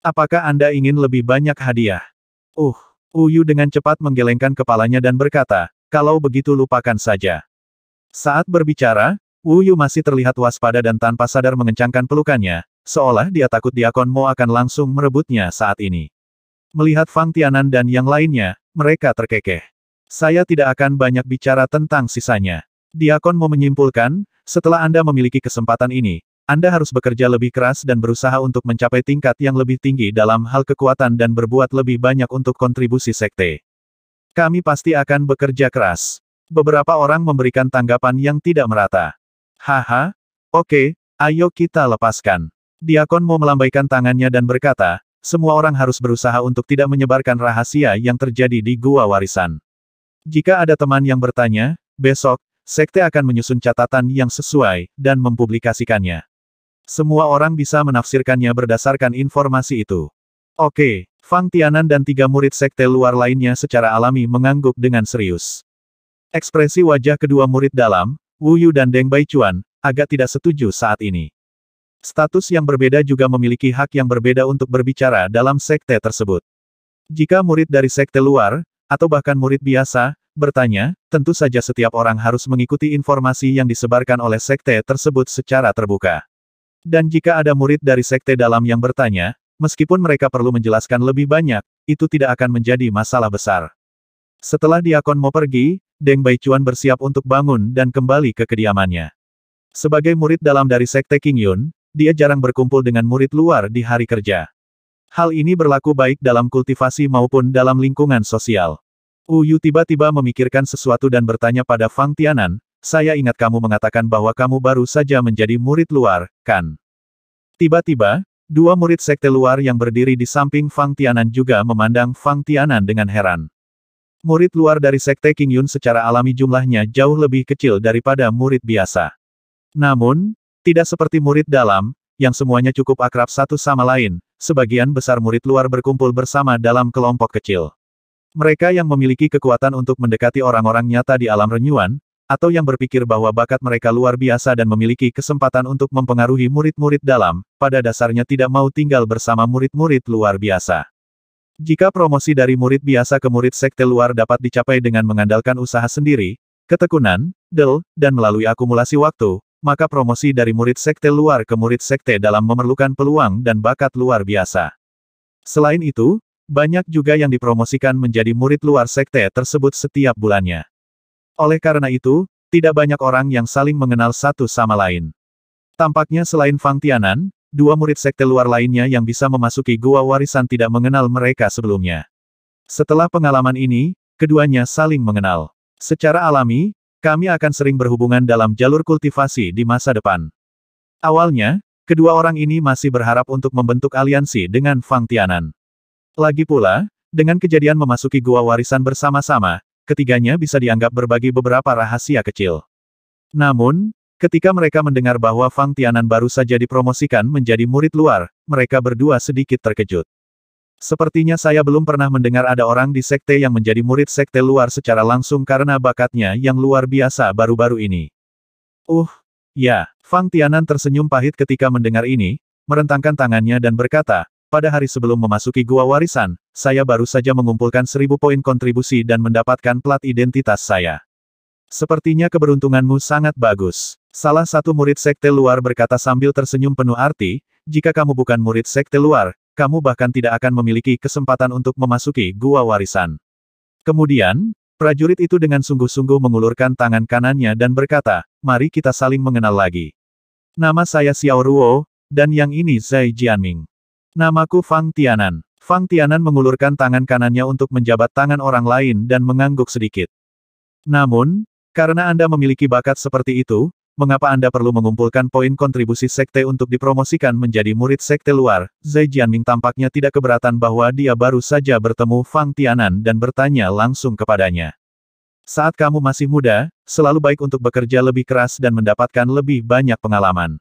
Apakah Anda ingin lebih banyak hadiah? Uh, Wu Yu dengan cepat menggelengkan kepalanya dan berkata, kalau begitu lupakan saja. Saat berbicara, Wu Yu masih terlihat waspada dan tanpa sadar mengencangkan pelukannya, Seolah dia takut Diakon Mo akan langsung merebutnya saat ini. Melihat Fang Tianan dan yang lainnya, mereka terkekeh. Saya tidak akan banyak bicara tentang sisanya. Diakon Mo menyimpulkan, setelah Anda memiliki kesempatan ini, Anda harus bekerja lebih keras dan berusaha untuk mencapai tingkat yang lebih tinggi dalam hal kekuatan dan berbuat lebih banyak untuk kontribusi sekte. Kami pasti akan bekerja keras. Beberapa orang memberikan tanggapan yang tidak merata. Haha, oke, okay, ayo kita lepaskan. Diakon mau melambaikan tangannya dan berkata, semua orang harus berusaha untuk tidak menyebarkan rahasia yang terjadi di Gua Warisan. Jika ada teman yang bertanya, besok, sekte akan menyusun catatan yang sesuai, dan mempublikasikannya. Semua orang bisa menafsirkannya berdasarkan informasi itu. Oke, Fang Tianan dan tiga murid sekte luar lainnya secara alami mengangguk dengan serius. Ekspresi wajah kedua murid dalam, Wu Yu dan Deng Baichuan, agak tidak setuju saat ini. Status yang berbeda juga memiliki hak yang berbeda untuk berbicara dalam sekte tersebut. Jika murid dari sekte luar, atau bahkan murid biasa, bertanya, tentu saja setiap orang harus mengikuti informasi yang disebarkan oleh sekte tersebut secara terbuka. Dan jika ada murid dari sekte dalam yang bertanya, meskipun mereka perlu menjelaskan lebih banyak, itu tidak akan menjadi masalah besar. Setelah diakon mau pergi, Deng Baichuan bersiap untuk bangun dan kembali ke kediamannya. Sebagai murid dalam dari Sekte King Yun, dia jarang berkumpul dengan murid luar di hari kerja. Hal ini berlaku baik dalam kultivasi maupun dalam lingkungan sosial. Uyu tiba-tiba memikirkan sesuatu dan bertanya pada Fang Tianan, saya ingat kamu mengatakan bahwa kamu baru saja menjadi murid luar, kan? Tiba-tiba, dua murid sekte luar yang berdiri di samping Fang Tianan juga memandang Fang Tianan dengan heran. Murid luar dari sekte King Yun secara alami jumlahnya jauh lebih kecil daripada murid biasa. Namun, tidak seperti murid dalam, yang semuanya cukup akrab satu sama lain, sebagian besar murid luar berkumpul bersama dalam kelompok kecil. Mereka yang memiliki kekuatan untuk mendekati orang-orang nyata di alam renyuan, atau yang berpikir bahwa bakat mereka luar biasa dan memiliki kesempatan untuk mempengaruhi murid-murid dalam, pada dasarnya tidak mau tinggal bersama murid-murid luar biasa. Jika promosi dari murid biasa ke murid sekte luar dapat dicapai dengan mengandalkan usaha sendiri, ketekunan, del, dan melalui akumulasi waktu, maka promosi dari murid sekte luar ke murid sekte dalam memerlukan peluang dan bakat luar biasa. Selain itu, banyak juga yang dipromosikan menjadi murid luar sekte tersebut setiap bulannya. Oleh karena itu, tidak banyak orang yang saling mengenal satu sama lain. Tampaknya selain Fang Tianan, dua murid sekte luar lainnya yang bisa memasuki gua warisan tidak mengenal mereka sebelumnya. Setelah pengalaman ini, keduanya saling mengenal. Secara alami, kami akan sering berhubungan dalam jalur kultivasi di masa depan. Awalnya, kedua orang ini masih berharap untuk membentuk aliansi dengan Fang Tianan. Lagi pula, dengan kejadian memasuki gua warisan bersama-sama, ketiganya bisa dianggap berbagi beberapa rahasia kecil. Namun, ketika mereka mendengar bahwa Fang Tianan baru saja dipromosikan menjadi murid luar, mereka berdua sedikit terkejut. Sepertinya saya belum pernah mendengar ada orang di sekte yang menjadi murid sekte luar secara langsung karena bakatnya yang luar biasa baru-baru ini. Uh, ya, Fang Tianan tersenyum pahit ketika mendengar ini, merentangkan tangannya dan berkata, pada hari sebelum memasuki gua warisan, saya baru saja mengumpulkan seribu poin kontribusi dan mendapatkan plat identitas saya. Sepertinya keberuntunganmu sangat bagus. Salah satu murid sekte luar berkata sambil tersenyum penuh arti, jika kamu bukan murid sekte luar, kamu bahkan tidak akan memiliki kesempatan untuk memasuki gua warisan. Kemudian, prajurit itu dengan sungguh-sungguh mengulurkan tangan kanannya dan berkata, mari kita saling mengenal lagi. Nama saya Xiao Ruo, dan yang ini Zai Jianming. Namaku Fang Tianan. Fang Tianan mengulurkan tangan kanannya untuk menjabat tangan orang lain dan mengangguk sedikit. Namun, karena Anda memiliki bakat seperti itu, mengapa Anda perlu mengumpulkan poin kontribusi sekte untuk dipromosikan menjadi murid sekte luar? Zai Jianming tampaknya tidak keberatan bahwa dia baru saja bertemu Fang Tianan dan bertanya langsung kepadanya. Saat kamu masih muda, selalu baik untuk bekerja lebih keras dan mendapatkan lebih banyak pengalaman.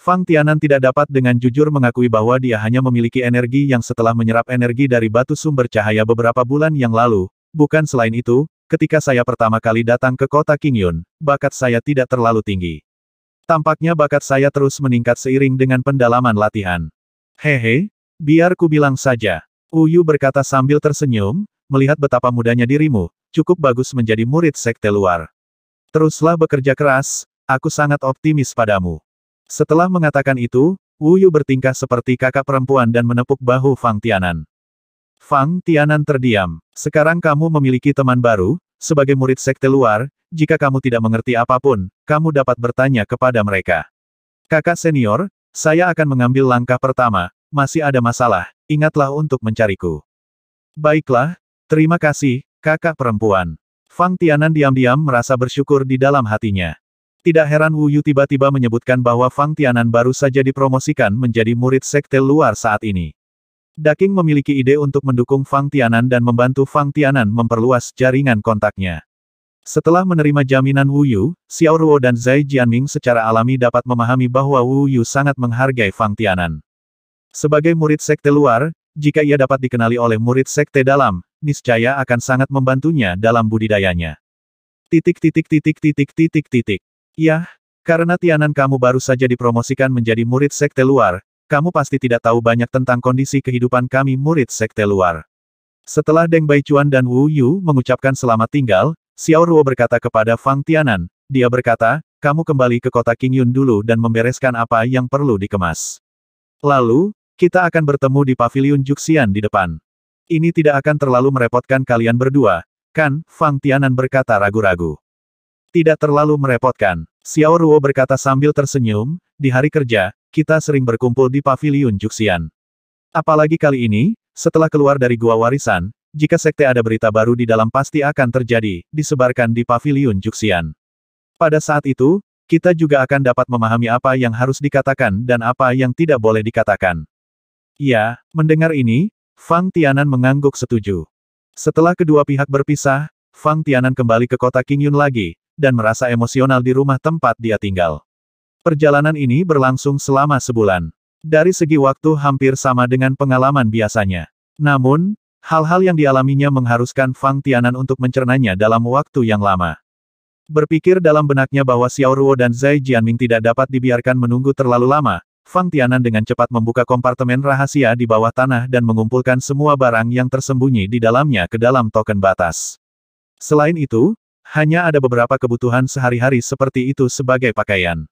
Fang Tianan tidak dapat dengan jujur mengakui bahwa dia hanya memiliki energi yang setelah menyerap energi dari batu sumber cahaya beberapa bulan yang lalu, Bukan selain itu, Ketika saya pertama kali datang ke kota Kingyun, bakat saya tidak terlalu tinggi. Tampaknya bakat saya terus meningkat seiring dengan pendalaman latihan. Hehe, biar ku bilang saja. Uyu berkata sambil tersenyum, melihat betapa mudanya dirimu, cukup bagus menjadi murid sekte luar. Teruslah bekerja keras, aku sangat optimis padamu. Setelah mengatakan itu, Wuyu bertingkah seperti kakak perempuan dan menepuk bahu Fang Tianan. Fang Tianan terdiam. Sekarang kamu memiliki teman baru, sebagai murid sekte luar, jika kamu tidak mengerti apapun, kamu dapat bertanya kepada mereka. Kakak senior, saya akan mengambil langkah pertama, masih ada masalah, ingatlah untuk mencariku. Baiklah, terima kasih, kakak perempuan. Fang Tianan diam-diam merasa bersyukur di dalam hatinya. Tidak heran Wu Yu tiba-tiba menyebutkan bahwa Fang Tianan baru saja dipromosikan menjadi murid sekte luar saat ini. Daking memiliki ide untuk mendukung Fang Tianan dan membantu Fang Tianan memperluas jaringan kontaknya. Setelah menerima jaminan Wu Yu, Xiao Ruo dan Zai Jianming secara alami dapat memahami bahwa Wu Yu sangat menghargai Fang Tianan. Sebagai murid sekte luar, jika ia dapat dikenali oleh murid sekte dalam, niscaya akan sangat membantunya dalam budidayanya. Titik titik titik titik titik titik. Yah, karena Tianan kamu baru saja dipromosikan menjadi murid sekte luar, kamu pasti tidak tahu banyak tentang kondisi kehidupan kami murid sekte luar. Setelah Deng Baichuan dan Wu Yu mengucapkan selamat tinggal, Xiao Ruo berkata kepada Fang Tianan, dia berkata, kamu kembali ke kota Qingyun dulu dan membereskan apa yang perlu dikemas. Lalu, kita akan bertemu di pavilion Juxian di depan. Ini tidak akan terlalu merepotkan kalian berdua, kan? Fang Tianan berkata ragu-ragu. Tidak terlalu merepotkan, Xiao Ruo berkata sambil tersenyum, di hari kerja, kita sering berkumpul di paviliun Juxian. Apalagi kali ini, setelah keluar dari gua warisan, jika sekte ada berita baru di dalam pasti akan terjadi, disebarkan di paviliun Juxian. Pada saat itu, kita juga akan dapat memahami apa yang harus dikatakan dan apa yang tidak boleh dikatakan. Ya, mendengar ini, Fang Tianan mengangguk setuju. Setelah kedua pihak berpisah, Fang Tianan kembali ke kota Qingyun lagi, dan merasa emosional di rumah tempat dia tinggal. Perjalanan ini berlangsung selama sebulan. Dari segi waktu hampir sama dengan pengalaman biasanya. Namun, hal-hal yang dialaminya mengharuskan Fang Tianan untuk mencernanya dalam waktu yang lama. Berpikir dalam benaknya bahwa Xiao Ruo dan Zai Jianming tidak dapat dibiarkan menunggu terlalu lama, Fang Tianan dengan cepat membuka kompartemen rahasia di bawah tanah dan mengumpulkan semua barang yang tersembunyi di dalamnya ke dalam token batas. Selain itu, hanya ada beberapa kebutuhan sehari-hari seperti itu sebagai pakaian.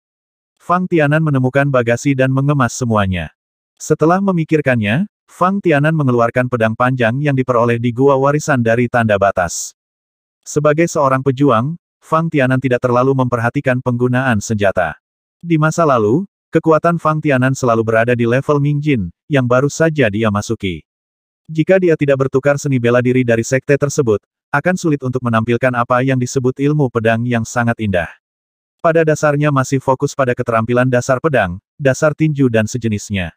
Fang Tianan menemukan bagasi dan mengemas semuanya. Setelah memikirkannya, Fang Tianan mengeluarkan pedang panjang yang diperoleh di gua warisan dari tanda batas. Sebagai seorang pejuang, Fang Tianan tidak terlalu memperhatikan penggunaan senjata. Di masa lalu, kekuatan Fang Tianan selalu berada di level Ming Jin, yang baru saja dia masuki. Jika dia tidak bertukar seni bela diri dari sekte tersebut, akan sulit untuk menampilkan apa yang disebut ilmu pedang yang sangat indah. Pada dasarnya masih fokus pada keterampilan dasar pedang, dasar tinju dan sejenisnya.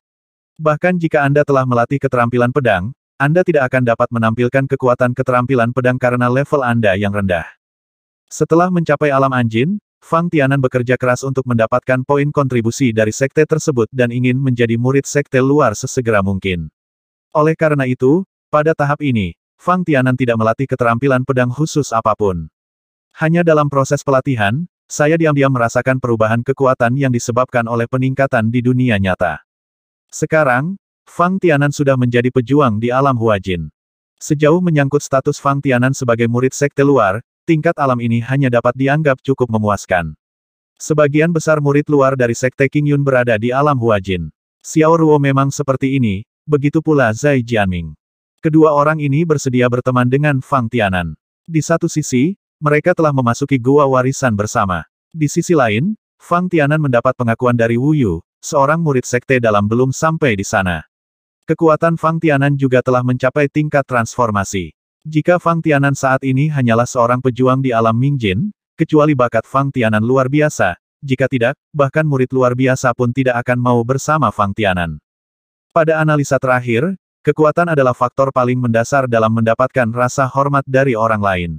Bahkan jika Anda telah melatih keterampilan pedang, Anda tidak akan dapat menampilkan kekuatan keterampilan pedang karena level Anda yang rendah. Setelah mencapai alam anjin, Fang Tianan bekerja keras untuk mendapatkan poin kontribusi dari sekte tersebut dan ingin menjadi murid sekte luar sesegera mungkin. Oleh karena itu, pada tahap ini, Fang Tianan tidak melatih keterampilan pedang khusus apapun. Hanya dalam proses pelatihan, saya diam-diam merasakan perubahan kekuatan yang disebabkan oleh peningkatan di dunia nyata. Sekarang, Fang Tianan sudah menjadi pejuang di alam Huajin. Sejauh menyangkut status Fang Tianan sebagai murid sekte luar, tingkat alam ini hanya dapat dianggap cukup memuaskan. Sebagian besar murid luar dari sekte King Yun berada di alam Huajin. Xiao Ruo memang seperti ini, begitu pula Zai Jianming. Kedua orang ini bersedia berteman dengan Fang Tianan. Di satu sisi, mereka telah memasuki gua warisan bersama. Di sisi lain, Fang Tianan mendapat pengakuan dari Wu Yu, seorang murid sekte dalam belum sampai di sana. Kekuatan Fang Tianan juga telah mencapai tingkat transformasi. Jika Fang Tianan saat ini hanyalah seorang pejuang di alam Mingjin, kecuali bakat Fang Tianan luar biasa, jika tidak, bahkan murid luar biasa pun tidak akan mau bersama Fang Tianan. Pada analisa terakhir, kekuatan adalah faktor paling mendasar dalam mendapatkan rasa hormat dari orang lain.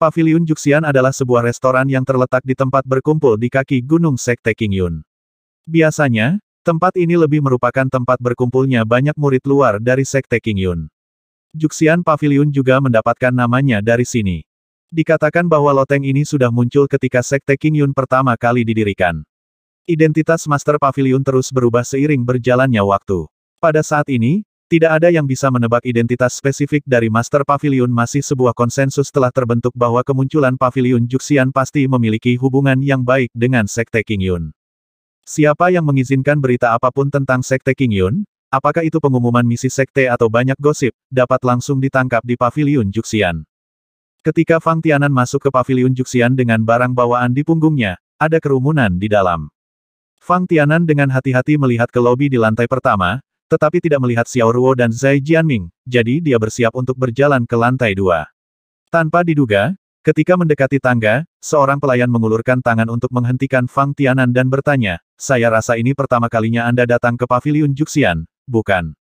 Pavilion Juxian adalah sebuah restoran yang terletak di tempat berkumpul di kaki Gunung Sekte Qingyun. Biasanya, tempat ini lebih merupakan tempat berkumpulnya banyak murid luar dari Sekte Qingyun. Juxian Pavilion juga mendapatkan namanya dari sini. Dikatakan bahwa loteng ini sudah muncul ketika Sekte Qingyun pertama kali didirikan. Identitas Master Pavilion terus berubah seiring berjalannya waktu. Pada saat ini, tidak ada yang bisa menebak identitas spesifik dari Master Pavilion masih sebuah konsensus telah terbentuk bahwa kemunculan Pavilion Juxian pasti memiliki hubungan yang baik dengan Sekte King Yun. Siapa yang mengizinkan berita apapun tentang Sekte King Yun, apakah itu pengumuman misi Sekte atau banyak gosip, dapat langsung ditangkap di Pavilion Juxian. Ketika Fang Tianan masuk ke Pavilion Juxian dengan barang bawaan di punggungnya, ada kerumunan di dalam. Fang Tianan dengan hati-hati melihat ke lobi di lantai pertama, tetapi tidak melihat Xiao Ruo dan Zai Jianming, jadi dia bersiap untuk berjalan ke lantai dua. Tanpa diduga, ketika mendekati tangga, seorang pelayan mengulurkan tangan untuk menghentikan Fang Tianan dan bertanya, saya rasa ini pertama kalinya Anda datang ke Paviliun Juxian, bukan?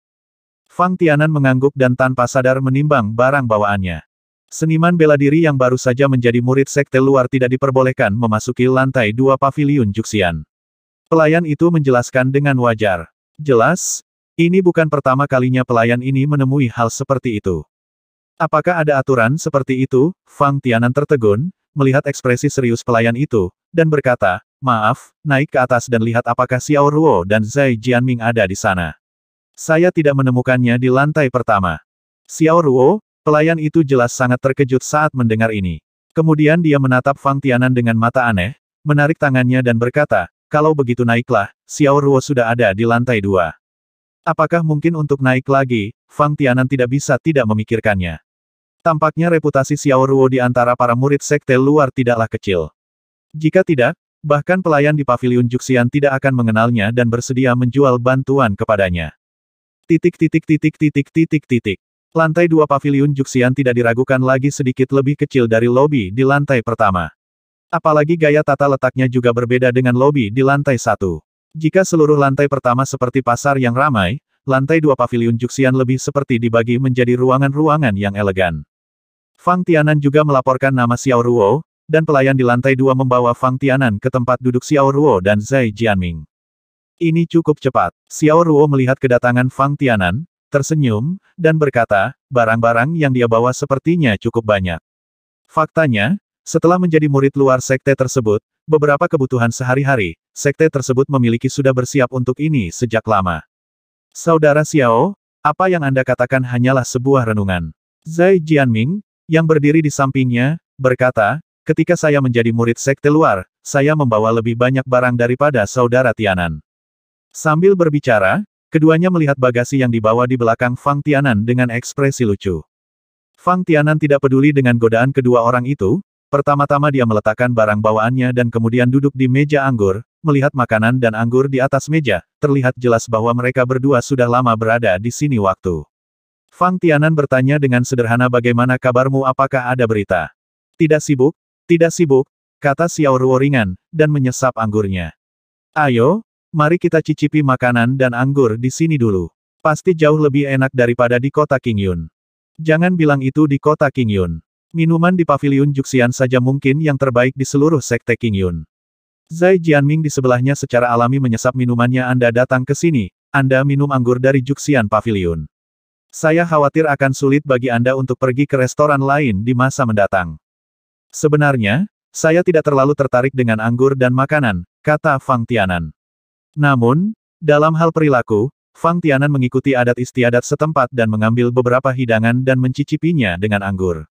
Fang Tianan mengangguk dan tanpa sadar menimbang barang bawaannya. Seniman bela diri yang baru saja menjadi murid sekte luar tidak diperbolehkan memasuki lantai dua paviliun Juxian. Pelayan itu menjelaskan dengan wajar. Jelas, ini bukan pertama kalinya pelayan ini menemui hal seperti itu. Apakah ada aturan seperti itu? Fang Tianan tertegun, melihat ekspresi serius pelayan itu, dan berkata, Maaf, naik ke atas dan lihat apakah Xiao Ruo dan Zai Jianming ada di sana. Saya tidak menemukannya di lantai pertama. Xiao Ruo, pelayan itu jelas sangat terkejut saat mendengar ini. Kemudian dia menatap Fang Tianan dengan mata aneh, menarik tangannya dan berkata, kalau begitu naiklah, Xiao Ruo sudah ada di lantai dua. Apakah mungkin untuk naik lagi, Fang Tianan tidak bisa tidak memikirkannya. Tampaknya reputasi Xiao Ruo di antara para murid sekte luar tidaklah kecil. Jika tidak, bahkan pelayan di paviliun Juxian tidak akan mengenalnya dan bersedia menjual bantuan kepadanya. Titik titik titik titik titik titik. Lantai dua paviliun Juxian tidak diragukan lagi sedikit lebih kecil dari lobi di lantai pertama. Apalagi gaya tata letaknya juga berbeda dengan lobi di lantai satu. Jika seluruh lantai pertama seperti pasar yang ramai, lantai dua pavilion Juxian lebih seperti dibagi menjadi ruangan-ruangan yang elegan. Fang Tianan juga melaporkan nama Xiao Ruo, dan pelayan di lantai dua membawa Fang Tianan ke tempat duduk Xiao Ruo dan Zai Jianming. Ini cukup cepat. Xiao Ruo melihat kedatangan Fang Tianan, tersenyum, dan berkata, barang-barang yang dia bawa sepertinya cukup banyak. Faktanya, setelah menjadi murid luar sekte tersebut, beberapa kebutuhan sehari-hari, sekte tersebut memiliki sudah bersiap untuk ini sejak lama. Saudara Xiao, apa yang Anda katakan hanyalah sebuah renungan. Zai Jianming, yang berdiri di sampingnya, berkata, ketika saya menjadi murid sekte luar, saya membawa lebih banyak barang daripada saudara Tianan. Sambil berbicara, keduanya melihat bagasi yang dibawa di belakang Fang Tianan dengan ekspresi lucu. Fang Tianan tidak peduli dengan godaan kedua orang itu, Pertama-tama dia meletakkan barang bawaannya dan kemudian duduk di meja anggur, melihat makanan dan anggur di atas meja, terlihat jelas bahwa mereka berdua sudah lama berada di sini waktu. Fang Tianan bertanya dengan sederhana bagaimana kabarmu apakah ada berita? Tidak sibuk, tidak sibuk, kata Xiao Ruo ringan, dan menyesap anggurnya. Ayo, mari kita cicipi makanan dan anggur di sini dulu. Pasti jauh lebih enak daripada di kota Qingyun. Jangan bilang itu di kota Qingyun. Minuman di paviliun Juxian saja mungkin yang terbaik di seluruh sekte King Yun. Zai Jianming di sebelahnya secara alami menyesap minumannya Anda datang ke sini, Anda minum anggur dari Juxian Paviliun. Saya khawatir akan sulit bagi Anda untuk pergi ke restoran lain di masa mendatang. Sebenarnya, saya tidak terlalu tertarik dengan anggur dan makanan, kata Fang Tianan. Namun, dalam hal perilaku, Fang Tianan mengikuti adat istiadat setempat dan mengambil beberapa hidangan dan mencicipinya dengan anggur.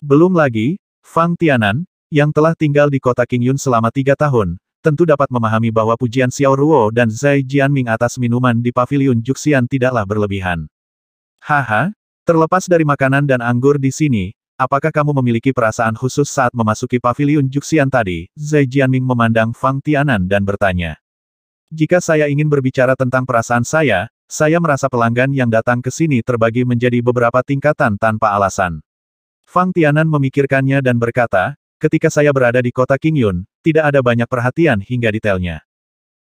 Belum lagi, Fang Tianan, yang telah tinggal di kota Qingyun selama tiga tahun, tentu dapat memahami bahwa pujian Xiao Ruo dan Zai Jianming atas minuman di Paviliun Juxian tidaklah berlebihan. Haha, terlepas dari makanan dan anggur di sini, apakah kamu memiliki perasaan khusus saat memasuki Paviliun Juxian tadi? Zai Jianming memandang Fang Tianan dan bertanya. Jika saya ingin berbicara tentang perasaan saya, saya merasa pelanggan yang datang ke sini terbagi menjadi beberapa tingkatan tanpa alasan. Fang Tianan memikirkannya dan berkata, ketika saya berada di kota Yun, tidak ada banyak perhatian hingga detailnya.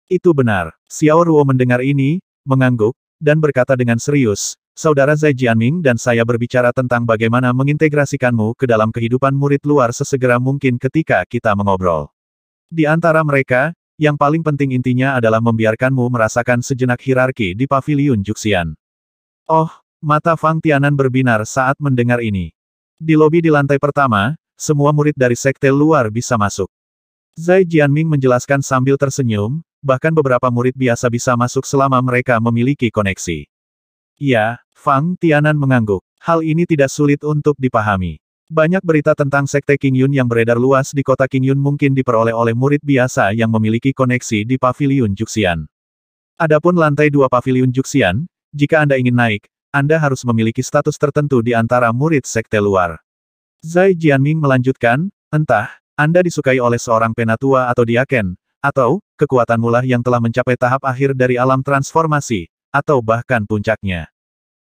Itu benar. Xiao Ruo mendengar ini, mengangguk, dan berkata dengan serius, Saudara Zai Jianming dan saya berbicara tentang bagaimana mengintegrasikanmu ke dalam kehidupan murid luar sesegera mungkin ketika kita mengobrol. Di antara mereka, yang paling penting intinya adalah membiarkanmu merasakan sejenak hierarki di paviliun Juxian. Oh, mata Fang Tianan berbinar saat mendengar ini. Di lobi di lantai pertama, semua murid dari sekte luar bisa masuk. Zai Jianming menjelaskan sambil tersenyum, bahkan beberapa murid biasa bisa masuk selama mereka memiliki koneksi. Ya, Fang Tianan mengangguk. Hal ini tidak sulit untuk dipahami. Banyak berita tentang sekte King Yun yang beredar luas di kota King Yun mungkin diperoleh oleh murid biasa yang memiliki koneksi di Paviliun Juxian. Adapun lantai dua Paviliun Juxian, jika Anda ingin naik, anda harus memiliki status tertentu di antara murid sekte luar. Zai Jianming melanjutkan, entah, Anda disukai oleh seorang penatua atau diaken, atau, kekuatan mulah yang telah mencapai tahap akhir dari alam transformasi, atau bahkan puncaknya.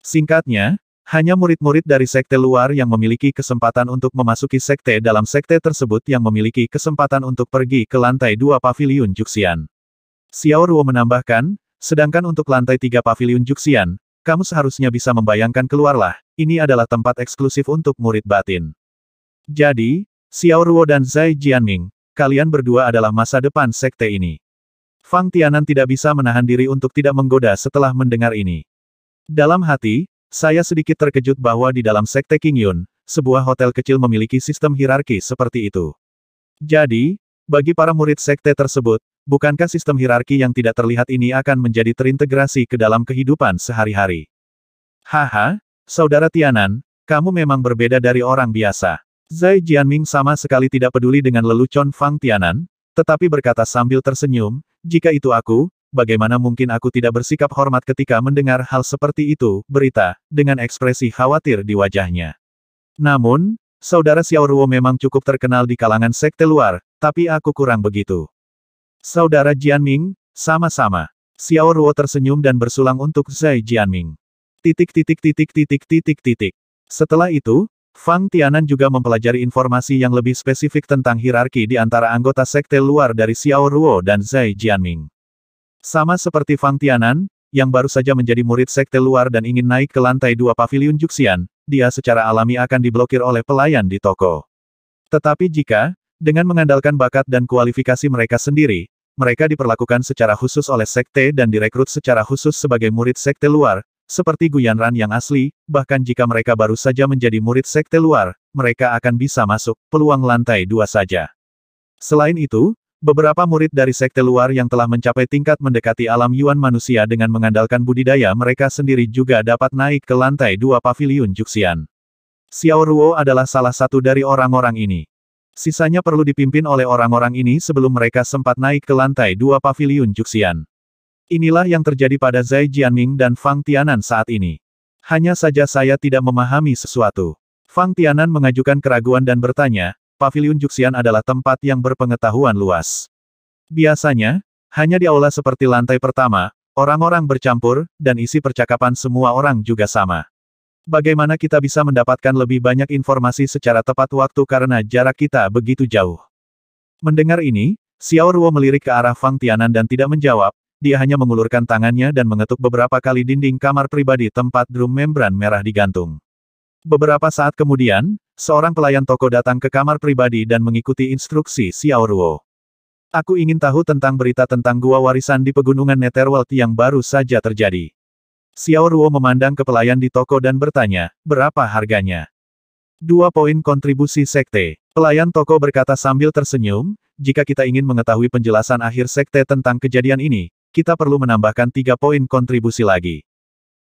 Singkatnya, hanya murid-murid dari sekte luar yang memiliki kesempatan untuk memasuki sekte dalam sekte tersebut yang memiliki kesempatan untuk pergi ke lantai dua pavilion Juxian. Xiao Ruo menambahkan, sedangkan untuk lantai tiga pavilion Juxian, kamu seharusnya bisa membayangkan keluarlah, ini adalah tempat eksklusif untuk murid batin. Jadi, Xiao Ruo dan Zai Jianming, kalian berdua adalah masa depan sekte ini. Fang Tianan tidak bisa menahan diri untuk tidak menggoda setelah mendengar ini. Dalam hati, saya sedikit terkejut bahwa di dalam sekte King Yun, sebuah hotel kecil memiliki sistem hierarki seperti itu. Jadi, bagi para murid sekte tersebut, Bukankah sistem hierarki yang tidak terlihat ini akan menjadi terintegrasi ke dalam kehidupan sehari-hari? Haha, Saudara Tianan, kamu memang berbeda dari orang biasa. Zai Jianming sama sekali tidak peduli dengan lelucon Fang Tianan, tetapi berkata sambil tersenyum, jika itu aku, bagaimana mungkin aku tidak bersikap hormat ketika mendengar hal seperti itu, berita, dengan ekspresi khawatir di wajahnya. Namun, Saudara Xiao Ruo memang cukup terkenal di kalangan sekte luar, tapi aku kurang begitu. Saudara Jianming, sama-sama. Xiao Ruo tersenyum dan bersulang untuk Zai Jianming. Titik titik titik titik titik titik. Setelah itu, Fang Tianan juga mempelajari informasi yang lebih spesifik tentang hierarki di antara anggota sekte luar dari Xiao Ruo dan Zai Jianming. Sama seperti Fang Tianan, yang baru saja menjadi murid sekte luar dan ingin naik ke lantai dua pavilion Juxian, dia secara alami akan diblokir oleh pelayan di toko. Tetapi jika, dengan mengandalkan bakat dan kualifikasi mereka sendiri, mereka diperlakukan secara khusus oleh sekte dan direkrut secara khusus sebagai murid sekte luar, seperti Guyanran yang asli, bahkan jika mereka baru saja menjadi murid sekte luar, mereka akan bisa masuk peluang lantai dua saja. Selain itu, beberapa murid dari sekte luar yang telah mencapai tingkat mendekati alam Yuan manusia dengan mengandalkan budidaya mereka sendiri juga dapat naik ke lantai dua pavilion Juxian. Xiao Ruo adalah salah satu dari orang-orang ini. Sisanya perlu dipimpin oleh orang-orang ini sebelum mereka sempat naik ke lantai dua paviliun Juxian. Inilah yang terjadi pada Zai Jianming dan Fang Tianan saat ini. Hanya saja saya tidak memahami sesuatu. Fang Tianan mengajukan keraguan dan bertanya, paviliun Juxian adalah tempat yang berpengetahuan luas. Biasanya, hanya di aula seperti lantai pertama, orang-orang bercampur, dan isi percakapan semua orang juga sama. Bagaimana kita bisa mendapatkan lebih banyak informasi secara tepat waktu karena jarak kita begitu jauh? Mendengar ini, Xiao Ruo melirik ke arah Fang Tianan dan tidak menjawab, dia hanya mengulurkan tangannya dan mengetuk beberapa kali dinding kamar pribadi tempat drum membran merah digantung. Beberapa saat kemudian, seorang pelayan toko datang ke kamar pribadi dan mengikuti instruksi Xiao Ruo. Aku ingin tahu tentang berita tentang gua warisan di pegunungan Netherworld yang baru saja terjadi. Xiao Ruo memandang ke pelayan di toko dan bertanya, berapa harganya? Dua poin kontribusi sekte. Pelayan toko berkata sambil tersenyum, jika kita ingin mengetahui penjelasan akhir sekte tentang kejadian ini, kita perlu menambahkan tiga poin kontribusi lagi.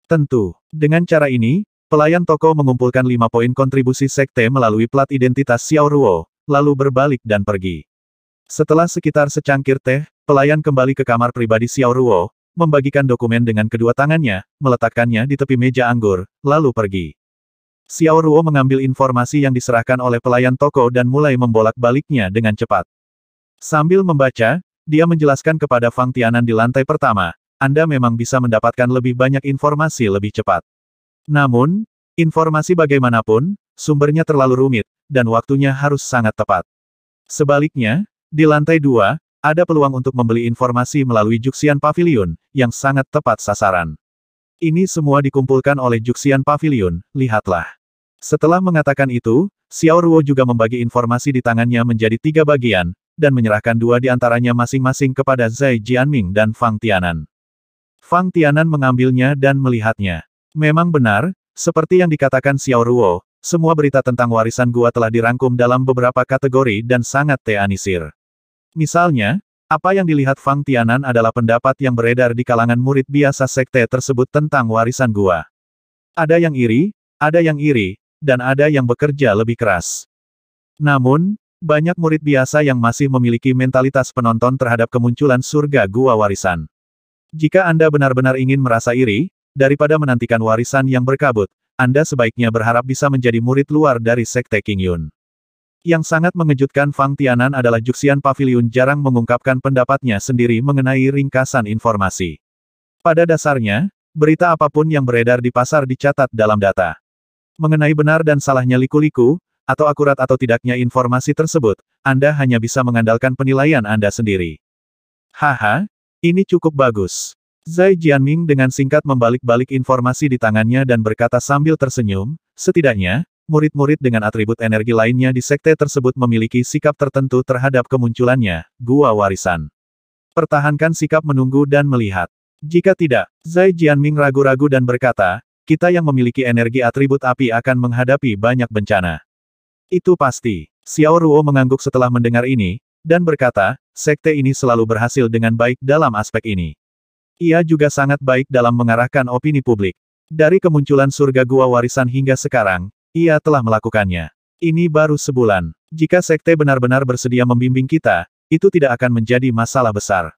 Tentu. Dengan cara ini, pelayan toko mengumpulkan lima poin kontribusi sekte melalui plat identitas Xiao Ruo, lalu berbalik dan pergi. Setelah sekitar secangkir teh, pelayan kembali ke kamar pribadi Xiao Ruo, membagikan dokumen dengan kedua tangannya, meletakkannya di tepi meja anggur, lalu pergi. Xiao Ruo mengambil informasi yang diserahkan oleh pelayan toko dan mulai membolak-baliknya dengan cepat. Sambil membaca, dia menjelaskan kepada Fang Tianan di lantai pertama, Anda memang bisa mendapatkan lebih banyak informasi lebih cepat. Namun, informasi bagaimanapun, sumbernya terlalu rumit, dan waktunya harus sangat tepat. Sebaliknya, di lantai dua, ada peluang untuk membeli informasi melalui Juxian Pavilion, yang sangat tepat sasaran. Ini semua dikumpulkan oleh Juxian Pavilion, lihatlah. Setelah mengatakan itu, Xiao Ruo juga membagi informasi di tangannya menjadi tiga bagian, dan menyerahkan dua di antaranya masing-masing kepada Zai Jianming dan Fang Tianan. Fang Tianan mengambilnya dan melihatnya. Memang benar, seperti yang dikatakan Xiao Ruo, semua berita tentang warisan gua telah dirangkum dalam beberapa kategori dan sangat teanisir. Misalnya, apa yang dilihat Fang Tianan adalah pendapat yang beredar di kalangan murid biasa sekte tersebut tentang warisan gua. Ada yang iri, ada yang iri, dan ada yang bekerja lebih keras. Namun, banyak murid biasa yang masih memiliki mentalitas penonton terhadap kemunculan surga gua warisan. Jika Anda benar-benar ingin merasa iri, daripada menantikan warisan yang berkabut, Anda sebaiknya berharap bisa menjadi murid luar dari sekte King Yun. Yang sangat mengejutkan Fang Tianan adalah Juxian Pavilion jarang mengungkapkan pendapatnya sendiri mengenai ringkasan informasi. Pada dasarnya, berita apapun yang beredar di pasar dicatat dalam data. Mengenai benar dan salahnya liku-liku, atau akurat atau tidaknya informasi tersebut, Anda hanya bisa mengandalkan penilaian Anda sendiri. Haha, ini cukup bagus. Zai Jianming dengan singkat membalik-balik informasi di tangannya dan berkata sambil tersenyum, setidaknya, murid-murid dengan atribut energi lainnya di sekte tersebut memiliki sikap tertentu terhadap kemunculannya, gua warisan. Pertahankan sikap menunggu dan melihat. Jika tidak, Zai Jianming ragu-ragu dan berkata, kita yang memiliki energi atribut api akan menghadapi banyak bencana. Itu pasti. Xiao Ruo mengangguk setelah mendengar ini, dan berkata, sekte ini selalu berhasil dengan baik dalam aspek ini. Ia juga sangat baik dalam mengarahkan opini publik. Dari kemunculan surga gua warisan hingga sekarang, ia telah melakukannya. Ini baru sebulan. Jika sekte benar-benar bersedia membimbing kita, itu tidak akan menjadi masalah besar.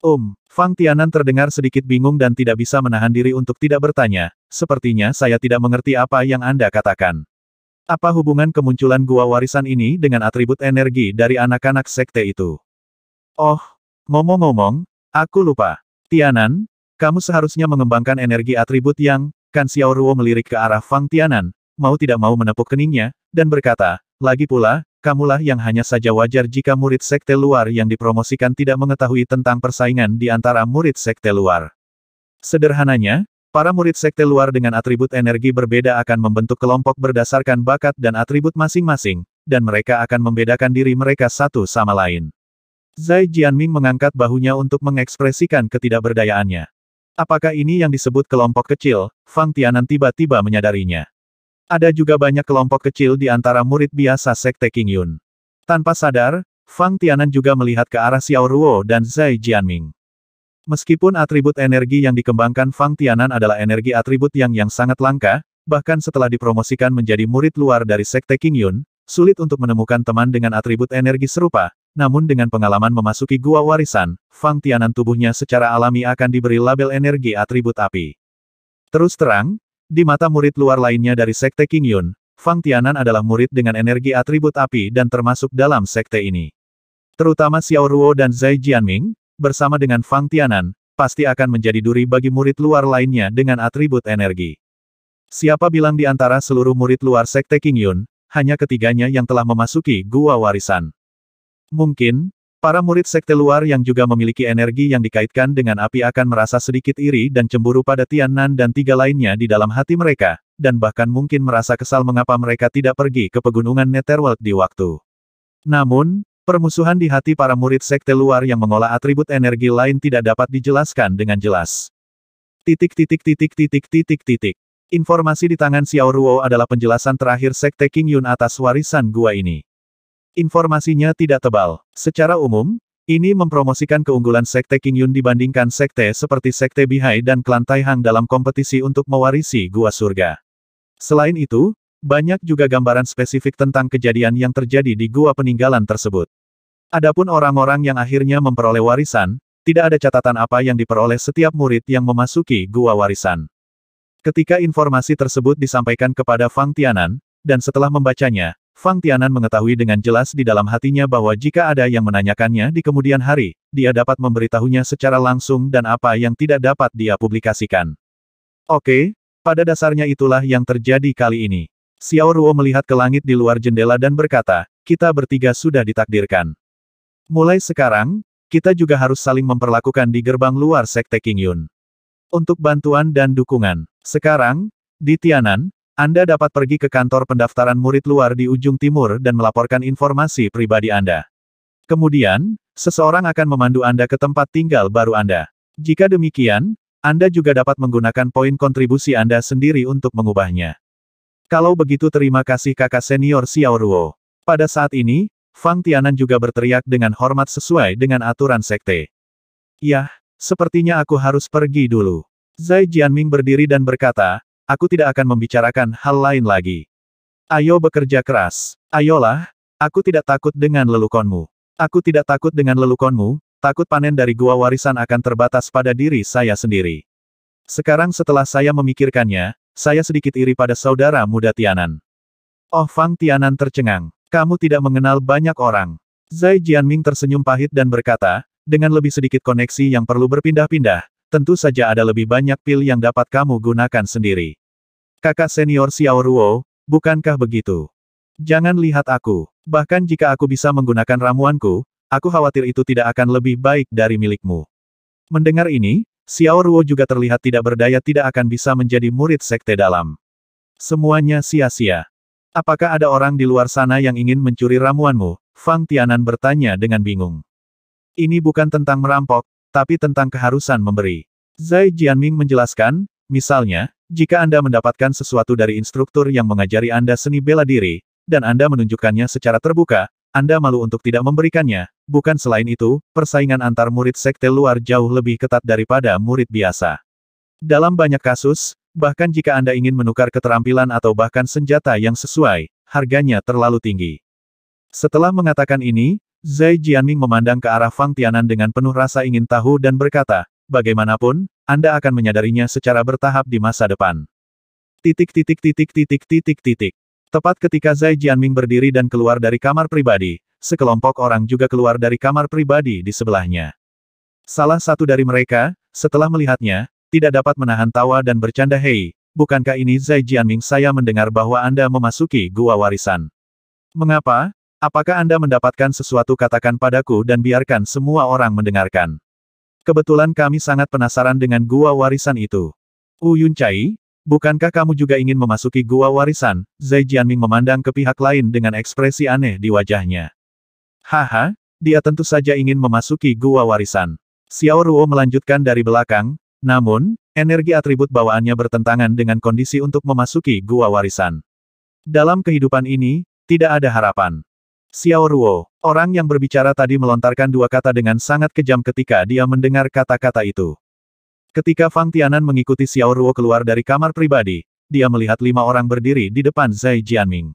um, Fang Tianan terdengar sedikit bingung dan tidak bisa menahan diri untuk tidak bertanya, sepertinya saya tidak mengerti apa yang Anda katakan. Apa hubungan kemunculan gua warisan ini dengan atribut energi dari anak-anak sekte itu? Oh, ngomong-ngomong, aku lupa. Tianan, kamu seharusnya mengembangkan energi atribut yang, Kan Xiao Ruo melirik ke arah Fang Tianan, mau tidak mau menepuk keningnya, dan berkata, lagi pula, kamulah yang hanya saja wajar jika murid sekte luar yang dipromosikan tidak mengetahui tentang persaingan di antara murid sekte luar. Sederhananya, para murid sekte luar dengan atribut energi berbeda akan membentuk kelompok berdasarkan bakat dan atribut masing-masing, dan mereka akan membedakan diri mereka satu sama lain. Zai Jianming mengangkat bahunya untuk mengekspresikan ketidakberdayaannya. Apakah ini yang disebut kelompok kecil? Fang Tianan tiba-tiba menyadarinya. Ada juga banyak kelompok kecil di antara murid biasa Sekte King Yun. Tanpa sadar, Fang Tianan juga melihat ke arah Xiao Ruo dan Zai Jianming. Meskipun atribut energi yang dikembangkan Fang Tianan adalah energi atribut yang yang sangat langka, bahkan setelah dipromosikan menjadi murid luar dari Sekte King Yun, sulit untuk menemukan teman dengan atribut energi serupa, namun dengan pengalaman memasuki gua warisan, Fang Tianan tubuhnya secara alami akan diberi label energi atribut api. Terus terang, di mata murid luar lainnya dari Sekte King Yun, Fang Tianan adalah murid dengan energi atribut api dan termasuk dalam sekte ini. Terutama Xiao Ruo dan Zai Jianming, bersama dengan Fang Tianan, pasti akan menjadi duri bagi murid luar lainnya dengan atribut energi. Siapa bilang di antara seluruh murid luar sekte King Yun, hanya ketiganya yang telah memasuki gua warisan. Mungkin, Para murid sekte luar yang juga memiliki energi yang dikaitkan dengan api akan merasa sedikit iri dan cemburu pada Tian Nan dan tiga lainnya di dalam hati mereka, dan bahkan mungkin merasa kesal mengapa mereka tidak pergi ke pegunungan Netherworld di waktu. Namun, permusuhan di hati para murid sekte luar yang mengolah atribut energi lain tidak dapat dijelaskan dengan jelas. Titik titik titik titik titik titik. Informasi di tangan Xiao Ruo adalah penjelasan terakhir sekte King Yun atas warisan gua ini. Informasinya tidak tebal. Secara umum, ini mempromosikan keunggulan Sekte King Yun dibandingkan Sekte seperti Sekte Bihai dan Klan Taihang dalam kompetisi untuk mewarisi Gua Surga. Selain itu, banyak juga gambaran spesifik tentang kejadian yang terjadi di Gua Peninggalan tersebut. Adapun orang-orang yang akhirnya memperoleh warisan, tidak ada catatan apa yang diperoleh setiap murid yang memasuki Gua Warisan. Ketika informasi tersebut disampaikan kepada Fang Tianan, dan setelah membacanya, Fang Tianan mengetahui dengan jelas di dalam hatinya bahwa jika ada yang menanyakannya di kemudian hari, dia dapat memberitahunya secara langsung dan apa yang tidak dapat dia publikasikan. Oke, pada dasarnya itulah yang terjadi kali ini. Xiao Ruo melihat ke langit di luar jendela dan berkata, kita bertiga sudah ditakdirkan. Mulai sekarang, kita juga harus saling memperlakukan di gerbang luar Sekte King Yun. Untuk bantuan dan dukungan. Sekarang, di Tianan, anda dapat pergi ke kantor pendaftaran murid luar di ujung timur dan melaporkan informasi pribadi Anda. Kemudian, seseorang akan memandu Anda ke tempat tinggal baru Anda. Jika demikian, Anda juga dapat menggunakan poin kontribusi Anda sendiri untuk mengubahnya. Kalau begitu terima kasih kakak senior Xiao Ruo. Pada saat ini, Fang Tianan juga berteriak dengan hormat sesuai dengan aturan sekte. Yah, sepertinya aku harus pergi dulu. Zai Jianming berdiri dan berkata, aku tidak akan membicarakan hal lain lagi. Ayo bekerja keras. Ayolah, aku tidak takut dengan lelukonmu. Aku tidak takut dengan lelukonmu, takut panen dari gua warisan akan terbatas pada diri saya sendiri. Sekarang setelah saya memikirkannya, saya sedikit iri pada saudara muda Tianan. Oh Fang Tianan tercengang. Kamu tidak mengenal banyak orang. Zai Jianming tersenyum pahit dan berkata, dengan lebih sedikit koneksi yang perlu berpindah-pindah, Tentu saja ada lebih banyak pil yang dapat kamu gunakan sendiri. Kakak senior Xiao Ruo, bukankah begitu? Jangan lihat aku. Bahkan jika aku bisa menggunakan ramuanku, aku khawatir itu tidak akan lebih baik dari milikmu. Mendengar ini, Xiao Ruo juga terlihat tidak berdaya tidak akan bisa menjadi murid sekte dalam. Semuanya sia-sia. Apakah ada orang di luar sana yang ingin mencuri ramuanmu? Fang Tianan bertanya dengan bingung. Ini bukan tentang merampok, tapi tentang keharusan memberi. Zai Jianming menjelaskan, misalnya, jika Anda mendapatkan sesuatu dari instruktur yang mengajari Anda seni bela diri, dan Anda menunjukkannya secara terbuka, Anda malu untuk tidak memberikannya. Bukan selain itu, persaingan antar murid sekte luar jauh lebih ketat daripada murid biasa. Dalam banyak kasus, bahkan jika Anda ingin menukar keterampilan atau bahkan senjata yang sesuai, harganya terlalu tinggi. Setelah mengatakan ini, Zai Jianming memandang ke arah Fang Tianan dengan penuh rasa ingin tahu dan berkata, bagaimanapun, Anda akan menyadarinya secara bertahap di masa depan. Titik titik titik titik titik titik. Tepat ketika Zai Jianming berdiri dan keluar dari kamar pribadi, sekelompok orang juga keluar dari kamar pribadi di sebelahnya. Salah satu dari mereka, setelah melihatnya, tidak dapat menahan tawa dan bercanda hei, bukankah ini Zai Jianming saya mendengar bahwa Anda memasuki gua warisan. Mengapa, Apakah Anda mendapatkan sesuatu katakan padaku dan biarkan semua orang mendengarkan. Kebetulan kami sangat penasaran dengan gua warisan itu. Uyun Yuncai, bukankah kamu juga ingin memasuki gua warisan? Zai Jianming memandang ke pihak lain dengan ekspresi aneh di wajahnya. Haha, dia tentu saja ingin memasuki gua warisan. Xiao Ruo melanjutkan dari belakang, namun, energi atribut bawaannya bertentangan dengan kondisi untuk memasuki gua warisan. Dalam kehidupan ini, tidak ada harapan. Xiao Ruo, orang yang berbicara tadi melontarkan dua kata dengan sangat kejam ketika dia mendengar kata-kata itu. Ketika Fang Tianan mengikuti Xiao Ruo keluar dari kamar pribadi, dia melihat lima orang berdiri di depan Zai Jianming.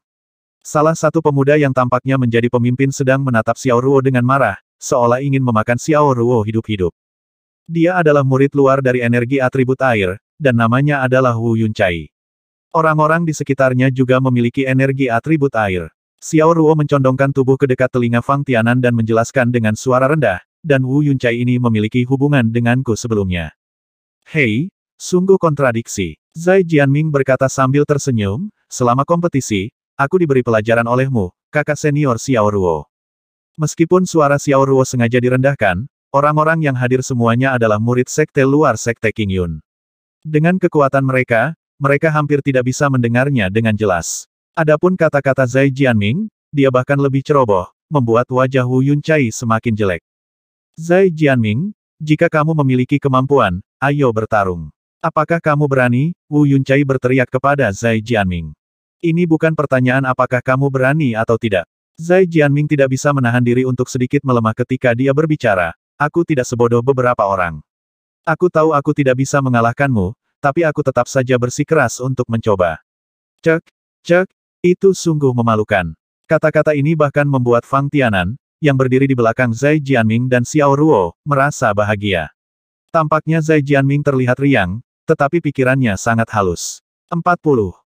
Salah satu pemuda yang tampaknya menjadi pemimpin sedang menatap Xiao Ruo dengan marah, seolah ingin memakan Xiao Ruo hidup-hidup. Dia adalah murid luar dari energi atribut air, dan namanya adalah Wu Yuncai. Orang-orang di sekitarnya juga memiliki energi atribut air. Xiao Ruo mencondongkan tubuh ke dekat telinga Fang Tianan dan menjelaskan dengan suara rendah, dan Wu Yuncai ini memiliki hubungan denganku sebelumnya. Hei, sungguh kontradiksi. Zai Jianming berkata sambil tersenyum, selama kompetisi, aku diberi pelajaran olehmu, kakak senior Xiao Ruo. Meskipun suara Xiao Ruo sengaja direndahkan, orang-orang yang hadir semuanya adalah murid sekte luar sekte King Yun. Dengan kekuatan mereka, mereka hampir tidak bisa mendengarnya dengan jelas. Adapun kata-kata Zai Jianming, dia bahkan lebih ceroboh, membuat wajah Wu Yuncai semakin jelek. Zai Jianming, jika kamu memiliki kemampuan, ayo bertarung. Apakah kamu berani? Wu Yuncai berteriak kepada Zai Jianming. Ini bukan pertanyaan apakah kamu berani atau tidak. Zai Jianming tidak bisa menahan diri untuk sedikit melemah ketika dia berbicara. Aku tidak sebodoh beberapa orang. Aku tahu aku tidak bisa mengalahkanmu, tapi aku tetap saja bersikeras untuk mencoba. Cek, cek, itu sungguh memalukan. Kata-kata ini bahkan membuat Fang Tianan, yang berdiri di belakang Zai Jianming dan Xiao Ruo, merasa bahagia. Tampaknya Zai Jianming terlihat riang, tetapi pikirannya sangat halus. 40.